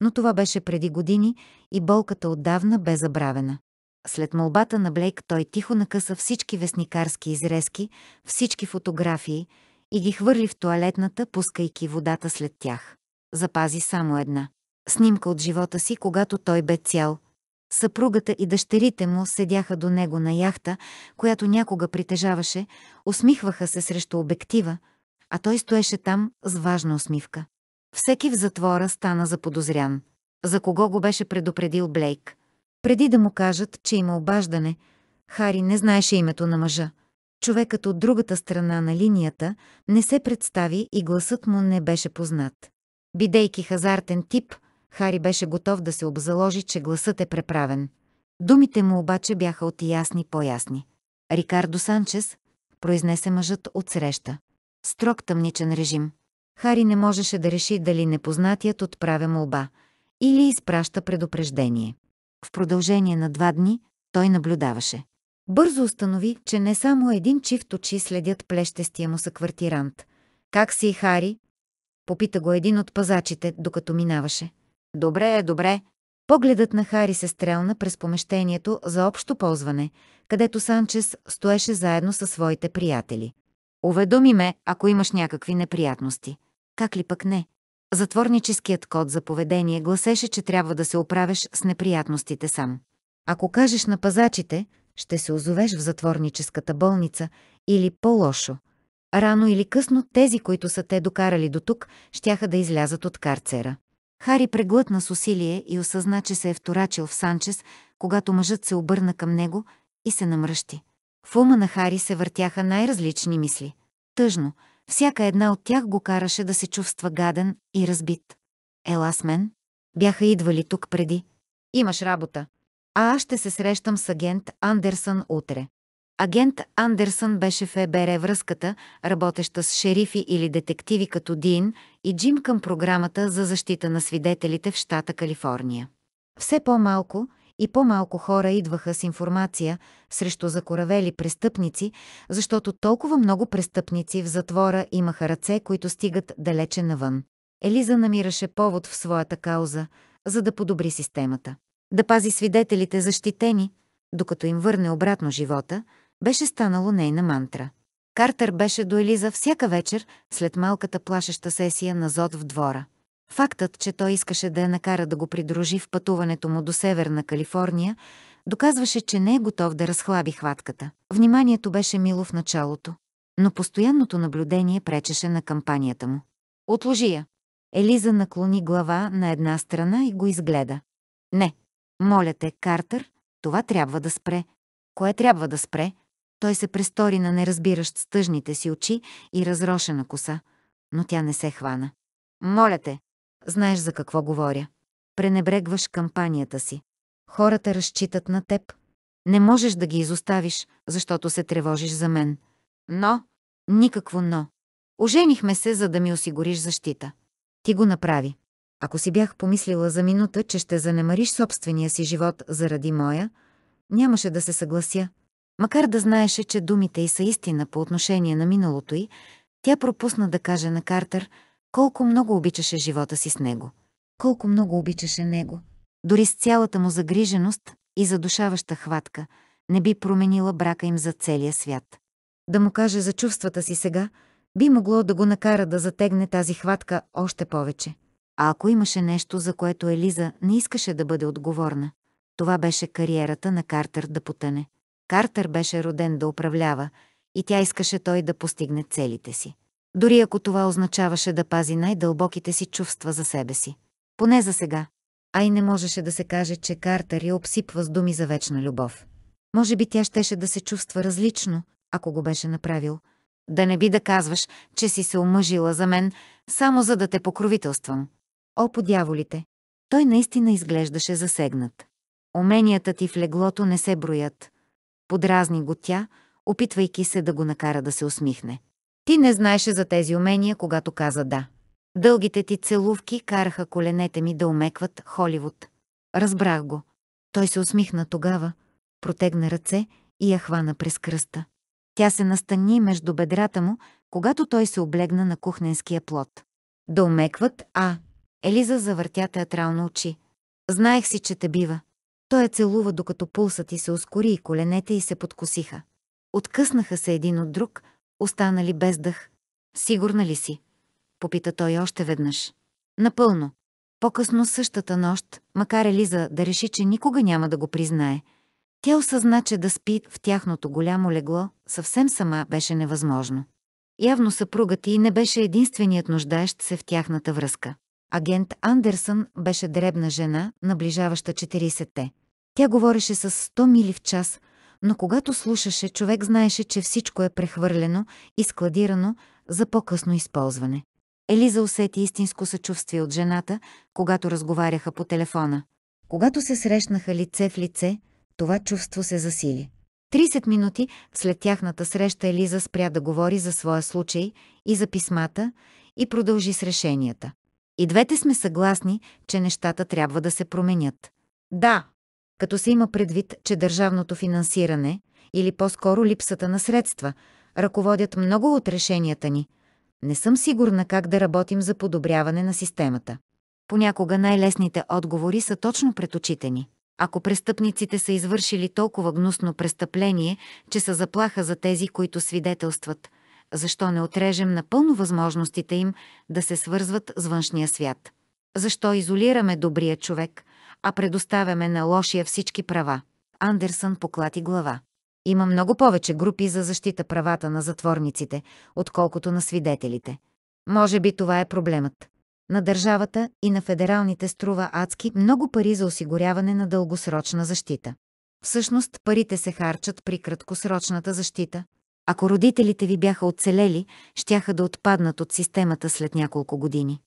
но това беше преди години и болката отдавна бе забравена. След молбата на Блейк той тихо накъса всички вестникарски изрезки, всички фотографии и ги хвърли в туалетната, пускайки водата след тях. Запази само една. Снимка от живота си, когато той бе цял – Съпругата и дъщерите му седяха до него на яхта, която някога притежаваше, усмихваха се срещу обектива, а той стоеше там с важна усмивка. Всеки в затвора стана заподозрян. За кого го беше предупредил Блейк? Преди да му кажат, че има обаждане, Хари не знаеше името на мъжа. Човекът от другата страна на линията не се представи и гласът му не беше познат. Бидейки хазартен тип – Хари беше готов да се обзаложи, че гласът е преправен. Думите му обаче бяха от ясни по-ясни. Рикардо Санчес, произнесе мъжът от среща. Строг тъмничен режим. Хари не можеше да реши дали непознатият отправя молба или изпраща предупреждение. В продължение на два дни той наблюдаваше. Бързо установи, че не само един чифт очи следят плещестия му съквартирант. «Как си, Хари?» Попита го един от пазачите, докато минаваше. Добре, е, добре. Погледът на Хари се стрелна през помещението за общо ползване, където Санчес стоеше заедно със своите приятели. Уведоми ме, ако имаш някакви неприятности. Как ли пък не? Затворническият код за поведение гласеше, че трябва да се оправиш с неприятностите сам. Ако кажеш на пазачите, ще се озовеш в затворническата болница или по-лошо. Рано или късно тези, които са те докарали до тук, щяха да излязат от карцера. Хари преглътна с усилие и осъзна, че се е вторачил в Санчес, когато мъжът се обърна към него и се намръщи. В ума на Хари се въртяха най-различни мисли. Тъжно, всяка една от тях го караше да се чувства гаден и разбит. Ела с мен. Бяха идвали тук преди. Имаш работа. А аз ще се срещам с агент Андерсън утре. Агент Андерсън беше в ЕБР връзката, работеща с шерифи или детективи като Дин и Джим към програмата за защита на свидетелите в щата Калифорния. Все по-малко и по-малко хора идваха с информация срещу закоравели престъпници, защото толкова много престъпници в затвора имаха ръце, които стигат далече навън. Елиза намираше повод в своята кауза, за да подобри системата. Да пази свидетелите защитени, докато им върне обратно живота – беше станало нейна мантра. Картер беше до Елиза всяка вечер след малката плашеща сесия на Зод в двора. Фактът, че той искаше да я накара да го придружи в пътуването му до Северна Калифорния, доказваше, че не е готов да разхлаби хватката. Вниманието беше мило в началото, но постоянното наблюдение пречеше на кампанията му. Отложи я. Елиза наклони глава на една страна и го изгледа. Не. Моля те, Картер, това трябва да спре. Кое трябва да спре? Той се престори на неразбиращ с тъжните си очи и разрошена коса, но тя не се хвана. Моля те, знаеш за какво говоря. Пренебрегваш кампанията си. Хората разчитат на теб. Не можеш да ги изоставиш, защото се тревожиш за мен. Но, никакво но. Оженихме се, за да ми осигуриш защита. Ти го направи. Ако си бях помислила за минута, че ще занемариш собствения си живот заради моя, нямаше да се съглася, Макар да знаеше, че думите й са истина по отношение на миналото й, тя пропусна да каже на Картер колко много обичаше живота си с него. Колко много обичаше него. Дори с цялата му загриженост и задушаваща хватка не би променила брака им за целия свят. Да му каже за чувствата си сега, би могло да го накара да затегне тази хватка още повече. А ако имаше нещо, за което Елиза не искаше да бъде отговорна, това беше кариерата на Картер да потъне. Картер беше роден да управлява и тя искаше той да постигне целите си. Дори ако това означаваше да пази най-дълбоките си чувства за себе си. Поне за сега. А и не можеше да се каже, че Картер я обсипва с думи за вечна любов. Може би тя щеше да се чувства различно, ако го беше направил. Да не би да казваш, че си се омъжила за мен, само за да те покровителствам. О, по дяволите! Той наистина изглеждаше засегнат. Уменията ти в леглото не се броят. Подразни го тя, опитвайки се да го накара да се усмихне. Ти не знаеше за тези умения, когато каза да. Дългите ти целувки караха коленете ми да омекват Холивуд. Разбрах го. Той се усмихна тогава, протегна ръце и я хвана през кръста. Тя се настани между бедрата му, когато той се облегна на кухненския плод. Да умекват, а... Елиза завъртя театрално очи. Знаех си, че те бива. Той я целува, докато пулсът ти се ускори и коленете й се подкосиха. Откъснаха се един от друг, останали без дъх. Сигурна ли си? Попита той още веднъж. Напълно. По-късно същата нощ, макар Елиза да реши, че никога няма да го признае, тя осъзна, че да спи в тяхното голямо легло съвсем сама беше невъзможно. Явно съпругът и не беше единственият нуждаещ се в тяхната връзка. Агент Андерсън беше дребна жена, наближаваща 40-те. Тя говореше с 100 мили в час, но когато слушаше, човек знаеше, че всичко е прехвърлено и складирано за по-късно използване. Елиза усети истинско съчувствие от жената, когато разговаряха по телефона. Когато се срещнаха лице в лице, това чувство се засили. 30 минути след тяхната среща Елиза спря да говори за своя случай и за писмата и продължи с решенията. И двете сме съгласни, че нещата трябва да се променят. Да, като се има предвид, че държавното финансиране, или по-скоро липсата на средства, ръководят много от решенията ни, не съм сигурна как да работим за подобряване на системата. Понякога най-лесните отговори са точно пред очите ни. Ако престъпниците са извършили толкова гнусно престъпление, че са заплаха за тези, които свидетелстват, защо не отрежем напълно възможностите им да се свързват с външния свят? Защо изолираме добрия човек, а предоставяме на лошия всички права. Андерсън поклати глава. Има много повече групи за защита правата на затворниците, отколкото на свидетелите. Може би това е проблемът. На държавата и на федералните струва адски много пари за осигуряване на дългосрочна защита. Всъщност парите се харчат при краткосрочната защита. Ако родителите ви бяха оцелели, щяха да отпаднат от системата след няколко години.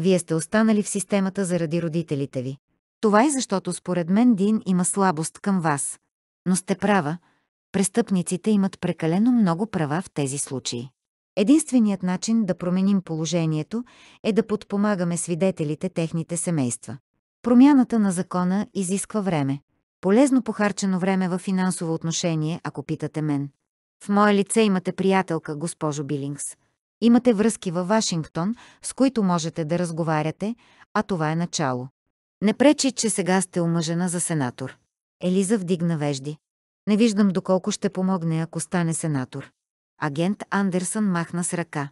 Вие сте останали в системата заради родителите ви. Това е защото според мен Дин има слабост към вас. Но сте права, престъпниците имат прекалено много права в тези случаи. Единственият начин да променим положението е да подпомагаме свидетелите техните семейства. Промяната на закона изисква време. Полезно похарчено време във финансово отношение, ако питате мен. В мое лице имате приятелка, госпожо Билингс. Имате връзки във Вашингтон, с които можете да разговаряте, а това е начало. Не пречи, че сега сте омъжена за сенатор. Елиза вдигна вежди. Не виждам доколко ще помогне, ако стане сенатор. Агент Андерсън махна с ръка.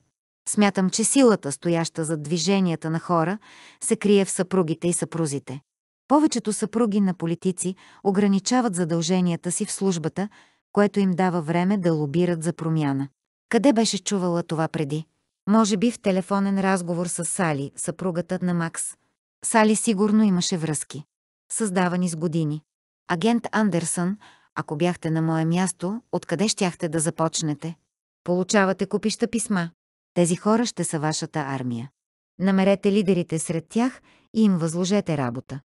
Смятам, че силата, стояща зад движенията на хора, се крие в съпругите и съпрузите. Повечето съпруги на политици ограничават задълженията си в службата, което им дава време да лобират за промяна. Къде беше чувала това преди? Може би в телефонен разговор с Сали, съпругата на Макс – Сали сигурно имаше връзки, създавани с години. Агент Андерсън, ако бяхте на мое място, откъде щяхте да започнете? Получавате купища писма. Тези хора ще са вашата армия. Намерете лидерите сред тях и им възложете работа.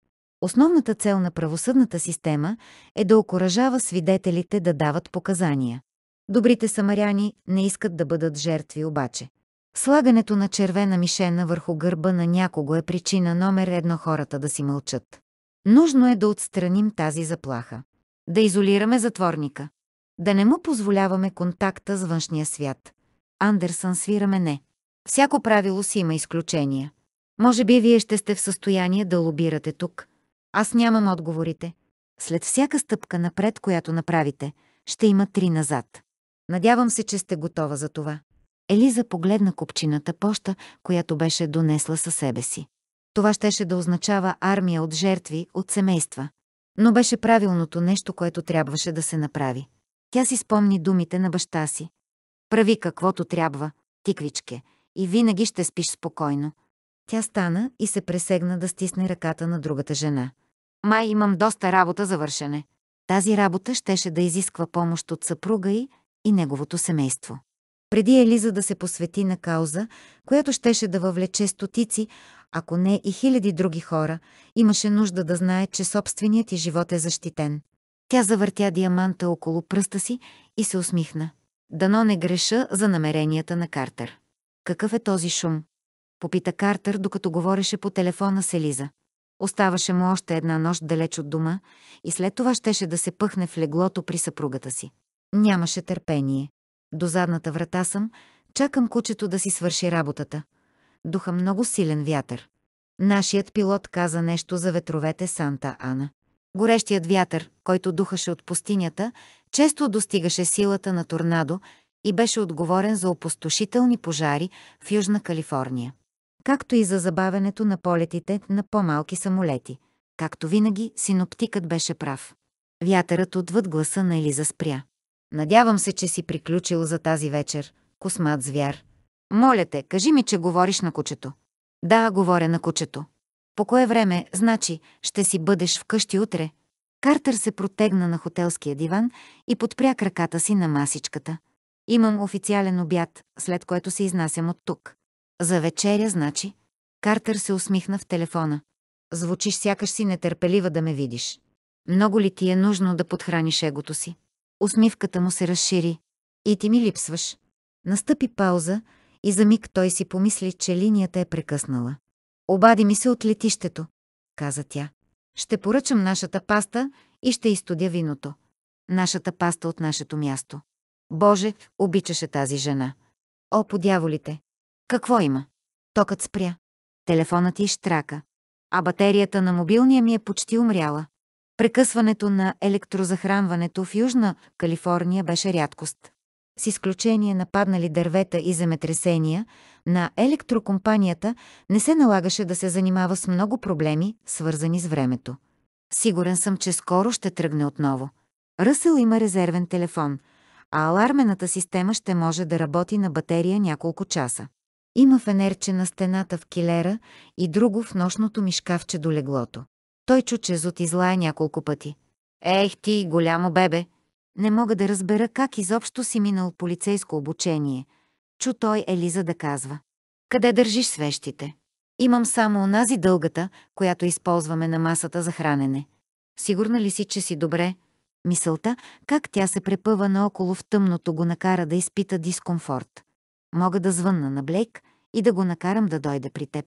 Основната цел на правосъдната система е да окоръжава свидетелите да дават показания. Добрите самаряни не искат да бъдат жертви обаче. Слагането на червена мишена върху гърба на някого е причина номер едно хората да си мълчат. Нужно е да отстраним тази заплаха. Да изолираме затворника. Да не му позволяваме контакта с външния свят. Андерсън свираме не. Всяко правило си има изключения. Може би вие ще сте в състояние да лобирате тук. Аз нямам отговорите. След всяка стъпка напред, която направите, ще има три назад. Надявам се, че сте готова за това. Елиза погледна купчината поща, която беше донесла със себе си. Това щеше да означава армия от жертви, от семейства. Но беше правилното нещо, което трябваше да се направи. Тя си спомни думите на баща си. Прави каквото трябва, тиквичке, и винаги ще спиш спокойно. Тя стана и се пресегна да стисне ръката на другата жена. Май имам доста работа за вършене. Тази работа щеше да изисква помощ от съпруга й и неговото семейство преди Елиза да се посвети на кауза, която щеше да въвлече стотици, ако не и хиляди други хора, имаше нужда да знае, че собственият ти живот е защитен. Тя завъртя диаманта около пръста си и се усмихна. Дано не греша за намеренията на Картер. Какъв е този шум? Попита Картер, докато говореше по телефона с Елиза. Оставаше му още една нощ далеч от дома и след това щеше да се пъхне в леглото при съпругата си. Нямаше търпение. До задната врата съм, чакам кучето да си свърши работата. Духа много силен вятър. Нашият пилот каза нещо за ветровете Санта Ана. Горещият вятър, който духаше от пустинята, често достигаше силата на торнадо и беше отговорен за опустошителни пожари в Южна Калифорния. Както и за забавянето на полетите на по-малки самолети. Както винаги, синоптикът беше прав. Вятърът отвъд гласа на Елиза спря. Надявам се, че си приключил за тази вечер, космат звяр. Моля те, кажи ми, че говориш на кучето. Да, говоря на кучето. По кое време, значи, ще си бъдеш вкъщи утре? Картер се протегна на хотелския диван и подпря краката си на масичката. Имам официален обяд, след което се изнасям от тук. За вечеря, значи? Картер се усмихна в телефона. Звучиш сякаш си нетърпелива да ме видиш. Много ли ти е нужно да подхраниш егото си? Усмивката му се разшири. И ти ми липсваш. Настъпи пауза и за миг той си помисли, че линията е прекъснала. Обади ми се от летището, каза тя. Ще поръчам нашата паста и ще изтодя виното. Нашата паста от нашето място. Боже, обичаше тази жена. О, подяволите! Какво има? Токът спря. Телефонът ти штрака. А батерията на мобилния ми е почти умряла. Прекъсването на електрозахранването в Южна Калифорния беше рядкост. С изключение на паднали дървета и земетресения, на електрокомпанията не се налагаше да се занимава с много проблеми, свързани с времето. Сигурен съм, че скоро ще тръгне отново. Ръсъл има резервен телефон, а алармената система ще може да работи на батерия няколко часа. Има фенерче на стената в килера и друго в нощното мишкавче до леглото. Той чу, че Зот излая няколко пъти. Ех ти, голямо бебе! Не мога да разбера как изобщо си минал полицейско обучение. Чу той Елиза да казва. Къде държиш свещите? Имам само онази дългата, която използваме на масата за хранене. Сигурна ли си, че си добре? Мисълта, как тя се препъва наоколо в тъмното, го накара да изпита дискомфорт. Мога да звънна на Блейк и да го накарам да дойде при теб.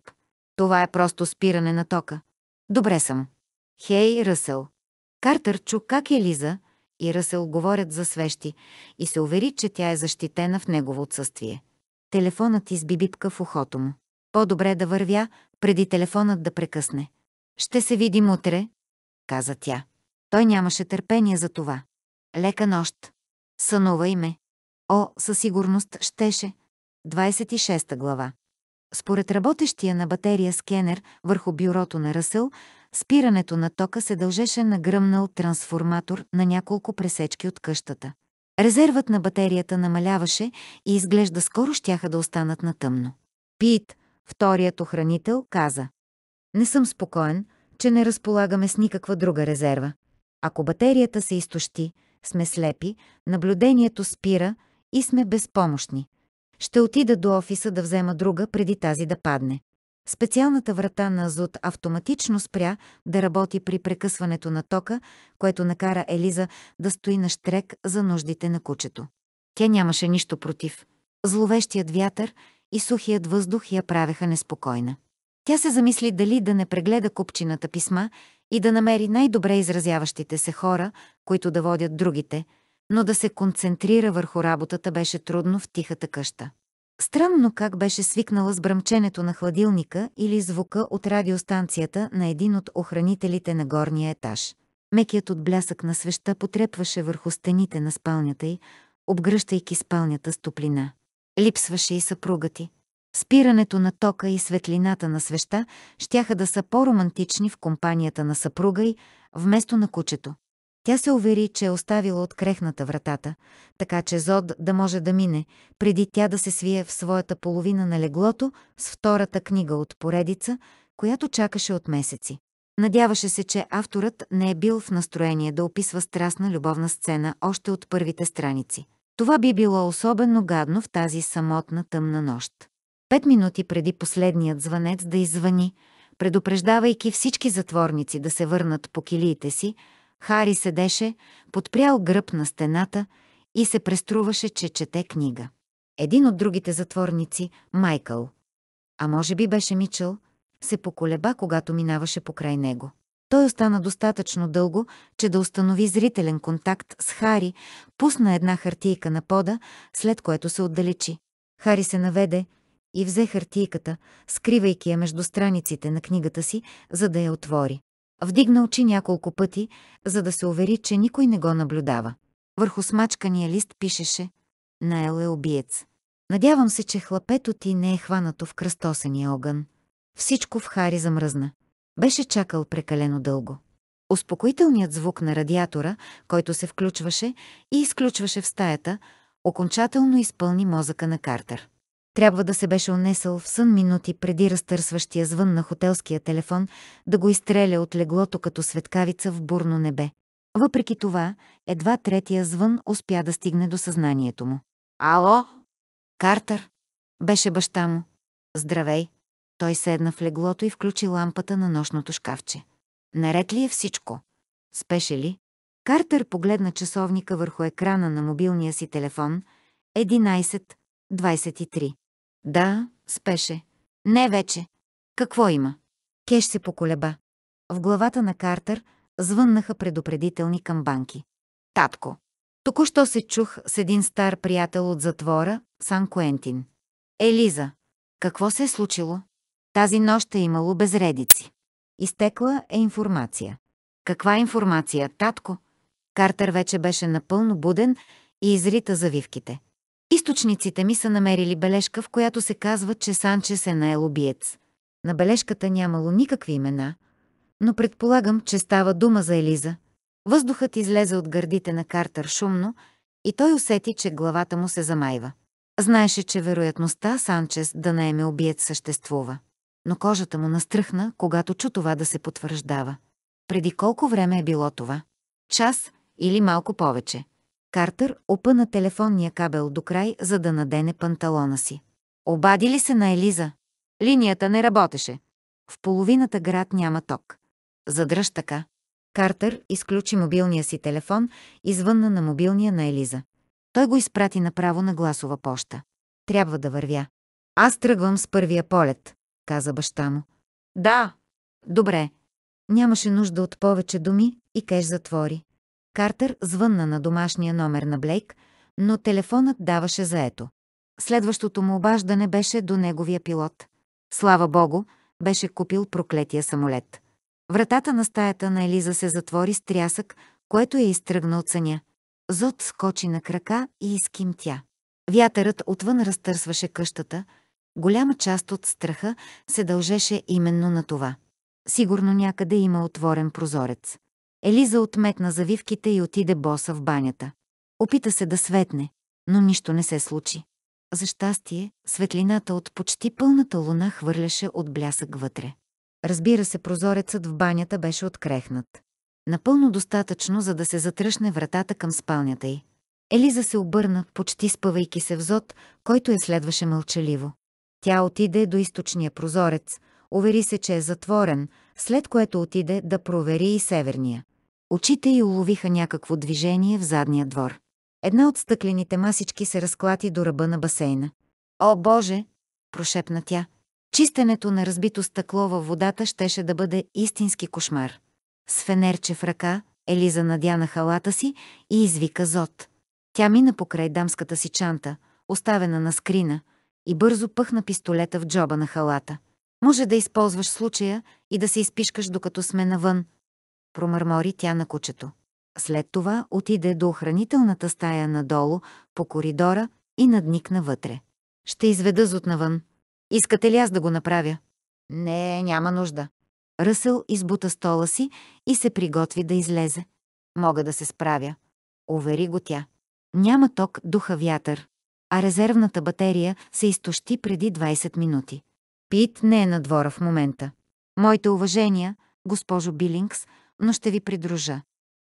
Това е просто спиране на тока. Добре съм. Хей, Ръсъл. Картер чу как е лиза, и Ръсъл говорят за свещи и се увери, че тя е защитена в негово отсъствие. Телефонът изби бипка в ухото му. По-добре да вървя, преди телефонът да прекъсне. Ще се видим утре, каза тя. Той нямаше търпение за това. Лека нощ. Сънувай ме. О, със сигурност щеше. 26 глава. Според работещия на батерия скенер върху бюрото на Ръсъл, спирането на тока се дължеше на гръмнал трансформатор на няколко пресечки от къщата. Резервът на батерията намаляваше и изглежда скоро щяха да останат на тъмно. Пит, вторият охранител, каза. Не съм спокоен, че не разполагаме с никаква друга резерва. Ако батерията се изтощи, сме слепи, наблюдението спира и сме безпомощни. Ще отида до офиса да взема друга преди тази да падне. Специалната врата на Азот автоматично спря да работи при прекъсването на тока, което накара Елиза да стои на штрек за нуждите на кучето. Тя нямаше нищо против. Зловещият вятър и сухият въздух я правеха неспокойна. Тя се замисли дали да не прегледа купчината писма и да намери най-добре изразяващите се хора, които да водят другите – но да се концентрира върху работата беше трудно в тихата къща. Странно как беше свикнала с бръмченето на хладилника или звука от радиостанцията на един от охранителите на горния етаж. Мекият от блясък на свеща потрепваше върху стените на спалнята й, обгръщайки спалнята с топлина. Липсваше и съпруга ти. Спирането на тока и светлината на свеща щяха да са по-романтични в компанията на съпруга й, вместо на кучето. Тя се увери, че е оставила открехната вратата, така че Зод да може да мине, преди тя да се свие в своята половина на леглото с втората книга от поредица, която чакаше от месеци. Надяваше се, че авторът не е бил в настроение да описва страстна любовна сцена още от първите страници. Това би било особено гадно в тази самотна тъмна нощ. Пет минути преди последният звънец да извъни, предупреждавайки всички затворници да се върнат по килиите си, Хари седеше, подпрял гръб на стената и се преструваше, че чете книга. Един от другите затворници, Майкъл, а може би беше Мичел, се поколеба, когато минаваше покрай него. Той остана достатъчно дълго, че да установи зрителен контакт с Хари, пусна една хартийка на пода, след което се отдалечи. Хари се наведе и взе хартийката, скривайки я между страниците на книгата си, за да я отвори. Вдигна очи няколко пъти, за да се увери, че никой не го наблюдава. Върху смачкания лист пишеше «Наел е убиец». Надявам се, че хлапето ти не е хванато в кръстосения огън. Всичко в Хари замръзна. Беше чакал прекалено дълго. Успокоителният звук на радиатора, който се включваше и изключваше в стаята, окончателно изпълни мозъка на Картер. Трябва да се беше унесъл в сън минути преди разтърсващия звън на хотелския телефон да го изстреля от леглото като светкавица в бурно небе. Въпреки това, едва третия звън успя да стигне до съзнанието му. «Ало? Картер?» Беше баща му. «Здравей!» Той седна в леглото и включи лампата на нощното шкафче. Наред ли е всичко? Спеше ли? Картер погледна часовника върху екрана на мобилния си телефон. 11.23. Да, спеше. Не вече. Какво има? Кеш се поколеба. В главата на Картер звъннаха предупредителни камбанки. Татко. Току-що се чух с един стар приятел от затвора, Сан Куентин. Елиза, какво се е случило? Тази нощ е имало безредици. Изтекла е информация. Каква информация, татко? Картер вече беше напълно буден и изрита завивките. Източниците ми са намерили бележка, в която се казва, че Санчес е наел убиец. На бележката нямало никакви имена, но предполагам, че става дума за Елиза. Въздухът излезе от гърдите на Картер шумно и той усети, че главата му се замайва. Знаеше, че вероятността Санчес да наеме убиец съществува. Но кожата му настръхна, когато чу това да се потвърждава. Преди колко време е било това? Час или малко повече? Картер опъна телефонния кабел до край, за да надене панталона си. Обади ли се на Елиза? Линията не работеше. В половината град няма ток. Задръж така. Картер изключи мобилния си телефон извънна на мобилния на Елиза. Той го изпрати направо на гласова поща. Трябва да вървя. Аз тръгвам с първия полет, каза баща му. Да. Добре. Нямаше нужда от повече думи и Кеш затвори. Картер звънна на домашния номер на Блейк, но телефонът даваше заето. Следващото му обаждане беше до неговия пилот. Слава богу, беше купил проклетия самолет. Вратата на стаята на Елиза се затвори с трясък, което я изтръгна от съня. Зод скочи на крака и изкимтя. Вятърът отвън разтърсваше къщата. Голяма част от страха се дължеше именно на това. Сигурно някъде има отворен прозорец. Елиза отметна завивките и отиде боса в банята. Опита се да светне, но нищо не се случи. За щастие, светлината от почти пълната луна хвърляше от блясък вътре. Разбира се, прозорецът в банята беше открехнат. Напълно достатъчно, за да се затръшне вратата към спалнята й. Елиза се обърна, почти спъвайки се в зод, който я следваше мълчаливо. Тя отиде до източния прозорец, увери се, че е затворен, след което отиде да провери и северния. Очите й уловиха някакво движение в задния двор. Една от стъклените масички се разклати до ръба на басейна. О, Боже! прошепна тя. Чистенето на разбито стъкло във водата щеше да бъде истински кошмар. С фенерче в ръка, Елиза надя на халата си и извика зод. Тя мина покрай дамската си чанта, оставена на скрина, и бързо пъхна пистолета в джоба на халата. Може да използваш случая и да се изпишкаш докато сме навън, промърмори тя на кучето. След това отиде до охранителната стая надолу, по коридора и надникна вътре. Ще изведа зот навън. Искате ли аз да го направя? Не, няма нужда. Ръсъл избута стола си и се приготви да излезе. Мога да се справя. Увери го тя. Няма ток, духа вятър. А резервната батерия се изтощи преди 20 минути. Пит не е на двора в момента. Моите уважения, госпожо Билингс, но ще ви придружа.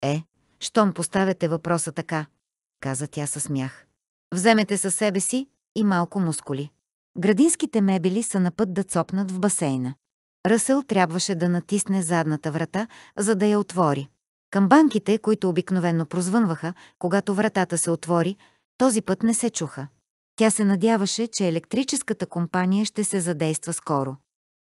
Е, щом поставяте въпроса така, каза тя със смях. Вземете със себе си и малко мускули. Градинските мебели са на път да цопнат в басейна. Ръсъл трябваше да натисне задната врата, за да я отвори. Към банките, които обикновенно прозвънваха, когато вратата се отвори, този път не се чуха. Тя се надяваше, че електрическата компания ще се задейства скоро.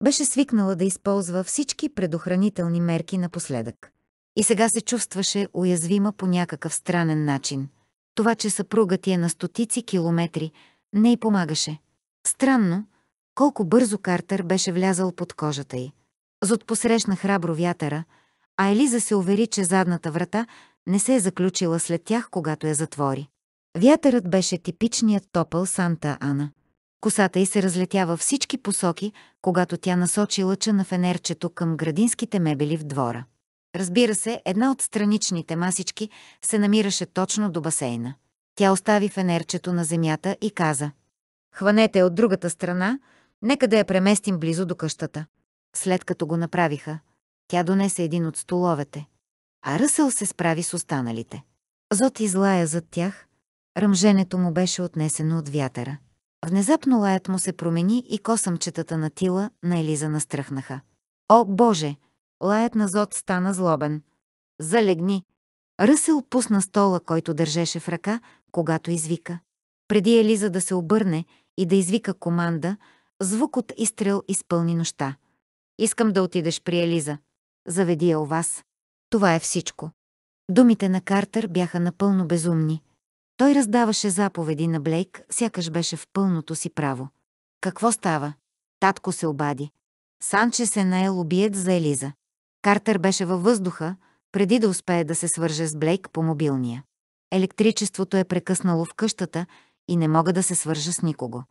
Беше свикнала да използва всички предохранителни мерки напоследък. И сега се чувстваше уязвима по някакъв странен начин. Това, че съпругът е на стотици километри, не й помагаше. Странно, колко бързо Картер беше влязал под кожата й. Зод посрещна храбро вятъра, а Елиза се увери, че задната врата не се е заключила след тях, когато я затвори. Вятърът беше типичният топъл Санта Ана. Косата й се разлетя във всички посоки, когато тя насочи лъча на фенерчето към градинските мебели в двора. Разбира се, една от страничните масички се намираше точно до басейна. Тя остави фенерчето на земята и каза «Хванете от другата страна, нека да я преместим близо до къщата». След като го направиха, тя донесе един от столовете, а Ръсъл се справи с останалите. Зот излая зад тях, ръмженето му беше отнесено от вятъра. Внезапно лаят му се промени и косъмчетата на Тила на Елиза настръхнаха. О, Боже! Лаят на Зод стана злобен. Залегни! Ръсел пусна стола, който държеше в ръка, когато извика. Преди Елиза да се обърне и да извика команда, звук от изстрел изпълни нощта. Искам да отидеш при Елиза. Заведи я у вас. Това е всичко. Думите на Картер бяха напълно безумни. Той раздаваше заповеди на Блейк, сякаш беше в пълното си право. Какво става? Татко се обади. Санче се наел убиец за Елиза. Картер беше във въздуха, преди да успее да се свърже с Блейк по мобилния. Електричеството е прекъснало в къщата и не мога да се свържа с никого.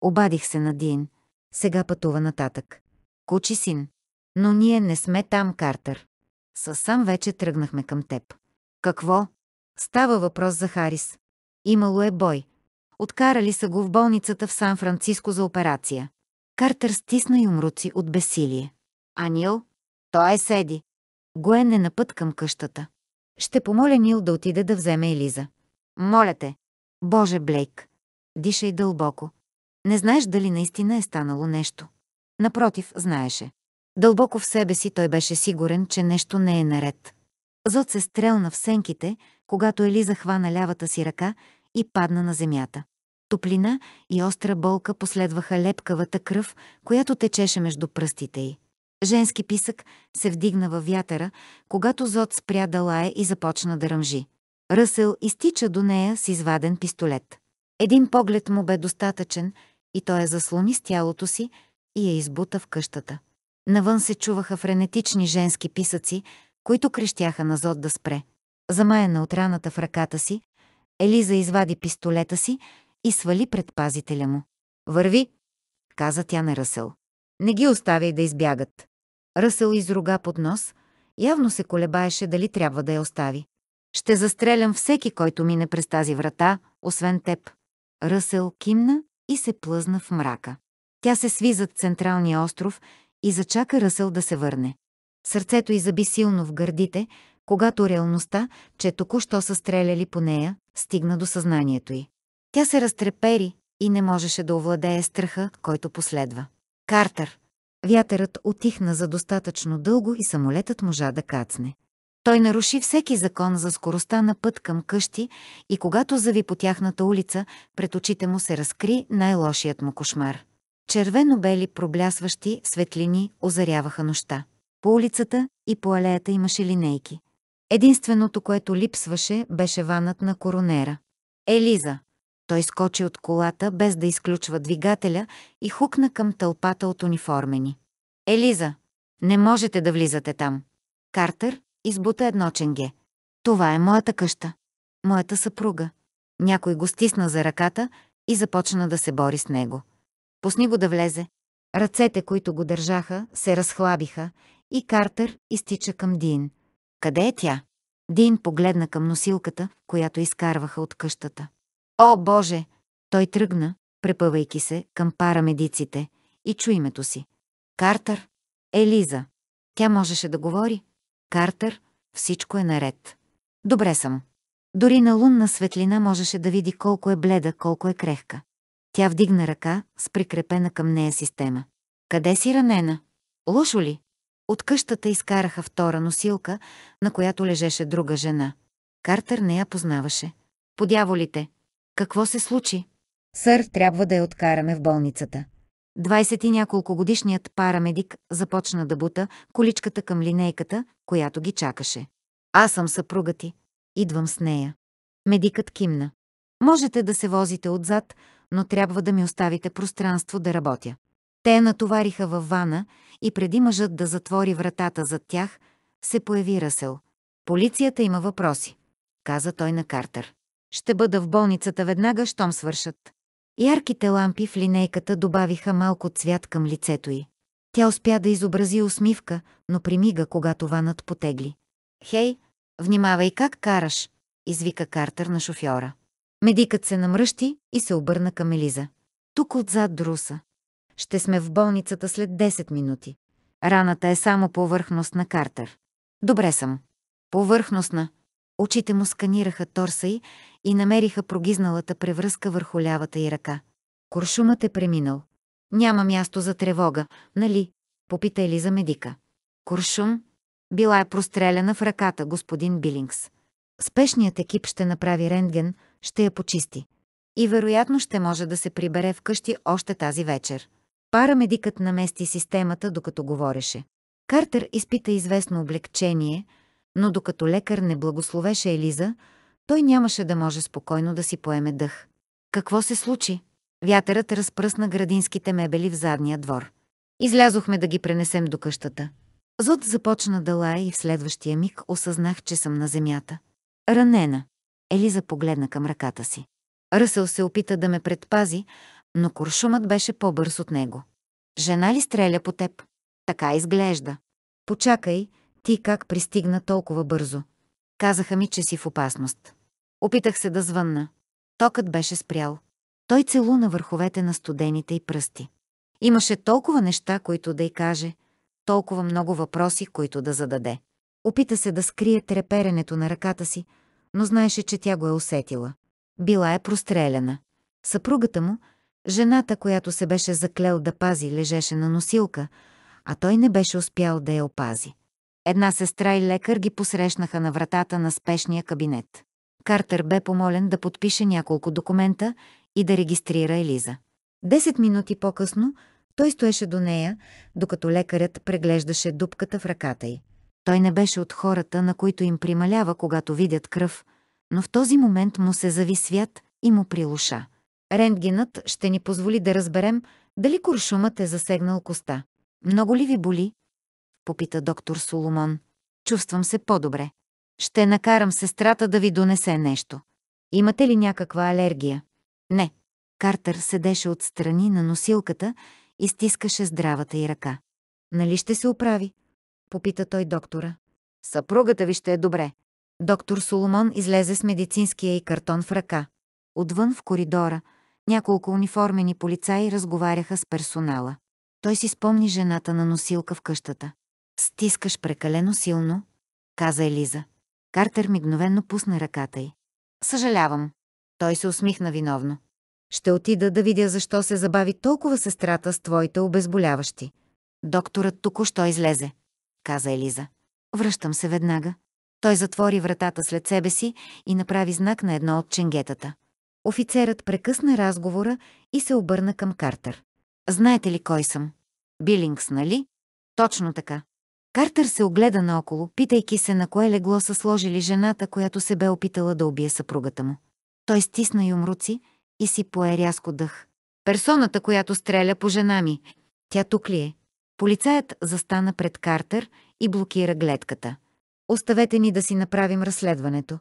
Обадих се на Дин. Сега пътува нататък. Кучи син. Но ние не сме там, Картер. Със сам вече тръгнахме към теб. Какво? Става въпрос за Харис. Имало е бой. Откарали са го в болницата в Сан-Франциско за операция. Картер стисна юмруци от бесилие. А Нил? Той е седи. Гоен е на път към къщата. Ще помоля Нил да отиде да вземе Елиза. Моля те. Боже, Блейк. Дишай дълбоко. Не знаеш дали наистина е станало нещо. Напротив, знаеше. Дълбоко в себе си той беше сигурен, че нещо не е наред. Зод се стрелна в сенките, когато Елиза хвана лявата си ръка и падна на земята. Топлина и остра болка последваха лепкавата кръв, която течеше между пръстите й. Женски писък се вдигна във вятъра, когато Зод спря да лае и започна да ръмжи. Ръсел изтича до нея с изваден пистолет. Един поглед му бе достатъчен и той я заслони с тялото си и я избута в къщата. Навън се чуваха френетични женски писъци, които крещяха на Зод да спре. Замаяна от раната в ръката си, Елиза извади пистолета си и свали предпазителя му. Върви, каза тя на Ръсъл. Не ги оставяй да избягат. Ръсъл изруга под нос, явно се колебаеше дали трябва да я остави. Ще застрелям всеки, който мине през тази врата, освен теб. Ръсъл кимна и се плъзна в мрака. Тя се сви зад централния остров и зачака Ръсъл да се върне. Сърцето й заби силно в гърдите, когато реалността, че току-що са стреляли по нея, стигна до съзнанието й. Тя се разтрепери и не можеше да овладее страха, който последва. Картер. Вятърът отихна за достатъчно дълго и самолетът можа да кацне. Той наруши всеки закон за скоростта на път към къщи и когато зави по тяхната улица, пред очите му се разкри най-лошият му кошмар. Червено-бели проблясващи светлини озаряваха нощта. По улицата и по алеята имаше линейки. Единственото, което липсваше, беше ванът на коронера. Елиза. Той скочи от колата, без да изключва двигателя и хукна към тълпата от униформени. Елиза, не можете да влизате там. Картер избута едно ченге. Това е моята къща. Моята съпруга. Някой го стисна за ръката и започна да се бори с него. Пусни го да влезе. Ръцете, които го държаха, се разхлабиха и Картер изтича към Дин. Къде е тя? Дин погледна към носилката, която изкарваха от къщата. О, Боже! Той тръгна, препъвайки се към парамедиците и чу името си. Картер? Елиза. Тя можеше да говори. Картер, всичко е наред. Добре съм. Дори на лунна светлина можеше да види колко е бледа, колко е крехка. Тя вдигна ръка с прикрепена към нея система. Къде си ранена? Лошо ли? От къщата изкараха втора носилка, на която лежеше друга жена. Картер не я познаваше. Подяволите! Какво се случи? Сър, трябва да я откараме в болницата. Двайсет и няколко годишният парамедик започна да бута количката към линейката, която ги чакаше. Аз съм съпруга ти. Идвам с нея. Медикът кимна. Можете да се возите отзад, но трябва да ми оставите пространство да работя. Те натовариха във вана и преди мъжът да затвори вратата зад тях, се появи Расел. Полицията има въпроси, каза той на Картер. Ще бъда в болницата веднага, щом свършат. Ярките лампи в линейката добавиха малко цвят към лицето й. Тя успя да изобрази усмивка, но примига, когато ванът потегли. «Хей, внимавай как караш!» извика Картер на шофьора. Медикът се намръщи и се обърна към Елиза. Тук отзад друса. Ще сме в болницата след 10 минути. Раната е само повърхност на Картер. Добре съм. Повърхностна. Очите му сканираха торса й и намериха прогизналата превръзка върху лявата й ръка. Куршумът е преминал. Няма място за тревога, нали? Попита Елиза медика. Куршум? Била е простреляна в ръката, господин Билингс. Спешният екип ще направи рентген, ще я почисти. И вероятно ще може да се прибере вкъщи още тази вечер. Парамедикът намести системата, докато говореше. Картер изпита известно облегчение, но докато лекар не благословеше Елиза, той нямаше да може спокойно да си поеме дъх. Какво се случи? Вятърът разпръсна градинските мебели в задния двор. Излязохме да ги пренесем до къщата. Зод започна да лая и в следващия миг осъзнах, че съм на земята. Ранена. Елиза погледна към ръката си. Ръсъл се опита да ме предпази, но куршумът беше по-бърз от него. Жена ли стреля по теб? Така изглежда. Почакай, ти как пристигна толкова бързо? Казаха ми, че си в опасност. Опитах се да звънна. Токът беше спрял. Той целуна върховете на студените и пръсти. Имаше толкова неща, които да й каже, толкова много въпроси, които да зададе. Опита се да скрие треперенето на ръката си, но знаеше, че тя го е усетила. Била е простреляна. Съпругата му, Жената, която се беше заклел да пази, лежеше на носилка, а той не беше успял да я опази. Една сестра и лекар ги посрещнаха на вратата на спешния кабинет. Картер бе помолен да подпише няколко документа и да регистрира Елиза. Десет минути по-късно той стоеше до нея, докато лекарят преглеждаше дупката в ръката й. Той не беше от хората, на които им прималява, когато видят кръв, но в този момент му се зави свят и му прилуша. Рентгенът ще ни позволи да разберем дали куршумът е засегнал коста. Много ли ви боли? Попита доктор Соломон. Чувствам се по-добре. Ще накарам сестрата да ви донесе нещо. Имате ли някаква алергия? Не. Картер седеше отстрани на носилката и стискаше здравата й ръка. Нали ще се оправи? Попита той доктора. Съпругата ви ще е добре. Доктор Соломон излезе с медицинския и картон в ръка. Отвън в коридора – няколко униформени полицаи разговаряха с персонала. Той си спомни жената на носилка в къщата. «Стискаш прекалено силно», каза Елиза. Картер мигновенно пусна ръката й. «Съжалявам». Той се усмихна виновно. «Ще отида да видя защо се забави толкова сестрата с твоите обезболяващи». «Докторът току-що излезе», каза Елиза. «Връщам се веднага». Той затвори вратата след себе си и направи знак на едно от ченгетата. Офицерът прекъсна разговора и се обърна към Картер. Знаете ли кой съм? Билингс, нали? Точно така. Картер се огледа наоколо, питайки се на кое легло са сложили жената, която се бе опитала да убие съпругата му. Той стисна юмруци и си пое рязко дъх. Персоната, която стреля по жена ми. Тя тук ли е? Полицаят застана пред Картер и блокира гледката. Оставете ни да си направим разследването.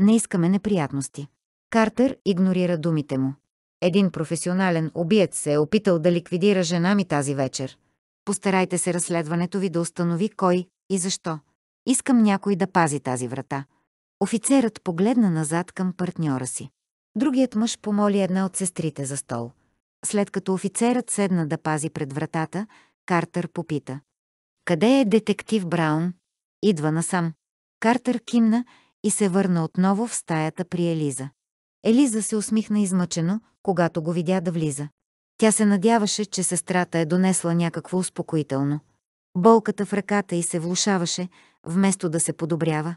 Не искаме неприятности. Картер игнорира думите му. Един професионален убиец се е опитал да ликвидира жена ми тази вечер. Постарайте се разследването ви да установи кой и защо. Искам някой да пази тази врата. Офицерът погледна назад към партньора си. Другият мъж помоли една от сестрите за стол. След като офицерът седна да пази пред вратата, Картер попита. Къде е детектив Браун? Идва насам. Картер кимна и се върна отново в стаята при Елиза. Елиза се усмихна измъчено, когато го видя да влиза. Тя се надяваше, че сестрата е донесла някакво успокоително. Болката в ръката й се влушаваше, вместо да се подобрява.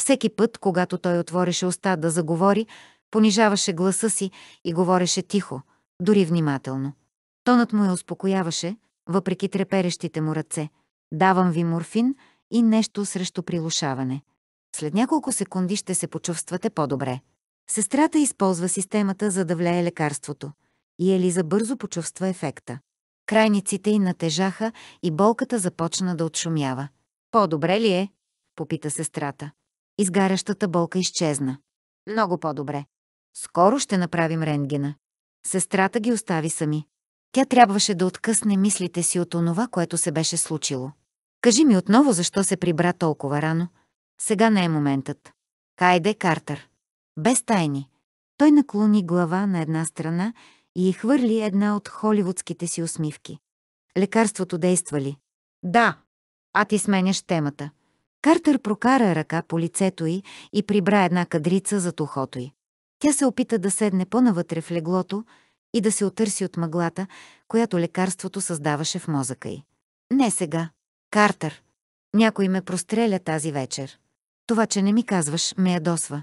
Всеки път, когато той отвореше уста да заговори, понижаваше гласа си и говореше тихо, дори внимателно. Тонът му я успокояваше, въпреки треперещите му ръце. Давам ви морфин и нещо срещу прилушаване. След няколко секунди ще се почувствате по-добре. Сестрата използва системата, за да влее лекарството. И Елиза бързо почувства ефекта. Крайниците й натежаха и болката започна да отшумява. По-добре ли е? попита сестрата. Изгарящата болка изчезна. Много по-добре. Скоро ще направим рентгена. Сестрата ги остави сами. Тя трябваше да откъсне мислите си от онова, което се беше случило. Кажи ми отново защо се прибра толкова рано. Сега не е моментът. Кайде Картер без тайни. Той наклони глава на една страна и хвърли една от холивудските си усмивки. Лекарството действа ли? Да. А ти сменяш темата. Картер прокара ръка по лицето й и прибра една кадрица за ухото й. Тя се опита да седне по-навътре в леглото и да се отърси от мъглата, която лекарството създаваше в мозъка й. Не сега. Картер. Някой ме простреля тази вечер. Това, че не ми казваш, ме ядосва.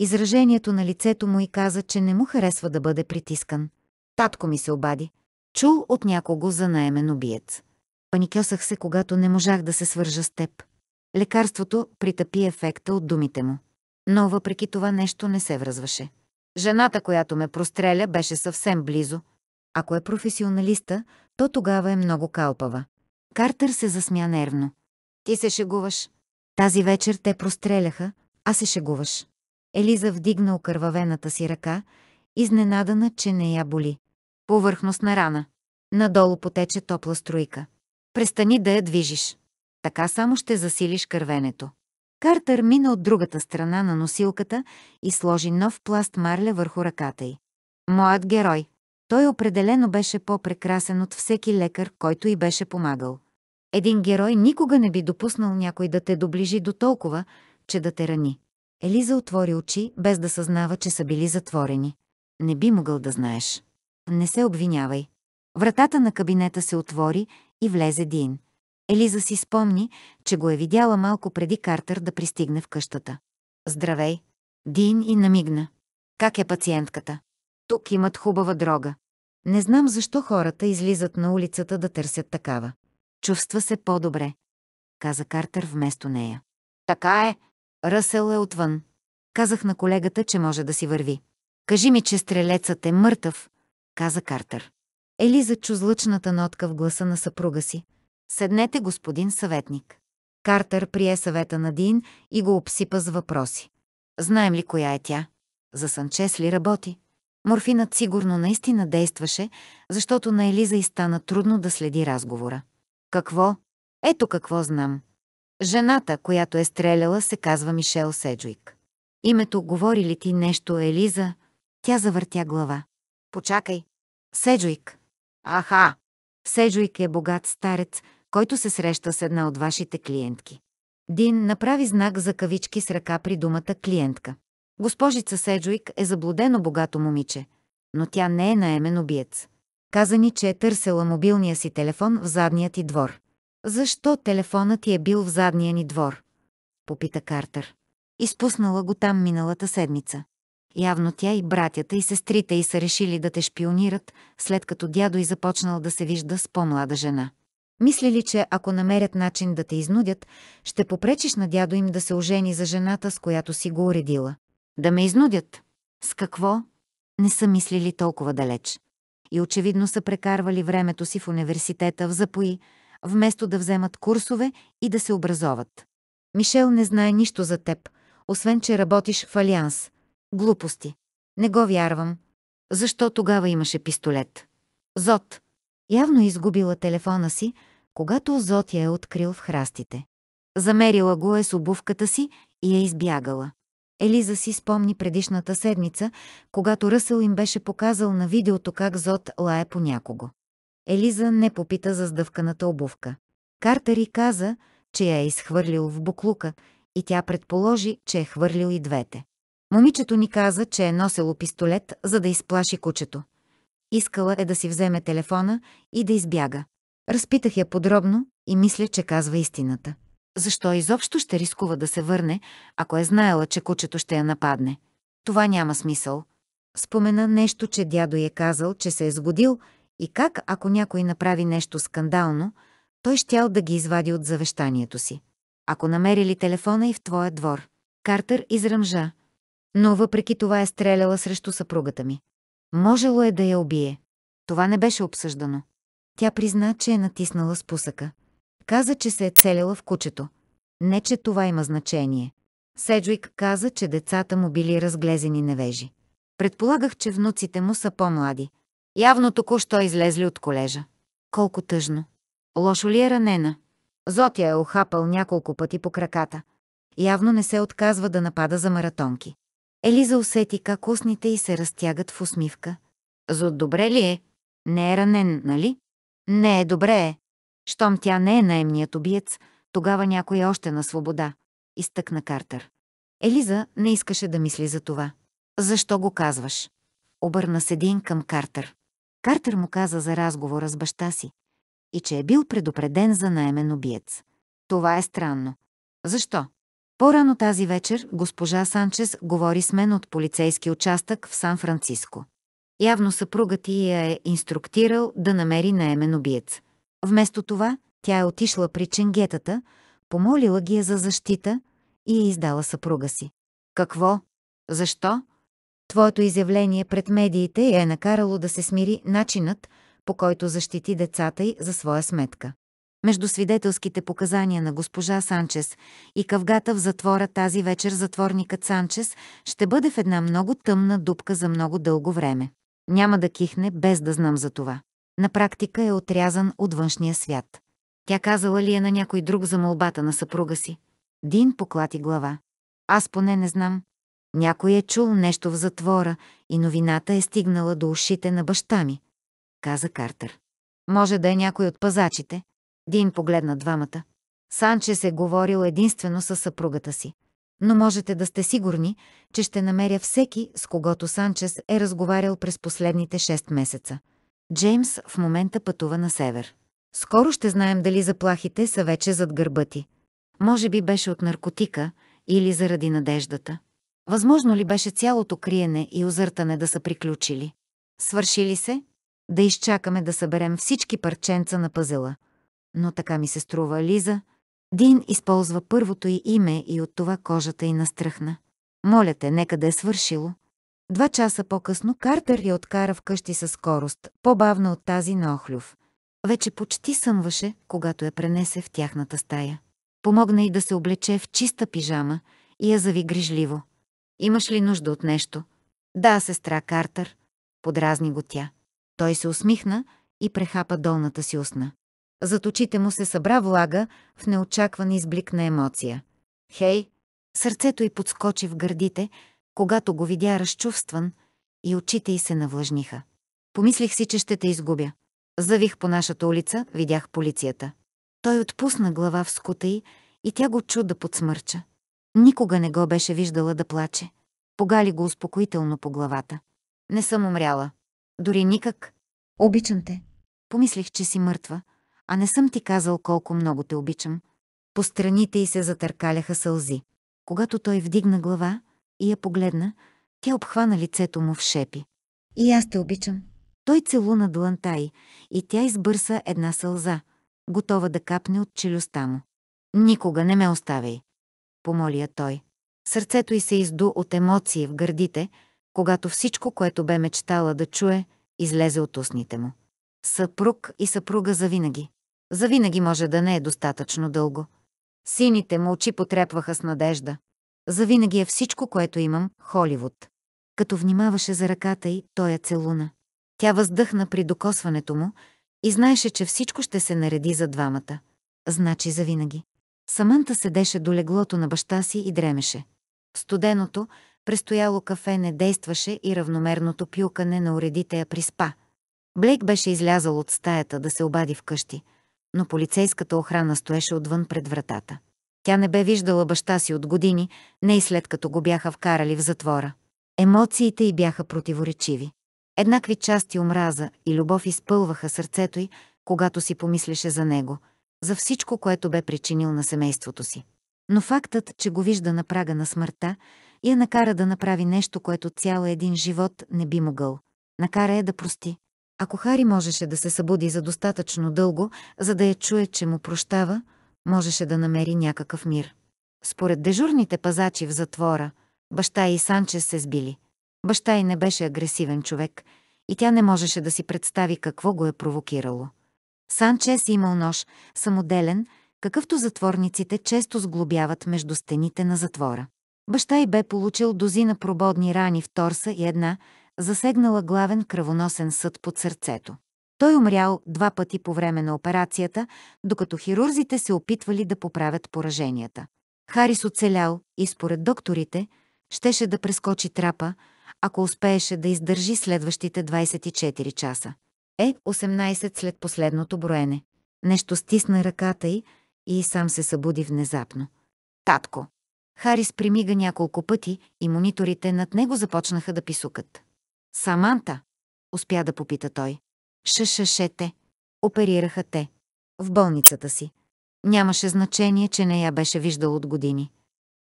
Изражението на лицето му и каза, че не му харесва да бъде притискан. Татко ми се обади. Чул от някого за наемен убиец. Паникьосах се, когато не можах да се свържа с теб. Лекарството притъпи ефекта от думите му. Но въпреки това нещо не се връзваше. Жената, която ме простреля, беше съвсем близо. Ако е професионалиста, то тогава е много калпава. Картер се засмя нервно. Ти се шегуваш. Тази вечер те простреляха, а се шегуваш. Елиза вдигна окървавената си ръка, изненадана, че не я боли. Повърхностна рана. Надолу потече топла струйка. Престани да я движиш. Така само ще засилиш кървенето. Картер мина от другата страна на носилката и сложи нов пласт марля върху ръката й. Моят герой. Той определено беше по-прекрасен от всеки лекар, който й беше помагал. Един герой никога не би допуснал някой да те доближи до толкова, че да те рани. Елиза отвори очи, без да съзнава, че са били затворени. Не би могъл да знаеш. Не се обвинявай. Вратата на кабинета се отвори и влезе Дин. Елиза си спомни, че го е видяла малко преди Картер да пристигне в къщата. Здравей! Дин и намигна. Как е пациентката? Тук имат хубава дрога. Не знам защо хората излизат на улицата да търсят такава. Чувства се по-добре, каза Картер вместо нея. Така е, Ръсел е отвън. Казах на колегата, че може да си върви. Кажи ми, че стрелецът е мъртъв, каза Картер. Елиза чу злъчната нотка в гласа на съпруга си. Седнете, господин съветник. Картер прие съвета на Дин и го обсипа с въпроси. Знаем ли коя е тя? За Санчес ли работи? Морфинът сигурно наистина действаше, защото на Елиза и стана трудно да следи разговора. Какво? Ето какво знам. Жената, която е стреляла, се казва Мишел Седжуик. Името говори ли ти нещо, Елиза? Тя завъртя глава. Почакай. Седжуик. Аха. Седжуик е богат старец, който се среща с една от вашите клиентки. Дин направи знак за кавички с ръка при думата клиентка. Госпожица Седжуик е заблудено богато момиче, но тя не е наемен убиец. Каза ни, че е търсела мобилния си телефон в задният ти двор. Защо телефонът ти е бил в задния ни двор? Попита Картер. Изпуснала го там миналата седмица. Явно тя и братята и сестрите й са решили да те шпионират, след като дядо й започнал да се вижда с по-млада жена. Мислили, че ако намерят начин да те изнудят, ще попречиш на дядо им да се ожени за жената, с която си го уредила. Да ме изнудят? С какво? Не са мислили толкова далеч. И очевидно са прекарвали времето си в университета в запои, вместо да вземат курсове и да се образоват. Мишел не знае нищо за теб, освен че работиш в Алианс. Глупости. Не го вярвам. Защо тогава имаше пистолет? Зот. Явно е изгубила телефона си, когато Зот я е открил в храстите. Замерила го е с обувката си и е избягала. Елиза си спомни предишната седмица, когато Ръсъл им беше показал на видеото как Зот лае по някого. Елиза не попита за сдъвканата обувка. Картери каза, че я е изхвърлил в буклука и тя предположи, че е хвърлил и двете. Момичето ни каза, че е носело пистолет, за да изплаши кучето. Искала е да си вземе телефона и да избяга. Разпитах я подробно и мисля, че казва истината. Защо изобщо ще рискува да се върне, ако е знаела, че кучето ще я нападне? Това няма смисъл. Спомена нещо, че дядо е казал, че се е сгодил и как, ако някой направи нещо скандално, той щял да ги извади от завещанието си. Ако намерили телефона и в твоя двор. Картер изръмжа. Но въпреки това е стреляла срещу съпругата ми. Можело е да я убие. Това не беше обсъждано. Тя призна, че е натиснала спусъка. Каза, че се е целила в кучето. Не, че това има значение. Седжуик каза, че децата му били разглезени невежи. Предполагах, че внуците му са по-млади. Явно току-що излезли от колежа. Колко тъжно. Лошо ли е ранена? Зотя е охапал няколко пъти по краката. Явно не се отказва да напада за маратонки. Елиза усети как устните й се разтягат в усмивка. Зот добре ли е? Не е ранен, нали? Не е добре е. Щом тя не е наемният обиец, тогава някой е още на свобода. Изтъкна Картер. Елиза не искаше да мисли за това. Защо го казваш? Обърна се един към Картер. Картер му каза за разговора с баща си и че е бил предупреден за наемен убиец. Това е странно. Защо? По-рано тази вечер госпожа Санчес говори с мен от полицейски участък в Сан-Франциско. Явно съпругът и я е инструктирал да намери наемен убиец. Вместо това, тя е отишла при ченгетата, помолила ги я за защита и е издала съпруга си. Какво? Защо? Твоето изявление пред медиите я е накарало да се смири начинът, по който защити децата й за своя сметка. Между свидетелските показания на госпожа Санчес и къвгата в затвора тази вечер затворникът Санчес ще бъде в една много тъмна дупка за много дълго време. Няма да кихне без да знам за това. На практика е отрязан от външния свят. Тя казала ли е на някой друг за молбата на съпруга си? Дин поклати глава. Аз поне не знам. Някой е чул нещо в затвора и новината е стигнала до ушите на баща ми, каза Картер. Може да е някой от пазачите. Дин погледна двамата. Санчес е говорил единствено със съпругата си. Но можете да сте сигурни, че ще намеря всеки, с когото Санчес е разговарял през последните 6 месеца. Джеймс в момента пътува на север. Скоро ще знаем дали заплахите са вече зад гърба ти. Може би беше от наркотика или заради надеждата. Възможно ли беше цялото криене и озъртане да са приключили? Свършили се? Да изчакаме да съберем всички парченца на пъзела. Но така ми се струва, Лиза. Дин използва първото й име и от това кожата й настръхна. Моля те, нека да е свършило. Два часа по-късно Картер я откара вкъщи със скорост, по-бавна от тази на Охлюв. Вече почти съмваше, когато я пренесе в тяхната стая. Помогна й да се облече в чиста пижама и я зави грижливо – Имаш ли нужда от нещо? Да, сестра Картер. Подразни го тя. Той се усмихна и прехапа долната си устна. Зад очите му се събра влага в неочакван изблик на емоция. Хей! Сърцето й подскочи в гърдите, когато го видя разчувстван и очите й се навлъжниха. Помислих си, че ще те изгубя. Завих по нашата улица, видях полицията. Той отпусна глава в скута й и тя го чу да подсмърча. Никога не го беше виждала да плаче. Погали го успокоително по главата. Не съм умряла. Дори никак. Обичам те. Помислих, че си мъртва, а не съм ти казал колко много те обичам. По страните й се затъркаляха сълзи. Когато той вдигна глава и я погледна, тя обхвана лицето му в шепи. И аз те обичам. Той целуна дланта й и тя избърса една сълза, готова да капне от челюста му. Никога не ме оставяй помоли я той. Сърцето й се изду от емоции в гърдите, когато всичко, което бе мечтала да чуе, излезе от устните му. Съпруг и съпруга завинаги. Завинаги може да не е достатъчно дълго. Сините му очи потрепваха с надежда. Завинаги е всичко, което имам, Холивуд. Като внимаваше за ръката й, той я целуна. Тя въздъхна при докосването му и знаеше, че всичко ще се нареди за двамата. Значи завинаги. Саманта седеше до леглото на баща си и дремеше. Студеното, престояло кафе не действаше и равномерното пюкане на уредите я приспа. Блейк беше излязал от стаята да се обади вкъщи, но полицейската охрана стоеше отвън пред вратата. Тя не бе виждала баща си от години, не и след като го бяха вкарали в затвора. Емоциите й бяха противоречиви. Еднакви части омраза и любов изпълваха сърцето й, когато си помислеше за него – за всичко, което бе причинил на семейството си. Но фактът, че го вижда на прага на смъртта, я накара да направи нещо, което цял един живот не би могъл. Накара я да прости. Ако Хари можеше да се събуди за достатъчно дълго, за да я чуе, че му прощава, можеше да намери някакъв мир. Според дежурните пазачи в затвора, баща и Санче се сбили. Баща й не беше агресивен човек и тя не можеше да си представи какво го е провокирало. Санчес имал нож, самоделен, какъвто затворниците често сглобяват между стените на затвора. Баща й бе получил дозина прободни рани в торса и една, засегнала главен кръвоносен съд под сърцето. Той умрял два пъти по време на операцията, докато хирурзите се опитвали да поправят пораженията. Харис оцелял и според докторите щеше да прескочи трапа, ако успееше да издържи следващите 24 часа. Е, 18 след последното броене. Нещо стисна ръката й и сам се събуди внезапно. Татко! Харис примига няколко пъти и мониторите над него започнаха да писукат. Саманта! Успя да попита той. те. Оперираха те. В болницата си. Нямаше значение, че не я беше виждал от години.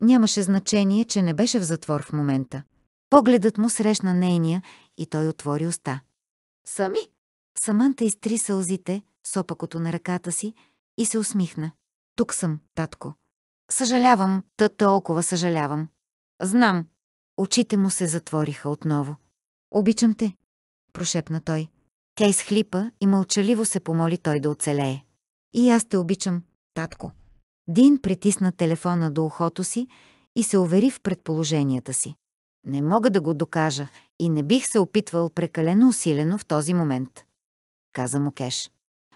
Нямаше значение, че не беше в затвор в момента. Погледът му срещна нейния и той отвори уста. Сами? Саманта изтри сълзите с опакото на ръката си и се усмихна. Тук съм, татко. Съжалявам, та толкова съжалявам. Знам. Очите му се затвориха отново. Обичам те, прошепна той. Тя изхлипа и мълчаливо се помоли той да оцелее. И аз те обичам, татко. Дин притисна телефона до ухото си и се увери в предположенията си. Не мога да го докажа и не бих се опитвал прекалено усилено в този момент каза Мукеш.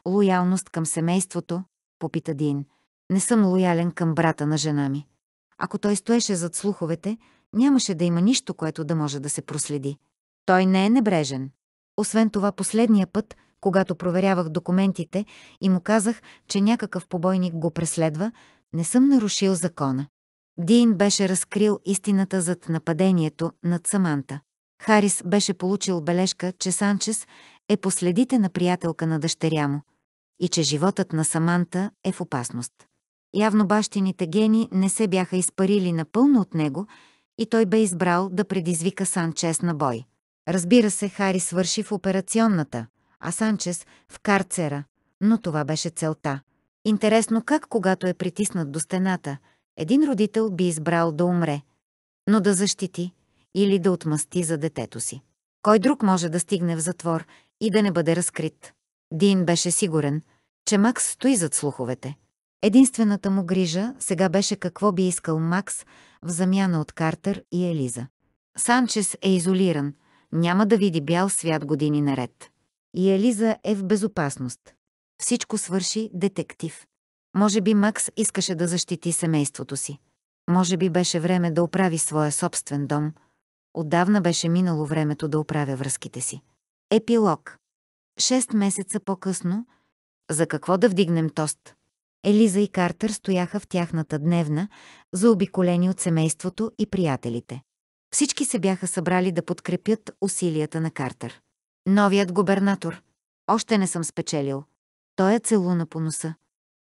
Лоялност към семейството, попита Дин. Не съм лоялен към брата на жена ми. Ако той стоеше зад слуховете, нямаше да има нищо, което да може да се проследи. Той не е небрежен. Освен това, последния път, когато проверявах документите и му казах, че някакъв побойник го преследва, не съм нарушил закона. Дин беше разкрил истината зад нападението над Саманта. Харис беше получил бележка, че Санчес е последите на приятелка на дъщеря му и че животът на Саманта е в опасност. Явно бащините гени не се бяха изпарили напълно от него и той бе избрал да предизвика Санчес на бой. Разбира се, Хари свърши в операционната, а Санчес в карцера, но това беше целта. Интересно как, когато е притиснат до стената, един родител би избрал да умре, но да защити или да отмъсти за детето си. Кой друг може да стигне в затвор и да не бъде разкрит? Дин беше сигурен, че Макс стои зад слуховете. Единствената му грижа сега беше какво би искал Макс в замяна от Картер и Елиза. Санчес е изолиран, няма да види бял свят години наред. И Елиза е в безопасност. Всичко свърши детектив. Може би Макс искаше да защити семейството си. Може би беше време да оправи своя собствен дом – Отдавна беше минало времето да оправя връзките си. Епилог. Шест месеца по-късно, за какво да вдигнем тост? Елиза и Картер стояха в тяхната дневна, заобиколени от семейството и приятелите. Всички се бяха събрали да подкрепят усилията на Картер. Новият губернатор. Още не съм спечелил. Той е целуна по носа.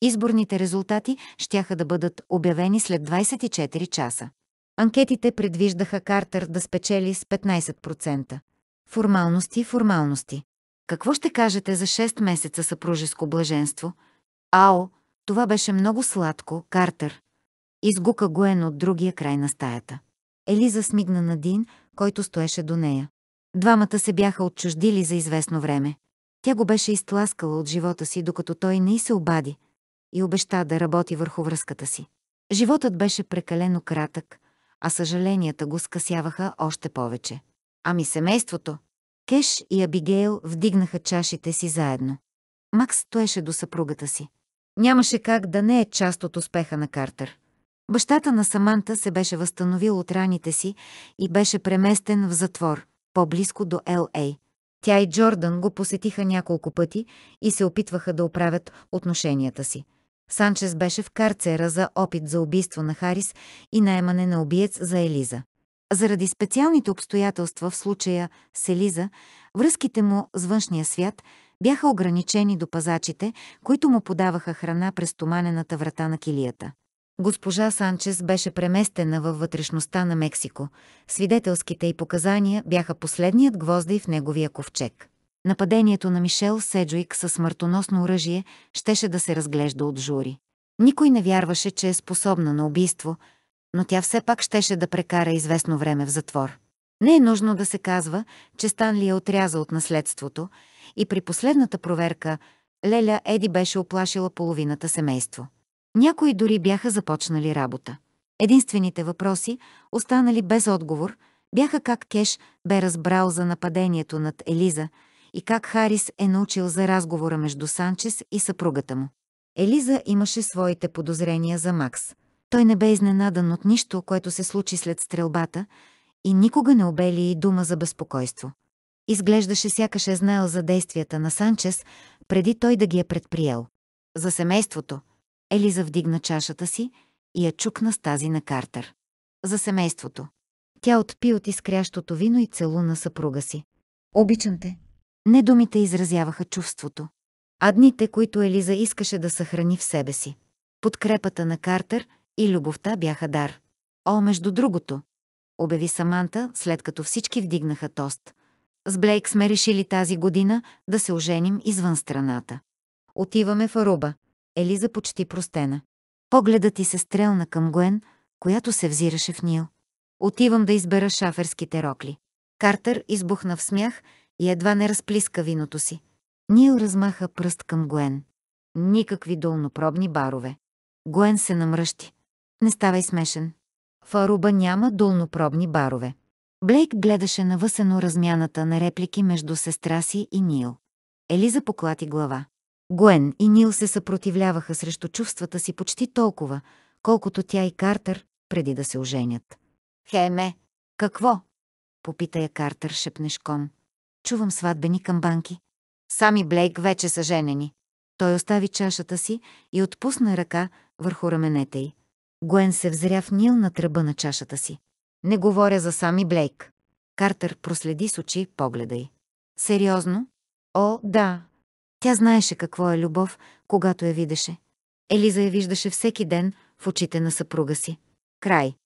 Изборните резултати щяха да бъдат обявени след 24 часа. Анкетите предвиждаха Картер да спечели с 15%. Формалности, формалности. Какво ще кажете за 6 месеца съпружеско блаженство? Ао, това беше много сладко, Картер. Изгука Гуен от другия край на стаята. Елиза смигна на Дин, който стоеше до нея. Двамата се бяха отчуждили за известно време. Тя го беше изтласкала от живота си, докато той не й се обади и обеща да работи върху връзката си. Животът беше прекалено кратък, а съжаленията го скъсяваха още повече. Ами семейството? Кеш и Абигейл вдигнаха чашите си заедно. Макс стоеше до съпругата си. Нямаше как да не е част от успеха на Картер. Бащата на Саманта се беше възстановил от раните си и беше преместен в затвор, по-близко до Л.А. Тя и Джордан го посетиха няколко пъти и се опитваха да оправят отношенията си. Санчес беше в карцера за опит за убийство на Харис и наемане на убиец за Елиза. Заради специалните обстоятелства в случая с Елиза, връзките му с външния свят бяха ограничени до пазачите, които му подаваха храна през туманената врата на килията. Госпожа Санчес беше преместена във вътрешността на Мексико. Свидетелските й показания бяха последният гвозда и в неговия ковчег нападението на Мишел Седжуик със смъртоносно оръжие щеше да се разглежда от жури. Никой не вярваше, че е способна на убийство, но тя все пак щеше да прекара известно време в затвор. Не е нужно да се казва, че Станли е отряза от наследството и при последната проверка Леля Еди беше оплашила половината семейство. Някои дори бяха започнали работа. Единствените въпроси, останали без отговор, бяха как Кеш бе разбрал за нападението над Елиза – и как Харис е научил за разговора между Санчес и съпругата му. Елиза имаше своите подозрения за Макс. Той не бе изненадан от нищо, което се случи след стрелбата и никога не обели и дума за безпокойство. Изглеждаше сякаш е знаел за действията на Санчес, преди той да ги е предприел. За семейството. Елиза вдигна чашата си и я чукна с тази на Картер. За семейството. Тя отпи от изкрящото вино и целуна съпруга си. Обичам те, не думите изразяваха чувството, а дните, които Елиза искаше да съхрани в себе си. Подкрепата на Картер и любовта бяха дар. О, между другото, обяви Саманта, след като всички вдигнаха тост. С Блейк сме решили тази година да се оженим извън страната. Отиваме в Аруба. Елиза почти простена. Погледът ти се стрелна към Гуен, която се взираше в Нил. Отивам да избера шаферските рокли. Картер избухна в смях и едва не разплиска виното си. Нил размаха пръст към Гуен. Никакви долнопробни барове. Гуен се намръщи. Не ставай смешен. В Аруба няма долнопробни барове. Блейк гледаше навъсено размяната на реплики между сестра си и Нил. Елиза поклати глава. Гуен и Нил се съпротивляваха срещу чувствата си почти толкова, колкото тя и Картер, преди да се оженят. Хеме, какво? Попита я Картер шепнешком. Чувам сватбени камбанки. Сами Блейк вече са женени. Той остави чашата си и отпусна ръка върху раменете й. Гуен се взря в Нил на тръба на чашата си. Не говоря за сами Блейк. Картер проследи с очи погледа й. Сериозно? О, да. Тя знаеше какво е любов, когато я видеше. Елиза я виждаше всеки ден в очите на съпруга си. Край.